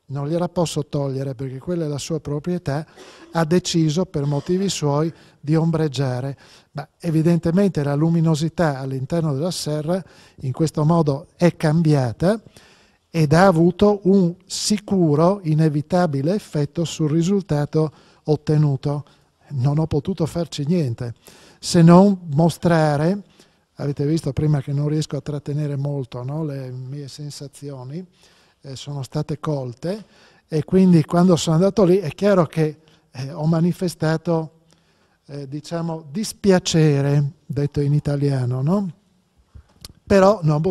Non gliela posso togliere perché quella è la sua proprietà, ha deciso per motivi suoi di ombreggiare. Ma evidentemente la luminosità all'interno della serra in questo modo è cambiata ed ha avuto un sicuro, inevitabile effetto sul risultato ottenuto. Non ho potuto farci niente se non mostrare avete visto prima che non riesco a trattenere molto no? le mie sensazioni, eh, sono state colte e quindi quando sono andato lì è chiaro che eh, ho manifestato, eh, diciamo, dispiacere, detto in italiano, no? però non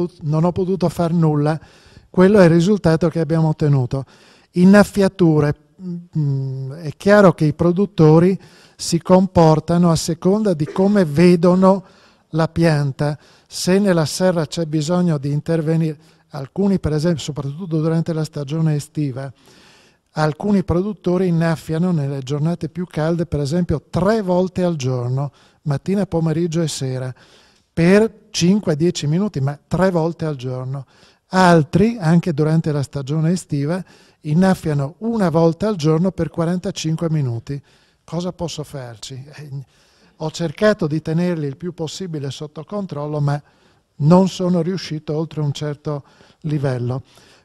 ho potuto far nulla, quello è il risultato che abbiamo ottenuto. Innaffiature, mm, mm, è chiaro che i produttori si comportano a seconda di come vedono la pianta, se nella serra c'è bisogno di intervenire, alcuni per esempio, soprattutto durante la stagione estiva, alcuni produttori innaffiano nelle giornate più calde, per esempio, tre volte al giorno, mattina, pomeriggio e sera, per 5-10 minuti, ma tre volte al giorno. Altri, anche durante la stagione estiva, innaffiano una volta al giorno per 45 minuti. Cosa posso farci? Eh, ho cercato di tenerli il più possibile sotto controllo, ma non sono riuscito oltre un certo livello.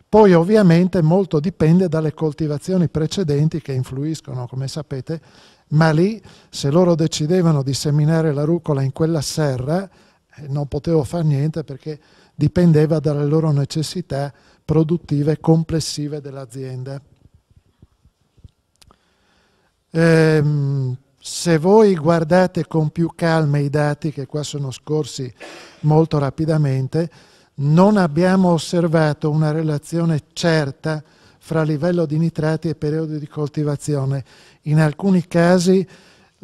Poi ovviamente molto dipende dalle coltivazioni precedenti che influiscono, come sapete, ma lì se loro decidevano di seminare la rucola in quella serra eh, non potevo fare niente perché dipendeva dalle loro necessità produttive complessive dell'azienda. Ehm, se voi guardate con più calma i dati che qua sono scorsi molto rapidamente, non abbiamo osservato una relazione certa fra livello di nitrati e periodo di coltivazione. In alcuni casi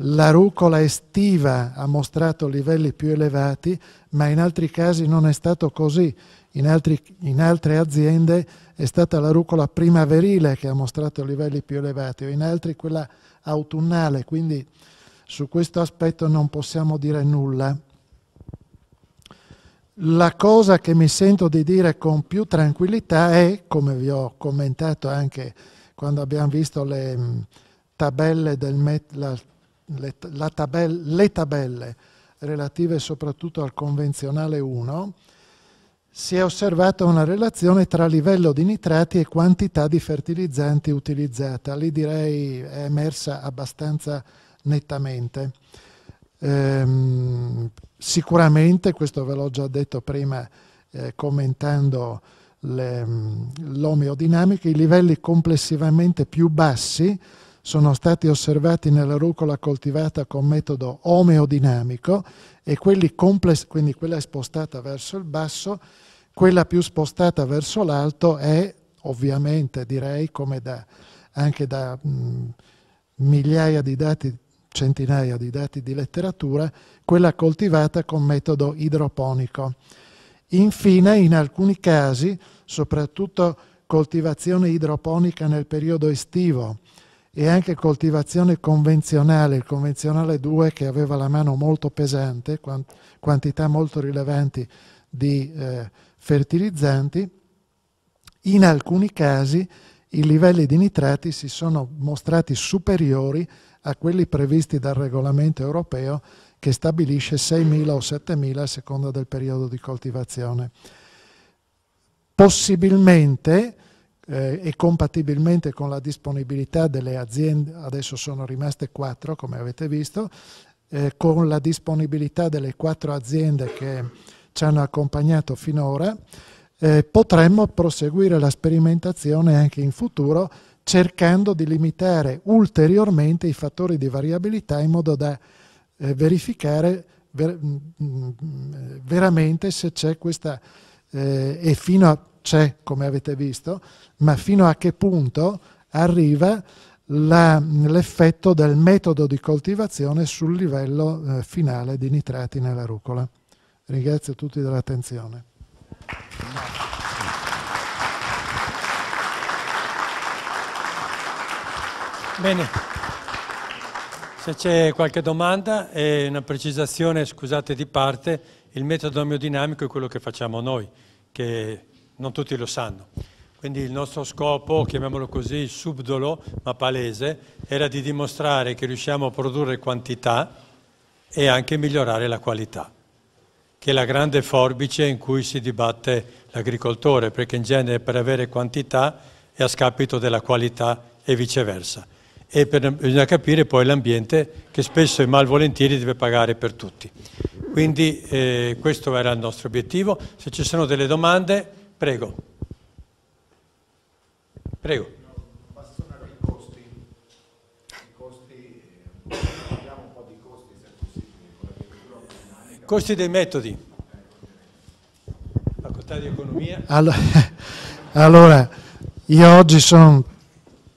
la rucola estiva ha mostrato livelli più elevati, ma in altri casi non è stato così. In, altri, in, altre aziende è stata la rucola primaverile che ha mostrato livelli più elevati, o in altri quella autunnale, quindi su questo aspetto non possiamo dire nulla. La cosa che mi sento di dire con più tranquillità è, come vi ho commentato anche quando abbiamo visto le mm, tabelle, del Met, la, le, la tabelle, le tabelle relative soprattutto al convenzionale 1, si è osservata una relazione tra livello di nitrati e quantità di fertilizzanti utilizzata. Lì direi è emersa abbastanza nettamente. Ehm, sicuramente, questo ve l'ho già detto prima eh, commentando mm, l'omeodinamica, i livelli complessivamente più bassi sono stati osservati nella rucola coltivata con metodo omeodinamico e quelli quindi quella spostata verso il basso quella più spostata verso l'alto è, ovviamente, direi, come da, anche da mh, mm, migliaia di dati, centinaia di dati di letteratura, quella coltivata con metodo idroponico. Infine, in alcuni casi, soprattutto coltivazione idroponica nel periodo estivo e anche coltivazione convenzionale, il convenzionale 2 che aveva la mano molto pesante, quantità molto rilevanti di eh, fertilizzanti, in alcuni casi i livelli di nitrati si sono mostrati superiori a quelli previsti dal regolamento europeo che stabilisce 6.000 o 7.000 a seconda del periodo di coltivazione. Possibilmente eh, e compatibilmente con la disponibilità delle aziende, adesso sono rimaste quattro come avete visto, eh, con la disponibilità delle quattro aziende che ci hanno accompagnato finora, eh, potremmo proseguire la sperimentazione anche in futuro cercando di limitare ulteriormente i fattori di variabilità in modo da eh, verificare ver mm, mm, veramente se c'è questa eh, e fino a c'è come avete visto, ma fino a che punto arriva l'effetto del metodo di coltivazione sul livello eh, finale di nitrati nella rucola. Ringrazio tutti dell'attenzione. Bene, se c'è qualche domanda e una precisazione, scusate di parte, il metodo omeodinamico è quello che facciamo noi, che non tutti lo sanno. Quindi il nostro scopo, chiamiamolo così, subdolo ma palese, era di dimostrare che riusciamo a produrre quantità e anche migliorare la qualità che è la grande forbice in cui si dibatte l'agricoltore, perché in genere per avere quantità è a scapito della qualità e viceversa. E per, bisogna capire poi l'ambiente che spesso e malvolentieri deve pagare per tutti. Quindi eh, questo era il nostro obiettivo. Se ci sono delle domande, prego. Prego. Costi dei metodi. Facoltà di economia. Allora, [laughs] allora io oggi sono,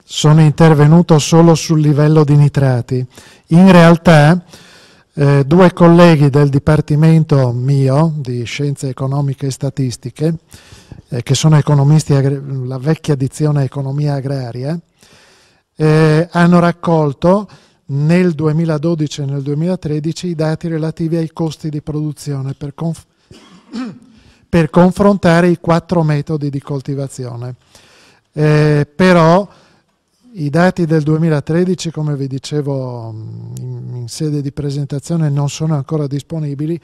sono intervenuto solo sul livello di nitrati. In realtà eh, due colleghi del Dipartimento mio di Scienze Economiche e Statistiche, eh, che sono economisti, la vecchia dizione Economia Agraria, eh, hanno raccolto nel 2012 e nel 2013 i dati relativi ai costi di produzione per, conf [clears throat] per confrontare i quattro metodi di coltivazione. Eh, però i dati del 2013, come vi dicevo mm, in, in sede di presentazione, non sono ancora disponibili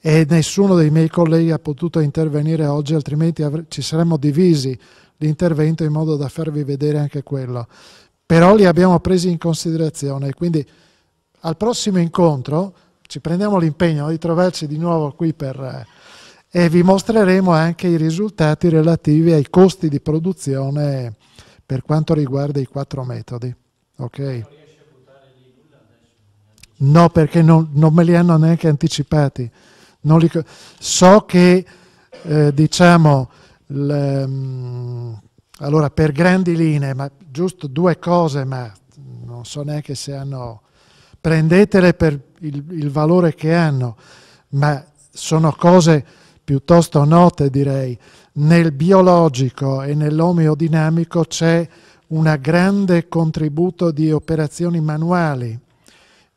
e nessuno dei miei colleghi ha potuto intervenire oggi, altrimenti ci saremmo divisi l'intervento in modo da farvi vedere anche quello però li abbiamo presi in considerazione. Quindi al prossimo incontro ci prendiamo l'impegno di trovarci di nuovo qui per, eh, e vi mostreremo anche i risultati relativi ai costi di produzione per quanto riguarda i quattro metodi. Okay. No, perché non, non, me li hanno neanche anticipati. Li, so che, eh, diciamo, l, ehm, allora, per grandi linee, ma giusto due cose, ma non so neanche se hanno... Prendetele per il, il valore che hanno, ma sono cose piuttosto note, direi. Nel biologico e nell'omeodinamico c'è un grande contributo di operazioni manuali,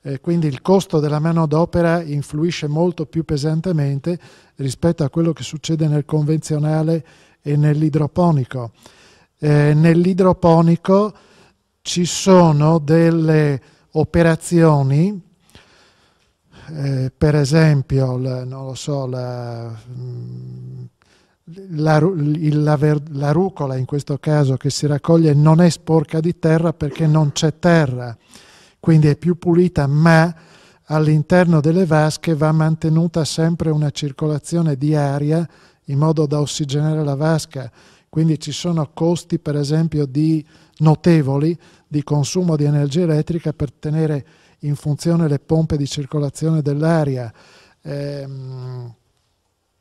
eh, quindi il costo della manodopera influisce molto più pesantemente rispetto a quello che succede nel convenzionale e nell'idroponico eh, nell'idroponico ci sono delle operazioni, eh, per esempio, la, non lo so, la, mm, la, la, la rucola in questo caso che si raccoglie non è sporca di terra perché non c'è terra, quindi è più pulita, ma all'interno delle vasche va mantenuta sempre una circolazione di aria in modo da ossigenare la vasca quindi ci sono costi per esempio di notevoli di consumo di energia elettrica per tenere in funzione le pompe di circolazione dell'aria. Eh,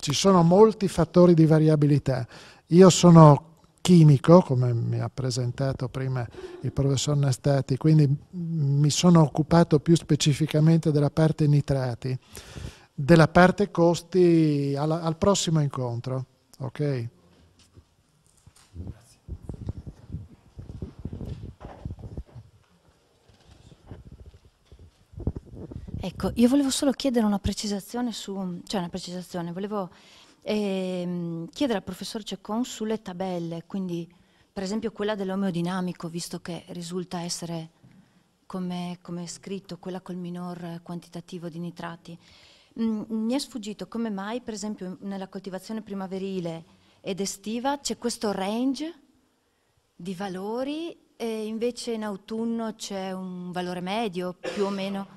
ci sono molti fattori di variabilità. Io sono chimico, come mi ha presentato prima il professor Nastati, quindi mi sono occupato più specificamente della parte nitrati, della parte costi al, al prossimo incontro. Okay? Ecco, io volevo solo chiedere una precisazione su, cioè una precisazione, volevo ehm, chiedere al professor Ceccon sulle tabelle, quindi per esempio quella dell'omeodinamico, visto che risulta essere, come, come è scritto, quella col minor quantitativo di nitrati. Mm, mi è sfuggito come mai, per esempio, nella coltivazione primaverile ed estiva c'è questo range di valori e invece in autunno c'è un valore medio più o meno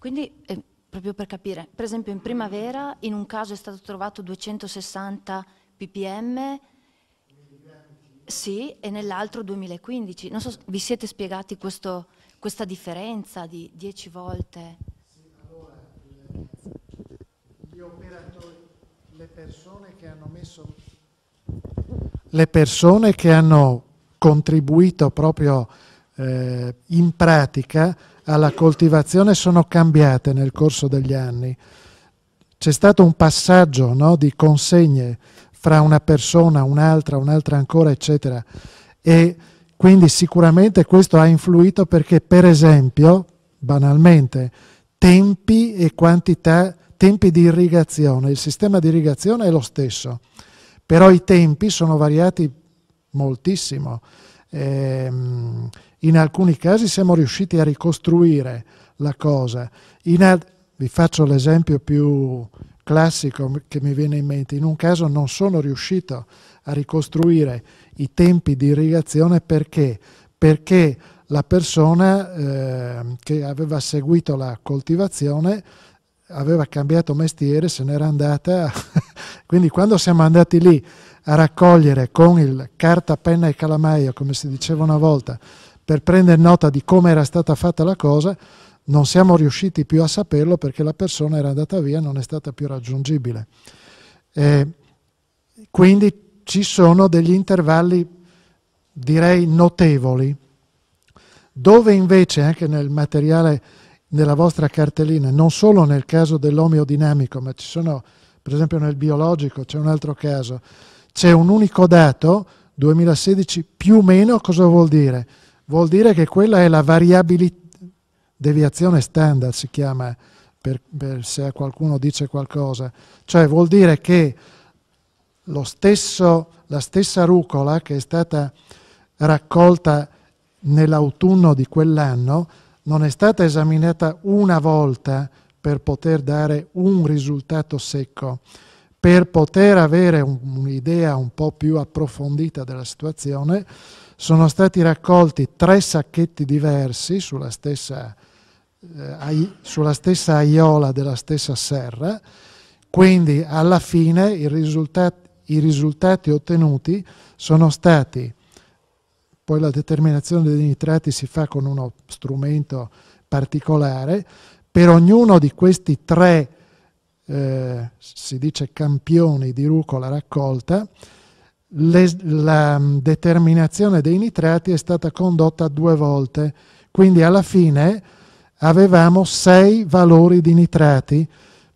Quindi eh, proprio per capire, per esempio in primavera in un caso è stato trovato 260 ppm, sì, e nell'altro 2015. Non so, vi siete spiegati questo, questa differenza di 10 volte? Sì, allora, le persone che hanno messo... Le persone che hanno contribuito proprio eh, in pratica alla coltivazione sono cambiate nel corso degli anni. C'è stato un passaggio no, di consegne fra una persona, un'altra, un'altra ancora, eccetera. E quindi sicuramente questo ha influito perché, per esempio, banalmente, tempi e quantità, tempi di irrigazione, il sistema di irrigazione è lo stesso, però i tempi sono variati moltissimo. Ehm, in alcuni casi siamo riusciti a ricostruire la cosa. Al... vi faccio l'esempio più classico che mi viene in mente. In un caso non sono riuscito a ricostruire i tempi di irrigazione perché? Perché la persona eh, che aveva seguito la coltivazione aveva cambiato mestiere, se n'era andata. [laughs] Quindi quando siamo andati lì a raccogliere con il carta, penna e calamaio, come si diceva una volta, per prendere nota di come era stata fatta la cosa, non siamo riusciti più a saperlo perché la persona era andata via e non è stata più raggiungibile. Eh, quindi ci sono degli intervalli, direi, notevoli, dove invece anche nel materiale nella vostra cartellina, non solo nel caso dell'omeodinamico, ma ci sono, per esempio nel biologico, c'è un altro caso, c'è un unico dato, 2016 più o meno, cosa vuol dire? vuol dire che quella è la variabilità, deviazione standard si chiama, per, per se qualcuno dice qualcosa, cioè vuol dire che stesso, la stessa rucola che è stata raccolta nell'autunno di quell'anno non è stata esaminata una volta per poter dare un risultato secco. Per poter avere un'idea un po' più approfondita della situazione, sono stati raccolti tre sacchetti diversi sulla stessa, eh, sulla stessa aiola della stessa serra, quindi alla fine i risultati, i risultati ottenuti sono stati, poi la determinazione dei nitrati si fa con uno strumento particolare, per ognuno di questi tre, eh, si dice campioni di rucola raccolta, le, la mm, determinazione dei nitrati è stata condotta due volte, quindi alla fine avevamo sei valori di nitrati,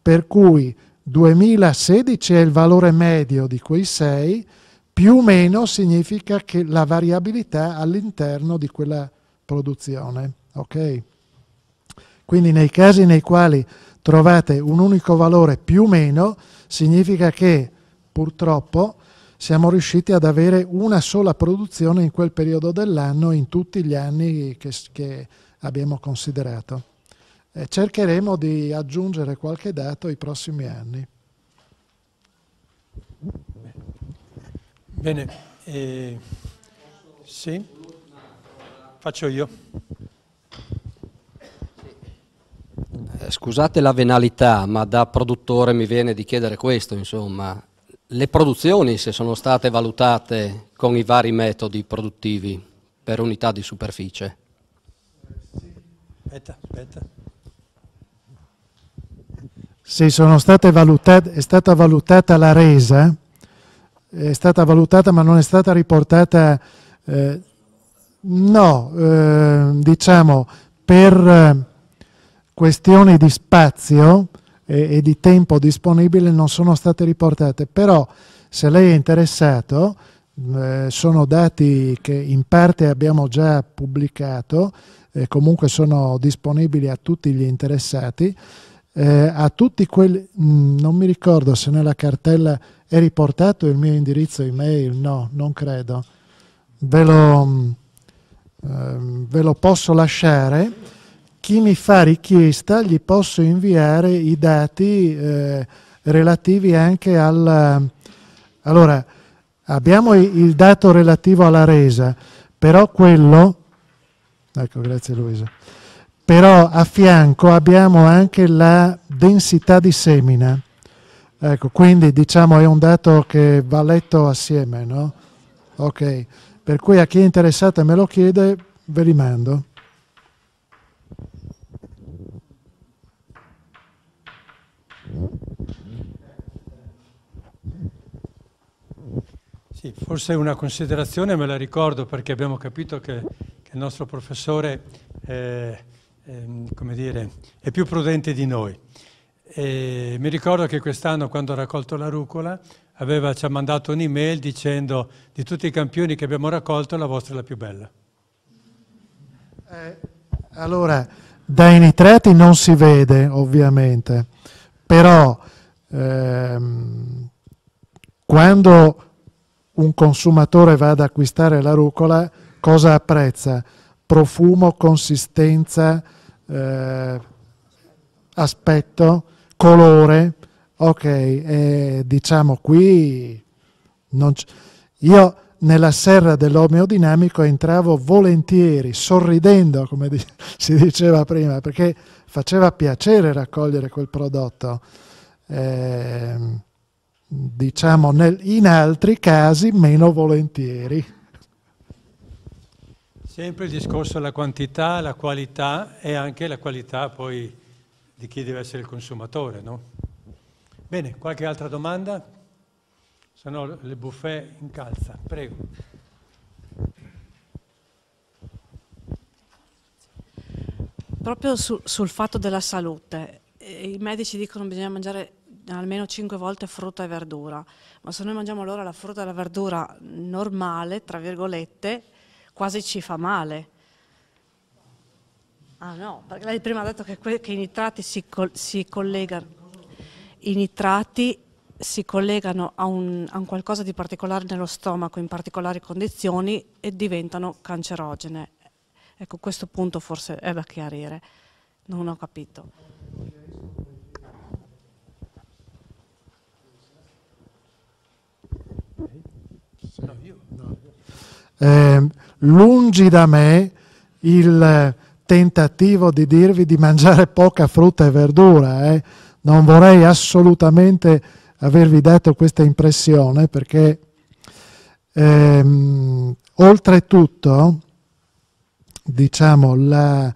per cui 2016 è il valore medio di quei sei, più o meno significa che la variabilità all'interno di quella produzione. Okay? Quindi nei casi nei quali trovate un unico valore più o meno, significa che purtroppo siamo riusciti ad avere una sola produzione in quel periodo dell'anno in tutti gli anni che, che abbiamo considerato. Eh, cercheremo di aggiungere qualche dato i prossimi anni. Bene, eh, sì, faccio io. Eh, scusate la venalità, ma da produttore mi viene di chiedere questo, insomma, le produzioni se sono state valutate con i vari metodi produttivi per unità di superficie. Aspetta, aspetta. Se sono state valutate, è stata valutata la resa, è stata valutata ma non è stata riportata, eh, no, eh, diciamo per eh, questioni di spazio e, e di tempo disponibile non sono state riportate, però se lei è interessato eh, sono dati che in parte abbiamo già pubblicato, eh, comunque sono disponibili a tutti gli interessati. Eh, a tutti quelli, mh, non mi ricordo se nella cartella è riportato il mio indirizzo email, no, non credo. Ve lo, mh, ehm, ve lo posso lasciare chi mi fa richiesta gli posso inviare i dati eh, relativi anche al... Allora, abbiamo il dato relativo alla resa, però quello... Ecco, grazie Luisa. Però a fianco abbiamo anche la densità di semina. Ecco, quindi diciamo è un dato che va letto assieme, no? Ok, per cui a chi è interessato e me lo chiede, ve li mando. Sì, forse una considerazione me la ricordo perché abbiamo capito che, che il nostro professore è, eh, è, ehm, dire, è, più prudente di noi. E mi ricordo che quest'anno quando ha raccolto la rucola aveva, ci ha mandato un'email dicendo di tutti i campioni che abbiamo raccolto la vostra è la più bella. Eh, allora, dai nitrati non si vede ovviamente, però ehm, quando un consumatore va ad acquistare la rucola, cosa apprezza? Profumo, consistenza, eh, aspetto, colore. Ok, eh, diciamo qui Non c- io nella serra dell'omeodinamico entravo volentieri, sorridendo, come di- [laughs] si diceva prima, perché faceva piacere raccogliere quel prodotto. Eh, diciamo nel, in altri casi meno volentieri. Sempre il discorso della quantità, la qualità e anche la qualità poi di chi deve essere il consumatore, no? Bene, qualche altra domanda? Se no le buffet in calza, prego. Proprio su, sul fatto della salute, eh, i medici dicono che bisogna mangiare almeno 5 volte frutta e verdura, ma se noi mangiamo allora la frutta e la verdura normale, tra virgolette, quasi ci fa male. Ah no, perché lei prima ha detto che, que- che i nitrati si, col- si, collegano. I nitrati si collegano a un, a un qualcosa di particolare nello stomaco in particolari condizioni e diventano cancerogene. Ecco, questo punto forse è da chiarire. Non ho capito. Eh, lungi da me il tentativo di dirvi di mangiare poca frutta e verdura, eh. non vorrei assolutamente avervi dato questa impressione perché ehm, oltretutto diciamo la,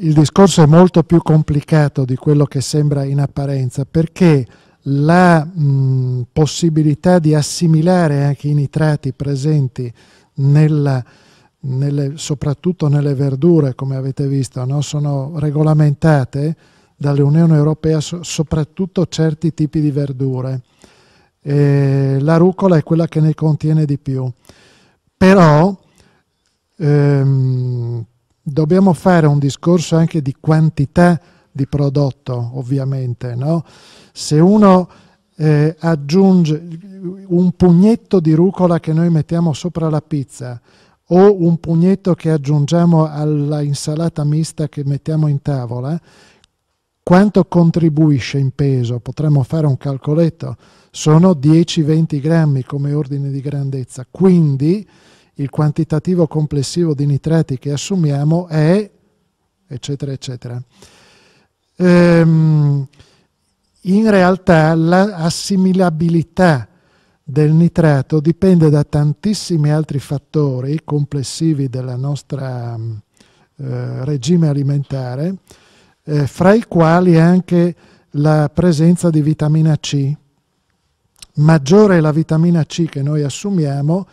il discorso è molto più complicato di quello che sembra in apparenza perché la mh, possibilità di assimilare anche i nitrati presenti nella, nelle, soprattutto nelle verdure, come avete visto, no? sono regolamentate dall'Unione Europea so, soprattutto certi tipi di verdure. E la rucola è quella che ne contiene di più. Però ehm, dobbiamo fare un discorso anche di quantità di prodotto, ovviamente. No? Se uno eh, aggiunge un pugnetto di rucola che noi mettiamo sopra la pizza o un pugnetto che aggiungiamo alla insalata mista che mettiamo in tavola, quanto contribuisce in peso? Potremmo fare un calcoletto. Sono 10-20 grammi come ordine di grandezza. Quindi il quantitativo complessivo di nitrati che assumiamo è eccetera eccetera ehm, in realtà l'assimilabilità del nitrato dipende da tantissimi altri fattori complessivi del nostro mm, eh, regime alimentare, eh, fra i quali anche la presenza di vitamina C. Maggiore è la vitamina C che noi assumiamo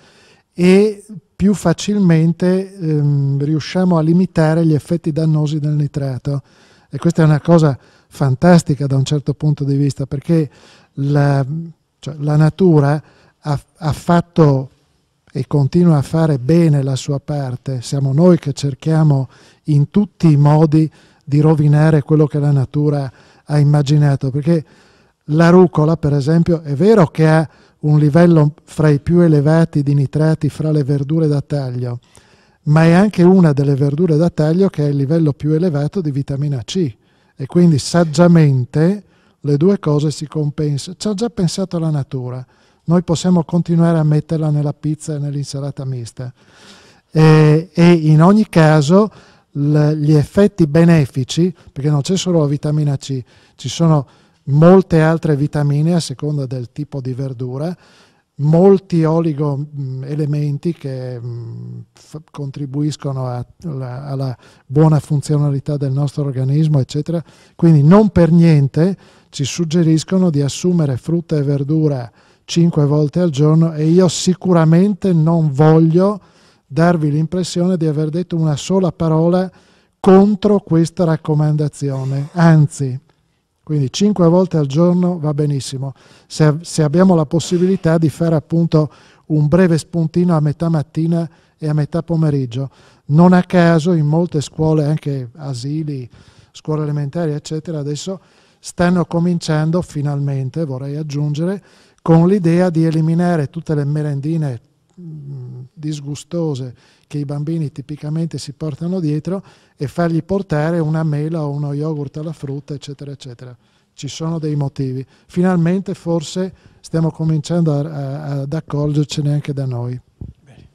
e più facilmente ehm, riusciamo a limitare gli effetti dannosi del nitrato e questa è una cosa fantastica da un certo punto di vista, perché la, cioè, la natura ha, ha fatto e continua a fare bene la sua parte, siamo noi che cerchiamo in tutti i modi di rovinare quello che la natura ha immaginato, perché la rucola, per esempio, è vero che ha un livello fra i più elevati di nitrati fra le verdure da taglio, ma è anche una delle verdure da taglio che ha il livello più elevato di vitamina C e quindi saggiamente le due cose si compensano. Ci ha già pensato la natura, noi possiamo continuare a metterla nella pizza e nell'insalata mista e, e in ogni caso gli effetti benefici, perché non c'è solo la vitamina C, ci sono molte altre vitamine a seconda del tipo di verdura, molti oligo mm, elementi che mh, mm, contribuiscono a, alla, alla, buona funzionalità del nostro organismo, eccetera. Quindi non per niente ci suggeriscono di assumere frutta e verdura cinque volte al giorno e io sicuramente non voglio darvi l'impressione di aver detto una sola parola contro questa raccomandazione. Anzi, quindi cinque volte al giorno va benissimo. Se, se, abbiamo la possibilità di fare appunto un breve spuntino a metà mattina e a metà pomeriggio. Non a caso in molte scuole, anche asili, scuole elementari, eccetera, adesso stanno cominciando finalmente, vorrei aggiungere, con l'idea di eliminare tutte le merendine mh, mm, disgustose che i bambini tipicamente si portano dietro e fargli portare una mela o uno yogurt alla frutta, eccetera, eccetera. Ci sono dei motivi. Finalmente forse stiamo cominciando a, a, ad accorgercene anche da noi. Bene,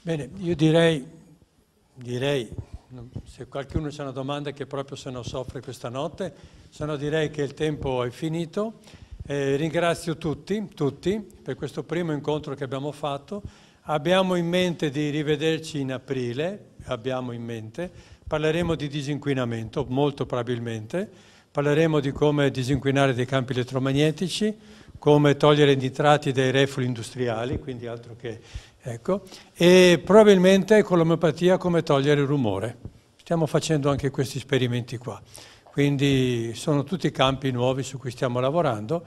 Bene io direi, direi, se qualcuno c'è una domanda che proprio se ne soffre questa notte, se no direi che il tempo è finito. Eh, ringrazio tutti, tutti per questo primo incontro che abbiamo fatto. Abbiamo in mente di rivederci in aprile, abbiamo in mente, parleremo di disinquinamento, molto probabilmente, parleremo di come disinquinare dei campi elettromagnetici, come togliere i nitrati dai reflui industriali, quindi altro che... Ecco, e probabilmente con l'omeopatia come togliere il rumore. Stiamo facendo anche questi esperimenti qua. Quindi sono tutti campi nuovi su cui stiamo lavorando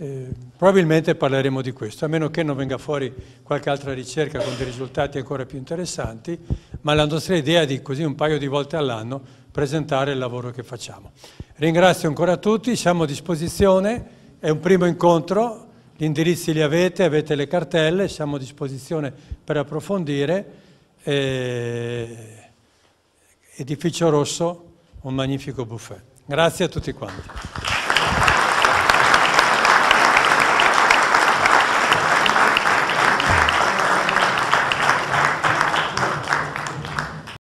eh, probabilmente parleremo di questo, a meno che non venga fuori qualche altra ricerca con dei risultati ancora più interessanti, ma la nostra idea è di così un paio di volte all'anno presentare il lavoro che facciamo. Ringrazio ancora tutti, siamo a disposizione, è un primo incontro, gli indirizzi li avete, avete le cartelle, siamo a disposizione per approfondire. Eh, edificio Rosso, un magnifico buffet. Grazie a tutti quanti.